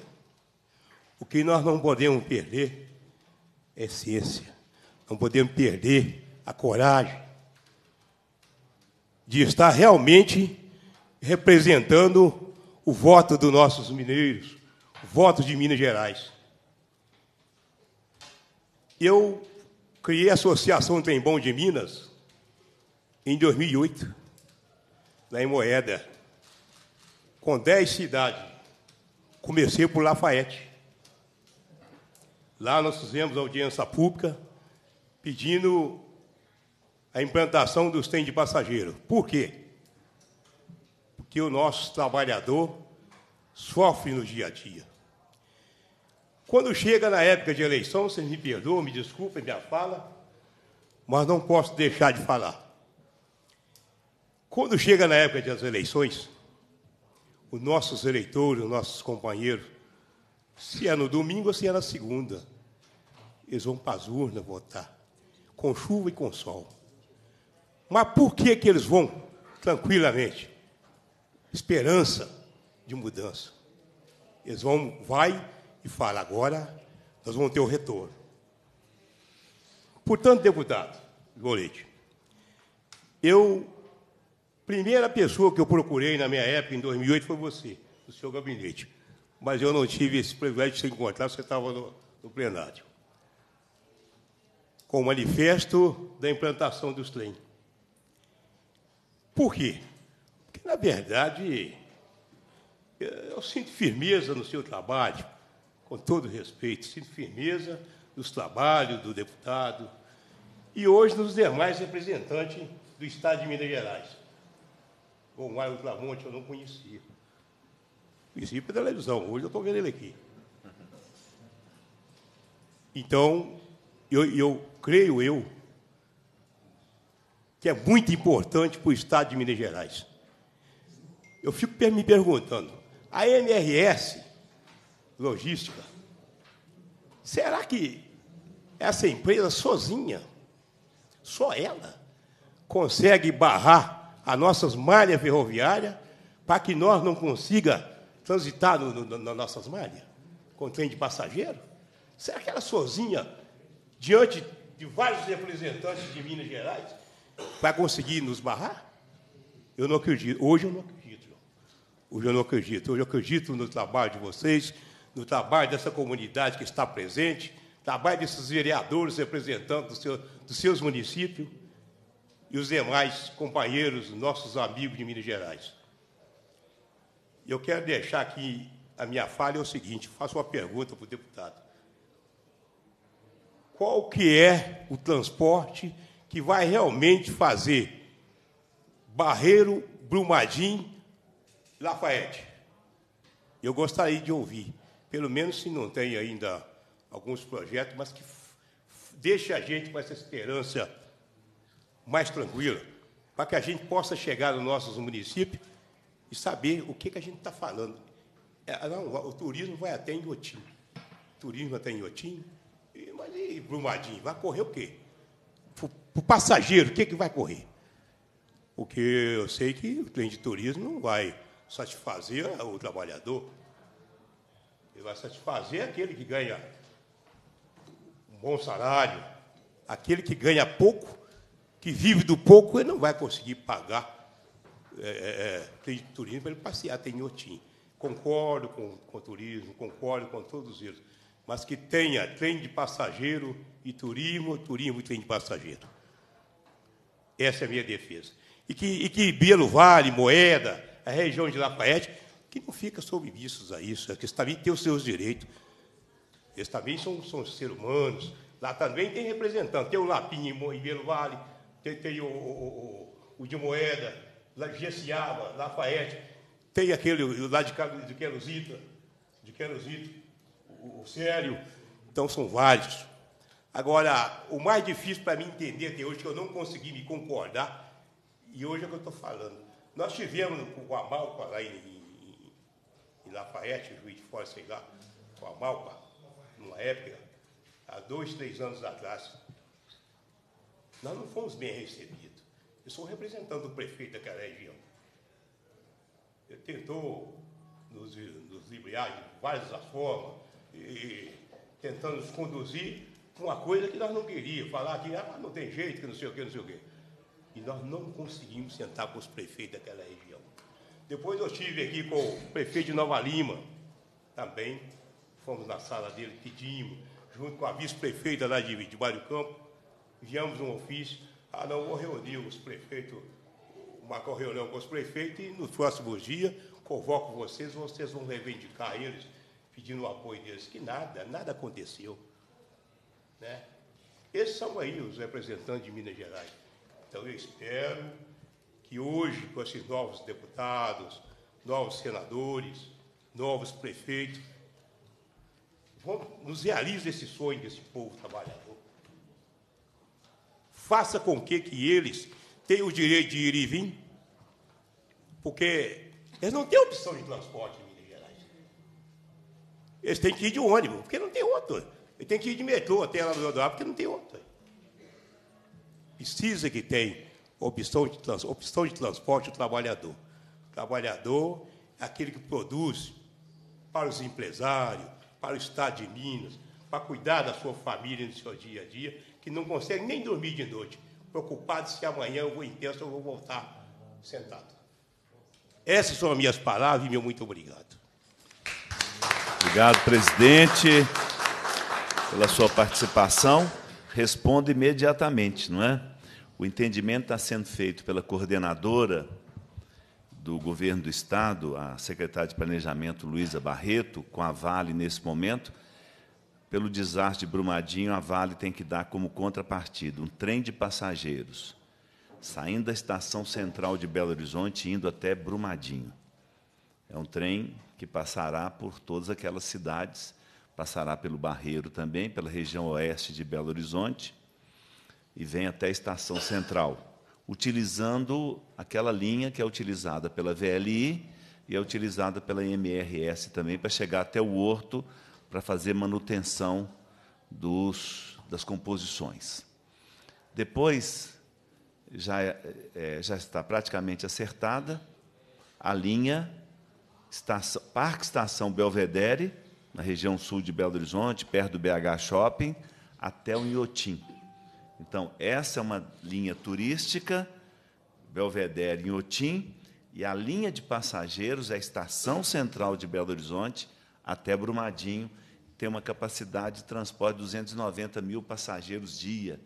o que nós não podemos perder é ciência. Não podemos perder a coragem de estar realmente representando o voto dos nossos mineiros, o voto de Minas Gerais. Eu criei a Associação Bom de Minas em 2008, lá em Moeda, com 10 cidades. Comecei por Lafayette. Lá nós fizemos audiência pública pedindo a implantação dos trens de passageiro. Por quê? que o nosso trabalhador sofre no dia a dia. Quando chega na época de eleição, vocês me perdoam, me desculpem minha fala, mas não posso deixar de falar. Quando chega na época das eleições, os nossos eleitores, os nossos companheiros, se é no domingo ou se é na segunda, eles vão para as urnas votar, com chuva e com sol. Mas por que, que eles vão tranquilamente? esperança de mudança. Eles vão, vai e fala, agora nós vamos ter o retorno. Portanto, deputado Golete, eu, primeira pessoa que eu procurei na minha época, em 2008, foi você, o seu gabinete. Mas eu não tive esse privilégio de se encontrar, você estava no, no plenário. Com o manifesto da implantação dos trens. Por quê? Na verdade, eu sinto firmeza no seu trabalho, com todo respeito, sinto firmeza nos trabalhos do deputado e hoje nos demais representantes do Estado de Minas Gerais. O Mário Clamonte eu não conhecia. Conheci pela televisão, hoje eu estou vendo ele aqui. Então, eu, eu creio eu que é muito importante para o Estado de Minas Gerais eu fico me perguntando, a MRS, logística, será que essa empresa sozinha, só ela, consegue barrar as nossas malhas ferroviárias para que nós não consiga transitar no, no, nas nossas malhas com trem de passageiro? Será que ela sozinha, diante de vários representantes de Minas Gerais, vai conseguir nos barrar? Eu não acredito. Hoje eu não acredito. Hoje eu não acredito. Hoje eu acredito no trabalho de vocês, no trabalho dessa comunidade que está presente, trabalho desses vereadores representantes do seu, dos seus municípios e os demais companheiros, nossos amigos de Minas Gerais. Eu quero deixar aqui a minha falha é o seguinte, faço uma pergunta para o deputado. Qual que é o transporte que vai realmente fazer Barreiro, Brumadinho Lafayette, eu gostaria de ouvir, pelo menos se não tem ainda alguns projetos, mas que deixe a gente com essa esperança mais tranquila, para que a gente possa chegar nos nossos municípios e saber o que, que a gente está falando. É, não, o turismo vai até em Turismo até em E, mas e Brumadinho? Vai correr o quê? Para o passageiro, o que, que vai correr? Porque eu sei que o trem de turismo não vai satisfazer o trabalhador. Ele vai satisfazer aquele que ganha um bom salário, aquele que ganha pouco, que vive do pouco, ele não vai conseguir pagar é, é, é turismo para ele passear até Inhotim. Concordo com, com o turismo, concordo com todos eles, mas que tenha trem de passageiro e turismo, turismo e trem de passageiro. Essa é a minha defesa. E que, e que Belo Vale, Moeda, a região de Lafayette, que não fica sob vistos a isso, é que também tem os seus direitos. Eles também são, são seres humanos. Lá também tem representante. Tem o Lapim em Ribeiro Vale, tem, tem o, o, o, de Moeda, lá de Gessiaba, Lafayette. Tem aquele lá de, de Querosita, de Queluzita, o, o Célio. Então, são vários. Agora, o mais difícil para mim entender até hoje, que eu não consegui me concordar, e hoje é que eu estou falando, nós tivemos com o Malpa lá em, em, em Lafayette, o juiz de fora, sei lá, com o Malpa, numa época, há dois, três anos atrás. Nós não fomos bem recebidos. Eu sou representante do prefeito daquela região. Ele tentou nos, nos de várias formas e tentando nos conduzir para uma coisa que nós não queríamos, falar que ah, não tem jeito, que não sei o quê, não sei o quê e nós não conseguimos sentar com os prefeitos daquela região. Depois eu estive aqui com o prefeito de Nova Lima, também fomos na sala dele, pedimos, junto com a vice-prefeita lá de, de Bairro Campo, enviamos um ofício, ah não, vou reunir os prefeitos, marcar uma reunião com os prefeitos e nos próximos dias convoco vocês, vocês vão reivindicar eles, pedindo o apoio deles, que nada, nada aconteceu. Né? Esses são aí os representantes de Minas Gerais. Então eu espero que hoje, com esses novos deputados, novos senadores, novos prefeitos, vamos, nos realize esse sonho desse povo trabalhador. Faça com que, que eles tenham o direito de ir e vir, porque eles não têm opção de transporte em Minas Gerais. Eles têm que ir de ônibus, porque não tem outro. Eles têm que ir de metrô até lá no Eduardo, porque não tem outro precisa que tem opção de, trans, opção de transporte o trabalhador. O trabalhador é aquele que produz para os empresários, para o Estado de Minas, para cuidar da sua família no seu dia a dia, que não consegue nem dormir de noite, preocupado se amanhã eu vou em pensa ou vou voltar sentado. Essas são as minhas palavras e meu muito obrigado. Obrigado, presidente, pela sua participação respondo imediatamente, não é? O entendimento está sendo feito pela coordenadora do governo do Estado, a secretária de Planejamento Luísa Barreto, com a Vale nesse momento. Pelo desastre de Brumadinho, a Vale tem que dar como contrapartida um trem de passageiros saindo da estação central de Belo Horizonte indo até Brumadinho. É um trem que passará por todas aquelas cidades passará pelo Barreiro também, pela região oeste de Belo Horizonte, e vem até a Estação Central, utilizando aquela linha que é utilizada pela VLI e é utilizada pela MRS também para chegar até o Horto para fazer manutenção dos, das composições. Depois, já, é, já está praticamente acertada a linha Estação, Parque Estação Belvedere, na região sul de Belo Horizonte, perto do BH Shopping, até o Inhotim. Então, essa é uma linha turística, Belvedere Inhotim, e a linha de passageiros é a estação central de Belo Horizonte até Brumadinho, tem uma capacidade de transporte de 290 mil passageiros dia,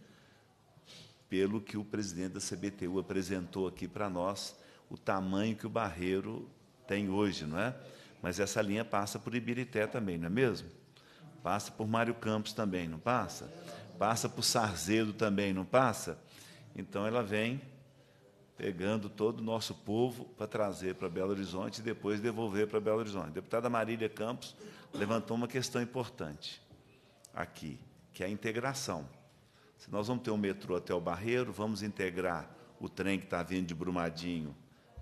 pelo que o presidente da CBTU apresentou aqui para nós, o tamanho que o Barreiro tem hoje, não é? mas essa linha passa por Ibirité também, não é mesmo? Passa por Mário Campos também, não passa? Passa por Sarzedo também, não passa? Então ela vem pegando todo o nosso povo para trazer para Belo Horizonte e depois devolver para Belo Horizonte. A deputada Marília Campos levantou uma questão importante aqui, que é a integração. Se nós vamos ter um metrô até o Barreiro, vamos integrar o trem que está vindo de Brumadinho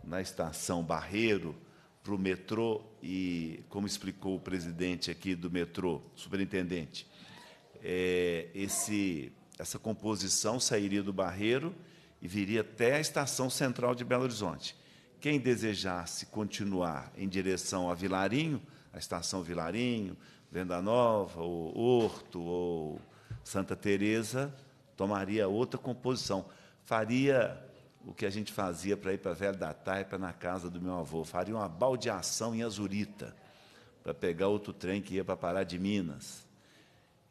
na estação Barreiro, para o metrô e, como explicou o presidente aqui do metrô, superintendente, é, esse, essa composição sairia do Barreiro e viria até a estação central de Belo Horizonte. Quem desejasse continuar em direção a Vilarinho, a estação Vilarinho, Venda Nova, ou Horto, ou Santa Teresa, tomaria outra composição. Faria o que a gente fazia para ir para a velha da Taipa na casa do meu avô. Faria uma baldeação em Azurita para pegar outro trem que ia para Pará de Minas.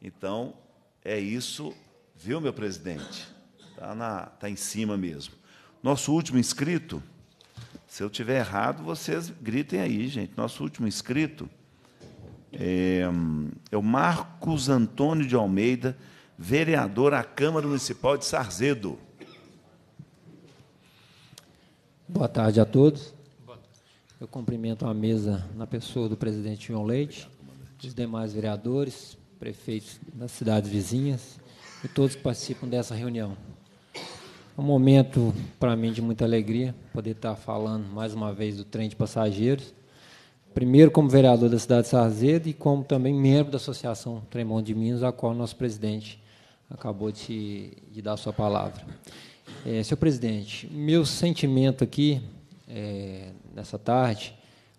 Então, é isso, viu, meu presidente? Está tá em cima mesmo. Nosso último inscrito, se eu tiver errado, vocês gritem aí, gente. Nosso último inscrito é, é o Marcos Antônio de Almeida, vereador à Câmara Municipal de Sarzedo. Boa tarde a todos. Eu cumprimento a mesa na pessoa do presidente João Leite, os demais vereadores, prefeitos das cidades vizinhas e todos que participam dessa reunião. É um momento para mim de muita alegria poder estar falando mais uma vez do trem de passageiros. Primeiro como vereador da cidade de Sarzedo e como também membro da Associação Tremont de Minas, a qual o nosso presidente acabou de, de dar a sua palavra. É, senhor presidente, meu sentimento aqui, é, nessa tarde,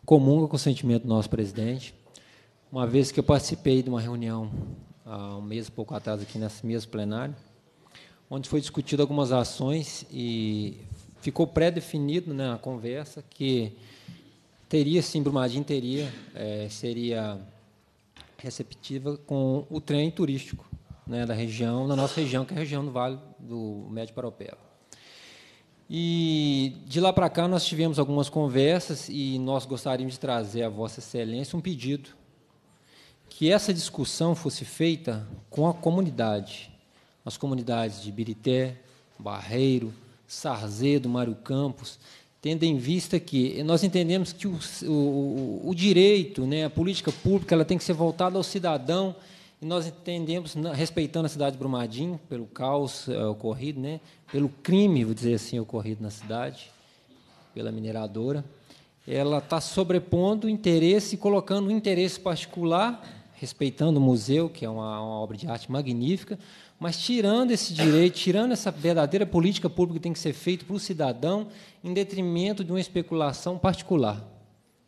comunga com o sentimento do nosso presidente, uma vez que eu participei de uma reunião há um mês, pouco atrás, aqui nesse mesmo plenário, onde foi discutido algumas ações e ficou pré-definido né, na conversa que teria, sim, Brumadinho teria, é, seria receptiva com o trem turístico né, da região, da nossa região, que é a região do Vale do Médio Paropeba. E de lá para cá nós tivemos algumas conversas e nós gostaríamos de trazer a Vossa Excelência um pedido que essa discussão fosse feita com a comunidade, as comunidades de Birité, Barreiro, Sarzedo, Mário Campos, tendo em vista que nós entendemos que o, o, o direito, né, a política pública, ela tem que ser voltada ao cidadão e nós entendemos, respeitando a cidade de Brumadinho, pelo caos é, ocorrido, né, pelo crime, vou dizer assim, ocorrido na cidade, pela mineradora, ela está sobrepondo interesse e colocando um interesse particular, respeitando o museu, que é uma, uma obra de arte magnífica, mas tirando esse direito, tirando essa verdadeira política pública que tem que ser feita para o cidadão, em detrimento de uma especulação particular.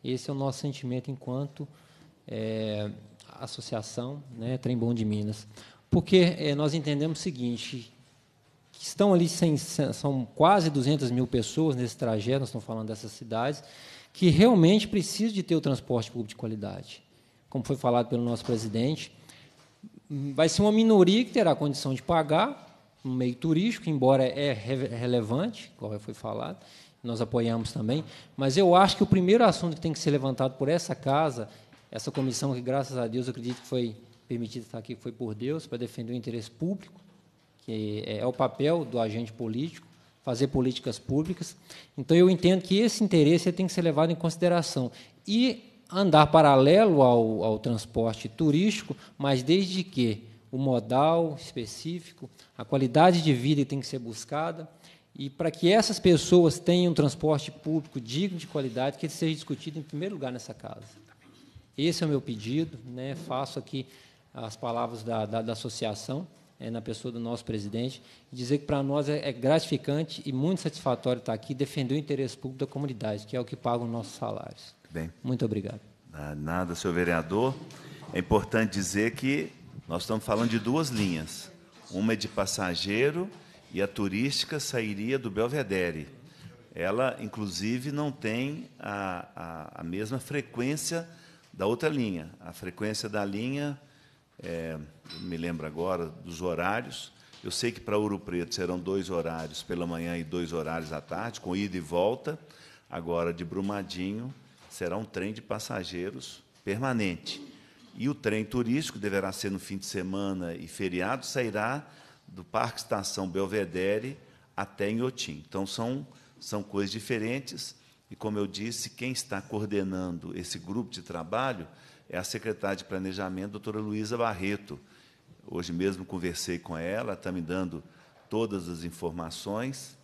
Esse é o nosso sentimento enquanto. É, associação né, Trem Bom de Minas, porque é, nós entendemos o seguinte, que estão ali, sem, são quase 200 mil pessoas nesse trajeto, nós estamos falando dessas cidades, que realmente precisam de ter o transporte público de qualidade. Como foi falado pelo nosso presidente, vai ser uma minoria que terá condição de pagar, no meio turístico, embora é relevante, como foi falado, nós apoiamos também, mas eu acho que o primeiro assunto que tem que ser levantado por essa casa essa comissão, que graças a Deus eu acredito que foi permitida estar aqui, foi por Deus, para defender o interesse público, que é, é o papel do agente político, fazer políticas públicas. Então eu entendo que esse interesse tem que ser levado em consideração. E andar paralelo ao, ao transporte turístico, mas desde que o modal específico, a qualidade de vida tem que ser buscada. E para que essas pessoas tenham um transporte público digno de qualidade, que ele seja discutido em primeiro lugar nessa casa. Esse é o meu pedido, né? faço aqui as palavras da, da, da associação, é, na pessoa do nosso presidente, e dizer que para nós é, é, gratificante e muito satisfatório estar aqui defender o interesse público da comunidade, que é o que paga os nossos salários. Bem, muito obrigado. Nada, senhor vereador. É importante dizer que nós estamos falando de duas linhas. Uma é de passageiro e a turística sairia do Belvedere. Ela, inclusive, não tem a, a, a mesma frequência da outra linha. A frequência da linha, é, me lembro agora dos horários. Eu sei que para Ouro Preto serão dois horários pela manhã e dois horários à tarde, com ida e volta. Agora, de Brumadinho, será um trem de passageiros permanente. E o trem turístico deverá ser no fim de semana e feriado, sairá do Parque Estação Belvedere até Otim Então, são, são coisas diferentes e, como eu disse, quem está coordenando esse grupo de trabalho é a secretária de Planejamento, doutora Luísa Barreto. Hoje mesmo conversei com ela, está me dando todas as informações.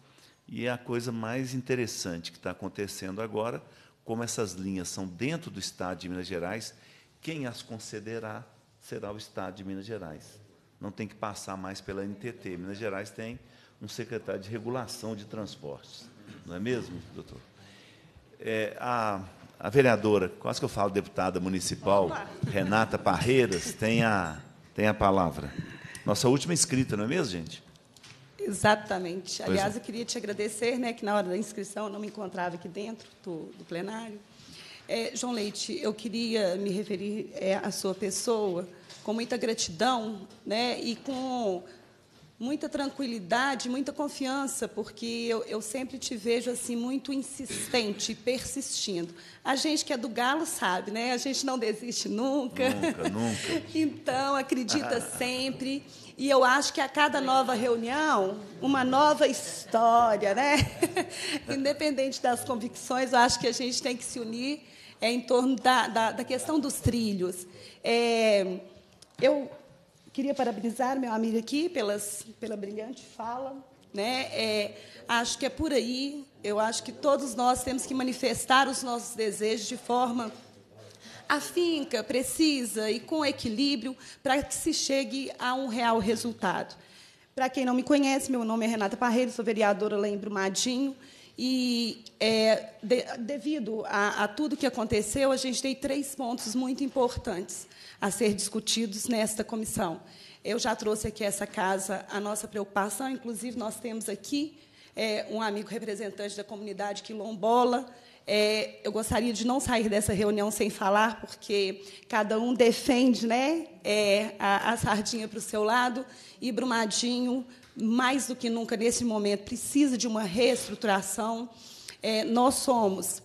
E a coisa mais interessante que está acontecendo agora, como essas linhas são dentro do Estado de Minas Gerais, quem as concederá será o Estado de Minas Gerais. Não tem que passar mais pela NTT. Minas Gerais tem um secretário de regulação de transportes. Não é mesmo, doutor? É, a, a, vereadora, quase que eu falo deputada municipal, Olá. Renata Parreiras, tem a, tem a palavra. Nossa última inscrita, não é mesmo, gente? Exatamente. Pois Aliás, é. eu queria te agradecer, né, que na hora da inscrição eu não me encontrava aqui dentro do, do plenário. É, João Leite, eu queria me referir é, à sua pessoa com muita gratidão né, e com muita tranquilidade, muita confiança, porque eu, eu, sempre te vejo assim muito insistente, persistindo. A gente que é do galo sabe, né? A gente não desiste nunca. Nunca, nunca. então acredita sempre. E eu acho que a cada nova reunião, uma nova história, né? Independente das convicções, eu acho que a gente tem que se unir é, em torno da, da, da questão dos trilhos. É, eu Queria parabenizar meu amigo aqui pelas, pela brilhante fala. Né? É, acho que é por aí. Eu acho que todos nós temos que manifestar os nossos desejos de forma afinca, precisa e com equilíbrio para que se chegue a um real resultado. Para quem não me conhece, meu nome é Renata Parreira, sou vereadora lá em Brumadinho. E, é, de, devido a, a tudo que aconteceu, a gente tem três pontos muito importantes a ser discutidos nesta comissão. Eu já trouxe aqui essa casa a nossa preocupação, inclusive nós temos aqui é, um amigo representante da comunidade quilombola. É, eu gostaria de não sair dessa reunião sem falar, porque cada um defende né, é, a, a sardinha para o seu lado e Brumadinho, mais do que nunca nesse momento, precisa de uma reestruturação. É, nós somos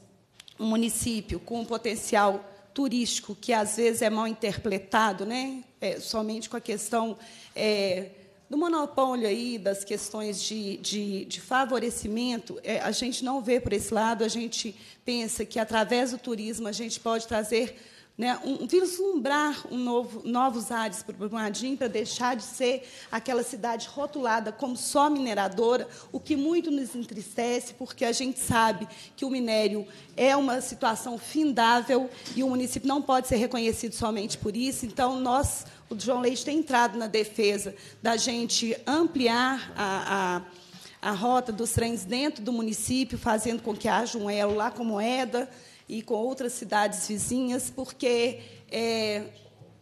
um município com um potencial turístico, que às vezes é mal interpretado, né? É, somente com a questão é, do monopólio aí, das questões de, de, de favorecimento, é, a gente não vê por esse lado, a gente pensa que através do turismo a gente pode trazer né, um, vislumbrar um novo, novos ares para o Brumadinho, para deixar de ser aquela cidade rotulada como só mineradora, o que muito nos entristece, porque a gente sabe que o minério é uma situação findável e o município não pode ser reconhecido somente por isso. Então, nós, o João Leite tem entrado na defesa da gente ampliar a, a, a rota dos trens dentro do município, fazendo com que haja um elo lá com moeda e com outras cidades vizinhas, porque é,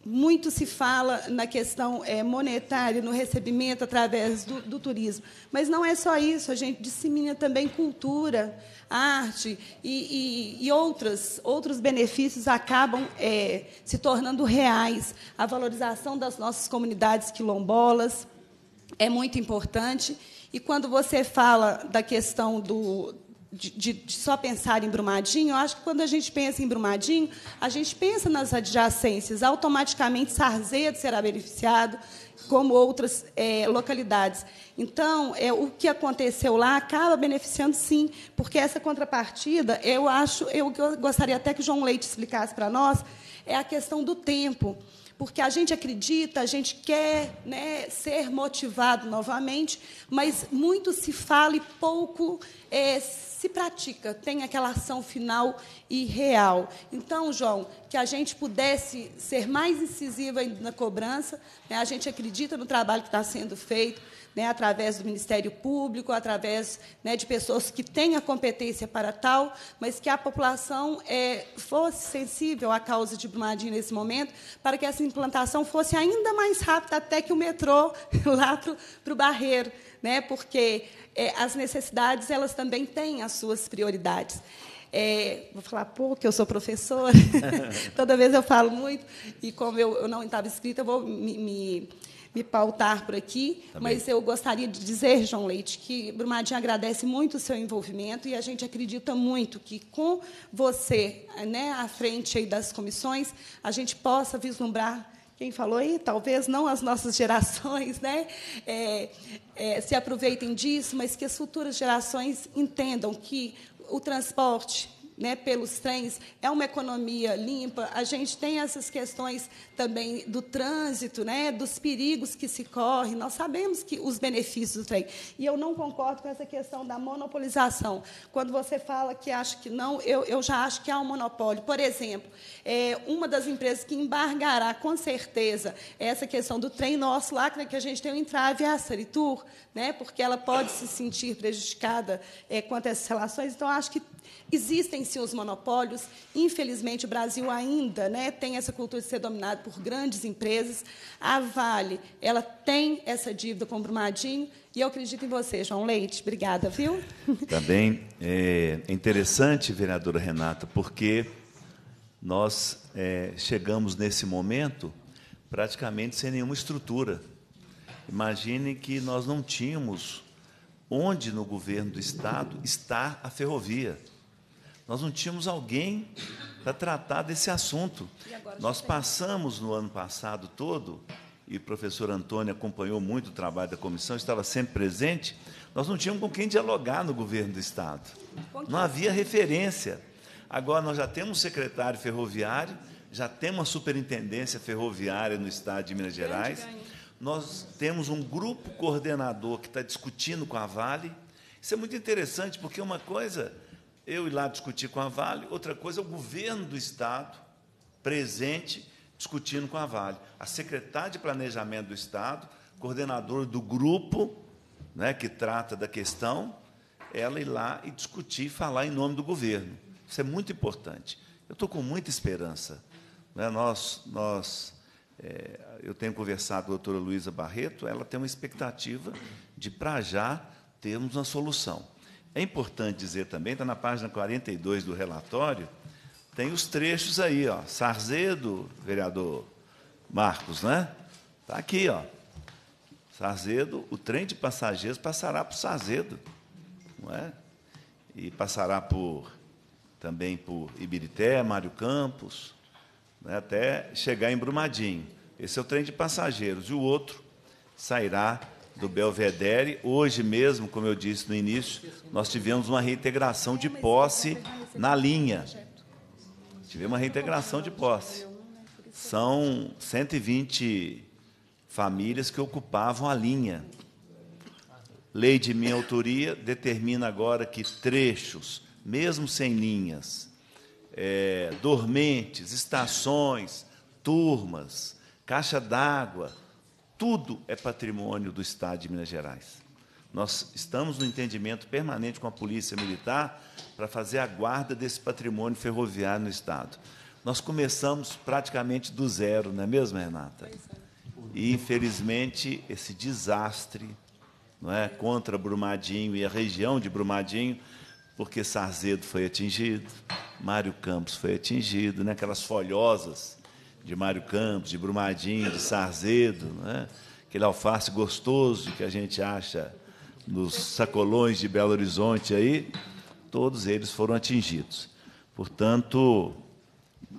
muito se fala na questão é, monetária, no recebimento através do, do, turismo. Mas não é só isso, a gente dissemina também cultura, arte e, e, e outras, outros benefícios acabam é, se tornando reais. A valorização das nossas comunidades quilombolas é muito importante. E quando você fala da questão do, de, de, só pensar em Brumadinho, eu acho que quando a gente pensa em Brumadinho, a gente pensa nas adjacências. Automaticamente, Sarzedo será beneficiado, como outras é, localidades. Então, é, o que aconteceu lá acaba beneficiando, sim, porque essa contrapartida, eu acho, eu, eu gostaria até que o João Leite explicasse para nós, é a questão do tempo porque a gente acredita, a gente quer né, ser motivado novamente, mas muito se fala e pouco é, se pratica, tem aquela ação final e real. Então, João, que a gente pudesse ser mais incisiva na cobrança, né, a gente acredita no trabalho que está sendo feito, né, através do Ministério Público, através né, de pessoas que têm a competência para tal, mas que a população é, fosse sensível à causa de Brumadinho nesse momento, para que essa implantação fosse ainda mais rápida até que o metrô lá para o Barreiro, né, porque é, as necessidades elas também têm as suas prioridades. É, vou falar pouco, eu sou professora, toda vez eu falo muito, e como eu, eu não estava escrita, eu vou me, me me pautar por aqui, tá mas eu gostaria de dizer, João Leite, que Brumadinho agradece muito o seu envolvimento e a gente acredita muito que com você, né, à frente das comissões, a gente possa vislumbrar quem falou aí, talvez não as nossas gerações, né, é, é, se aproveitem disso, mas que as futuras gerações entendam que o transporte né, pelos trens, é uma economia limpa. A gente tem essas questões também do trânsito, né, dos perigos que se corre. Nós sabemos que os benefícios do trem. E eu não concordo com essa questão da monopolização. Quando você fala que acha que não, eu, eu já acho que há um monopólio. Por exemplo, é, uma das empresas que embargará, com certeza, é essa questão do trem nosso lá, né, que a gente tem o entrave a Saritur, né, porque ela pode se sentir prejudicada é, quanto a essas relações. Então, acho que Existem sim os monopólios. Infelizmente, o Brasil ainda né, tem essa cultura de ser dominado por grandes empresas. A Vale, ela tem essa dívida com o Brumadinho. E eu acredito em você, João Leite. Obrigada, viu? Também é interessante, vereadora Renata, porque nós é, chegamos nesse momento praticamente sem nenhuma estrutura. Imagine que nós não tínhamos onde no governo do Estado está a ferrovia. Nós não tínhamos alguém para tratar desse assunto. Nós passamos no ano passado todo, e o professor Antônio acompanhou muito o trabalho da comissão, estava sempre presente, nós não tínhamos com quem dialogar no governo do Estado. Não havia referência. Agora nós já temos um secretário ferroviário, já temos uma superintendência ferroviária no Estado de Minas Gerais. Nós temos um grupo coordenador que está discutindo com a Vale. Isso é muito interessante, porque uma coisa eu ir lá discutir com a Vale, outra coisa é o governo do Estado presente discutindo com a Vale. A secretária de Planejamento do Estado, coordenadora do grupo né, que trata da questão, ela ir lá e discutir e falar em nome do governo. Isso é muito importante. Eu estou com muita esperança. Né? Nós, nós é, eu tenho conversado com a doutora Luísa Barreto, ela tem uma expectativa de, para já, termos uma solução. É importante dizer também, está na página 42 do relatório, tem os trechos aí, ó. Sarzedo, vereador Marcos, né? Está aqui, ó. Sarzedo, o trem de passageiros passará por Sarzedo, não é? E passará por também por Ibirité, Mário Campos, né? até chegar em Brumadinho. Esse é o trem de passageiros. E o outro sairá do Belvedere. Hoje mesmo, como eu disse no início, nós tivemos uma reintegração de posse na linha. Tivemos uma reintegração de posse. São 120 famílias que ocupavam a linha. Lei de minha autoria determina agora que trechos, mesmo sem linhas, é, dormentes, estações, turmas, caixa d'água, tudo é patrimônio do Estado de Minas Gerais. Nós estamos no entendimento permanente com a Polícia Militar para fazer a guarda desse patrimônio ferroviário no Estado. Nós começamos praticamente do zero, não é mesmo, Renata? É. E, infelizmente, esse desastre não é, contra Brumadinho e a região de Brumadinho, porque Sarzedo foi atingido, Mário Campos foi atingido, né, aquelas folhosas de Mário Campos, de Brumadinho, de Sarzedo, né? aquele alface gostoso que a gente acha nos sacolões de Belo Horizonte aí, todos eles foram atingidos. Portanto,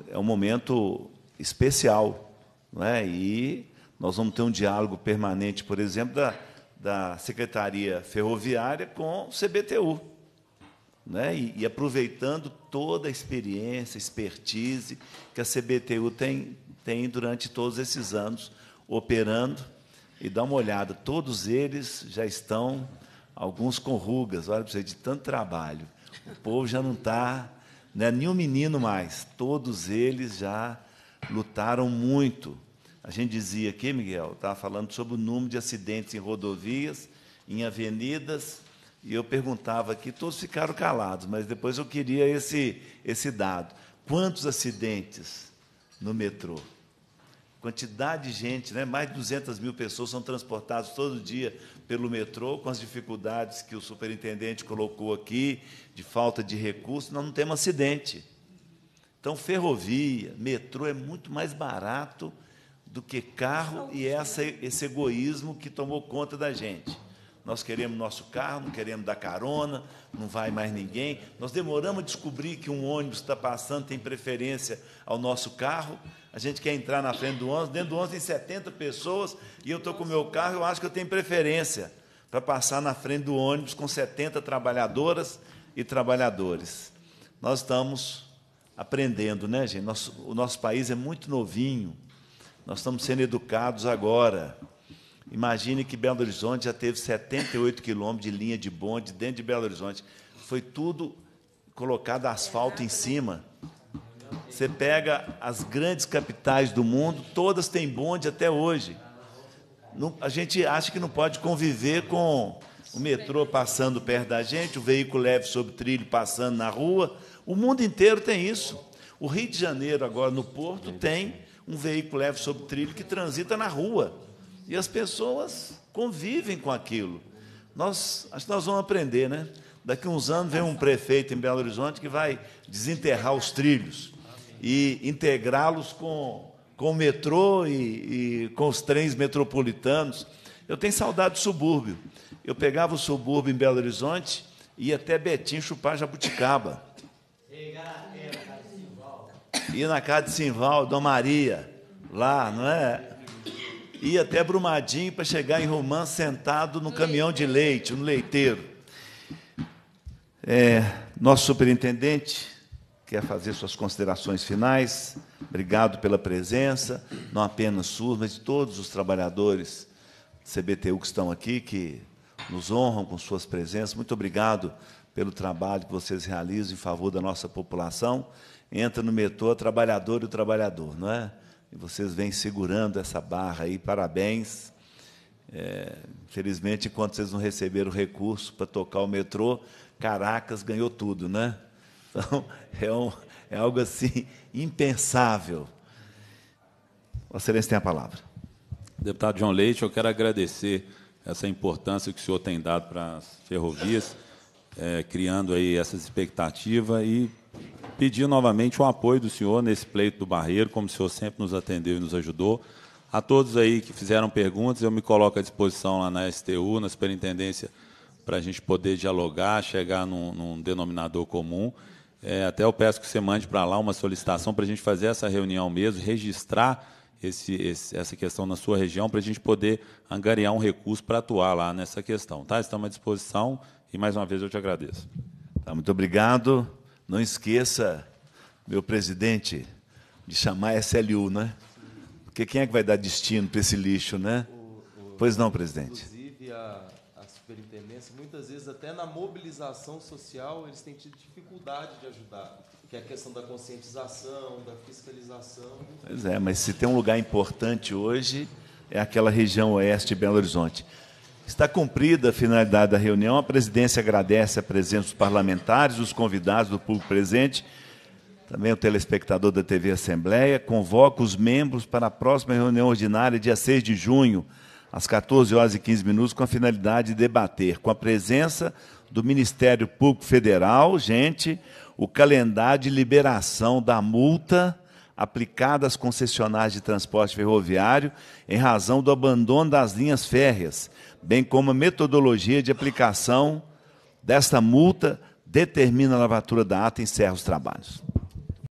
é um momento especial, não é? E nós vamos ter um diálogo permanente, por exemplo, da, da Secretaria Ferroviária com o CBTU né? E, e, aproveitando toda a experiência, expertise que a CBTU tem, tem durante todos esses anos operando. E dá uma olhada, todos eles já estão, alguns com rugas, olha para você, de tanto trabalho. O povo já não está, né, nenhum menino mais, todos eles já lutaram muito. A gente dizia aqui, Miguel, estava falando sobre o número de acidentes em rodovias, em avenidas, e eu perguntava aqui, todos ficaram calados, mas depois eu queria esse, esse dado. Quantos acidentes no metrô? Quantidade de gente, né? mais de 200 mil pessoas são transportadas todo dia pelo metrô, com as dificuldades que o superintendente colocou aqui, de falta de recursos, nós não temos acidente. Então, ferrovia, metrô é muito mais barato do que carro e essa, esse egoísmo que tomou conta da gente nós queremos nosso carro, não queremos dar carona, não vai mais ninguém. Nós demoramos a descobrir que um ônibus está passando, tem preferência ao nosso carro. A gente quer entrar na frente do ônibus, dentro do ônibus tem 70 pessoas e eu estou com o meu carro, eu acho que eu tenho preferência para passar na frente do ônibus com 70 trabalhadoras e trabalhadores. Nós estamos aprendendo, né, gente? Nosso, o nosso país é muito novinho, nós estamos sendo educados agora. Imagine que Belo Horizonte já teve 78 quilômetros de linha de bonde dentro de Belo Horizonte. Foi tudo colocado asfalto em cima. Você pega as grandes capitais do mundo, todas têm bonde até hoje. a gente acha que não pode conviver com o metrô passando perto da gente, o veículo leve sobre trilho passando na rua. O mundo inteiro tem isso. O Rio de Janeiro, agora no Porto, tem um veículo leve sobre trilho que transita na rua. E as pessoas convivem com aquilo. Nós, acho que nós vamos aprender, né? Daqui a uns anos vem um prefeito em Belo Horizonte que vai desenterrar os trilhos e integrá-los com, com o metrô e, e com os trens metropolitanos. Eu tenho saudade do subúrbio. Eu pegava o subúrbio em Belo Horizonte e ia até Betim chupar jabuticaba. Ia na casa de Simval, Dom Maria, lá, não é? ia até Brumadinho para chegar em Romã sentado no caminhão de leite, no leiteiro. É, nosso superintendente quer fazer suas considerações finais. Obrigado pela presença, não apenas sua, mas de todos os trabalhadores do CBTU que estão aqui, que nos honram com suas presenças. Muito obrigado pelo trabalho que vocês realizam em favor da nossa população. Entra no metrô trabalhador e o trabalhador, não é? E vocês vêm segurando essa barra aí, parabéns. É, infelizmente, enquanto vocês não receberam recurso para tocar o metrô, Caracas ganhou tudo, né? Então, é, um, é algo assim impensável. Vossa Excelência tem a palavra. Deputado João Leite, eu quero agradecer essa importância que o senhor tem dado para as ferrovias, é, criando aí essas expectativas e pedir novamente o apoio do senhor nesse pleito do Barreiro, como o senhor sempre nos atendeu e nos ajudou. A todos aí que fizeram perguntas, eu me coloco à disposição lá na STU, na Superintendência, para a gente poder dialogar, chegar num, num denominador comum. É, até eu peço que você mande para lá uma solicitação para a gente fazer essa reunião mesmo, registrar esse, esse, essa questão na sua região, para a gente poder angariar um recurso para atuar lá nessa questão. Tá? Estamos à disposição e, mais uma vez, eu te agradeço. Tá, muito obrigado. Não esqueça, meu presidente, de chamar a SLU, né? Porque quem é que vai dar destino para esse lixo, né? O, o, pois não, presidente. Inclusive, a, a superintendência, muitas vezes, até na mobilização social, eles têm tido dificuldade de ajudar que é a questão da conscientização, da fiscalização. Pois é, mas se tem um lugar importante hoje, é aquela região oeste de Belo Horizonte. Está cumprida a finalidade da reunião. A presidência agradece a presença dos parlamentares, os convidados do público presente, também o telespectador da TV Assembleia. Convoca os membros para a próxima reunião ordinária, dia 6 de junho, às 14 horas e 15 minutos, com a finalidade de debater, com a presença do Ministério Público Federal, gente, o calendário de liberação da multa aplicada às concessionárias de transporte ferroviário em razão do abandono das linhas férreas bem como a metodologia de aplicação desta multa, determina a lavatura da ata e encerra os trabalhos.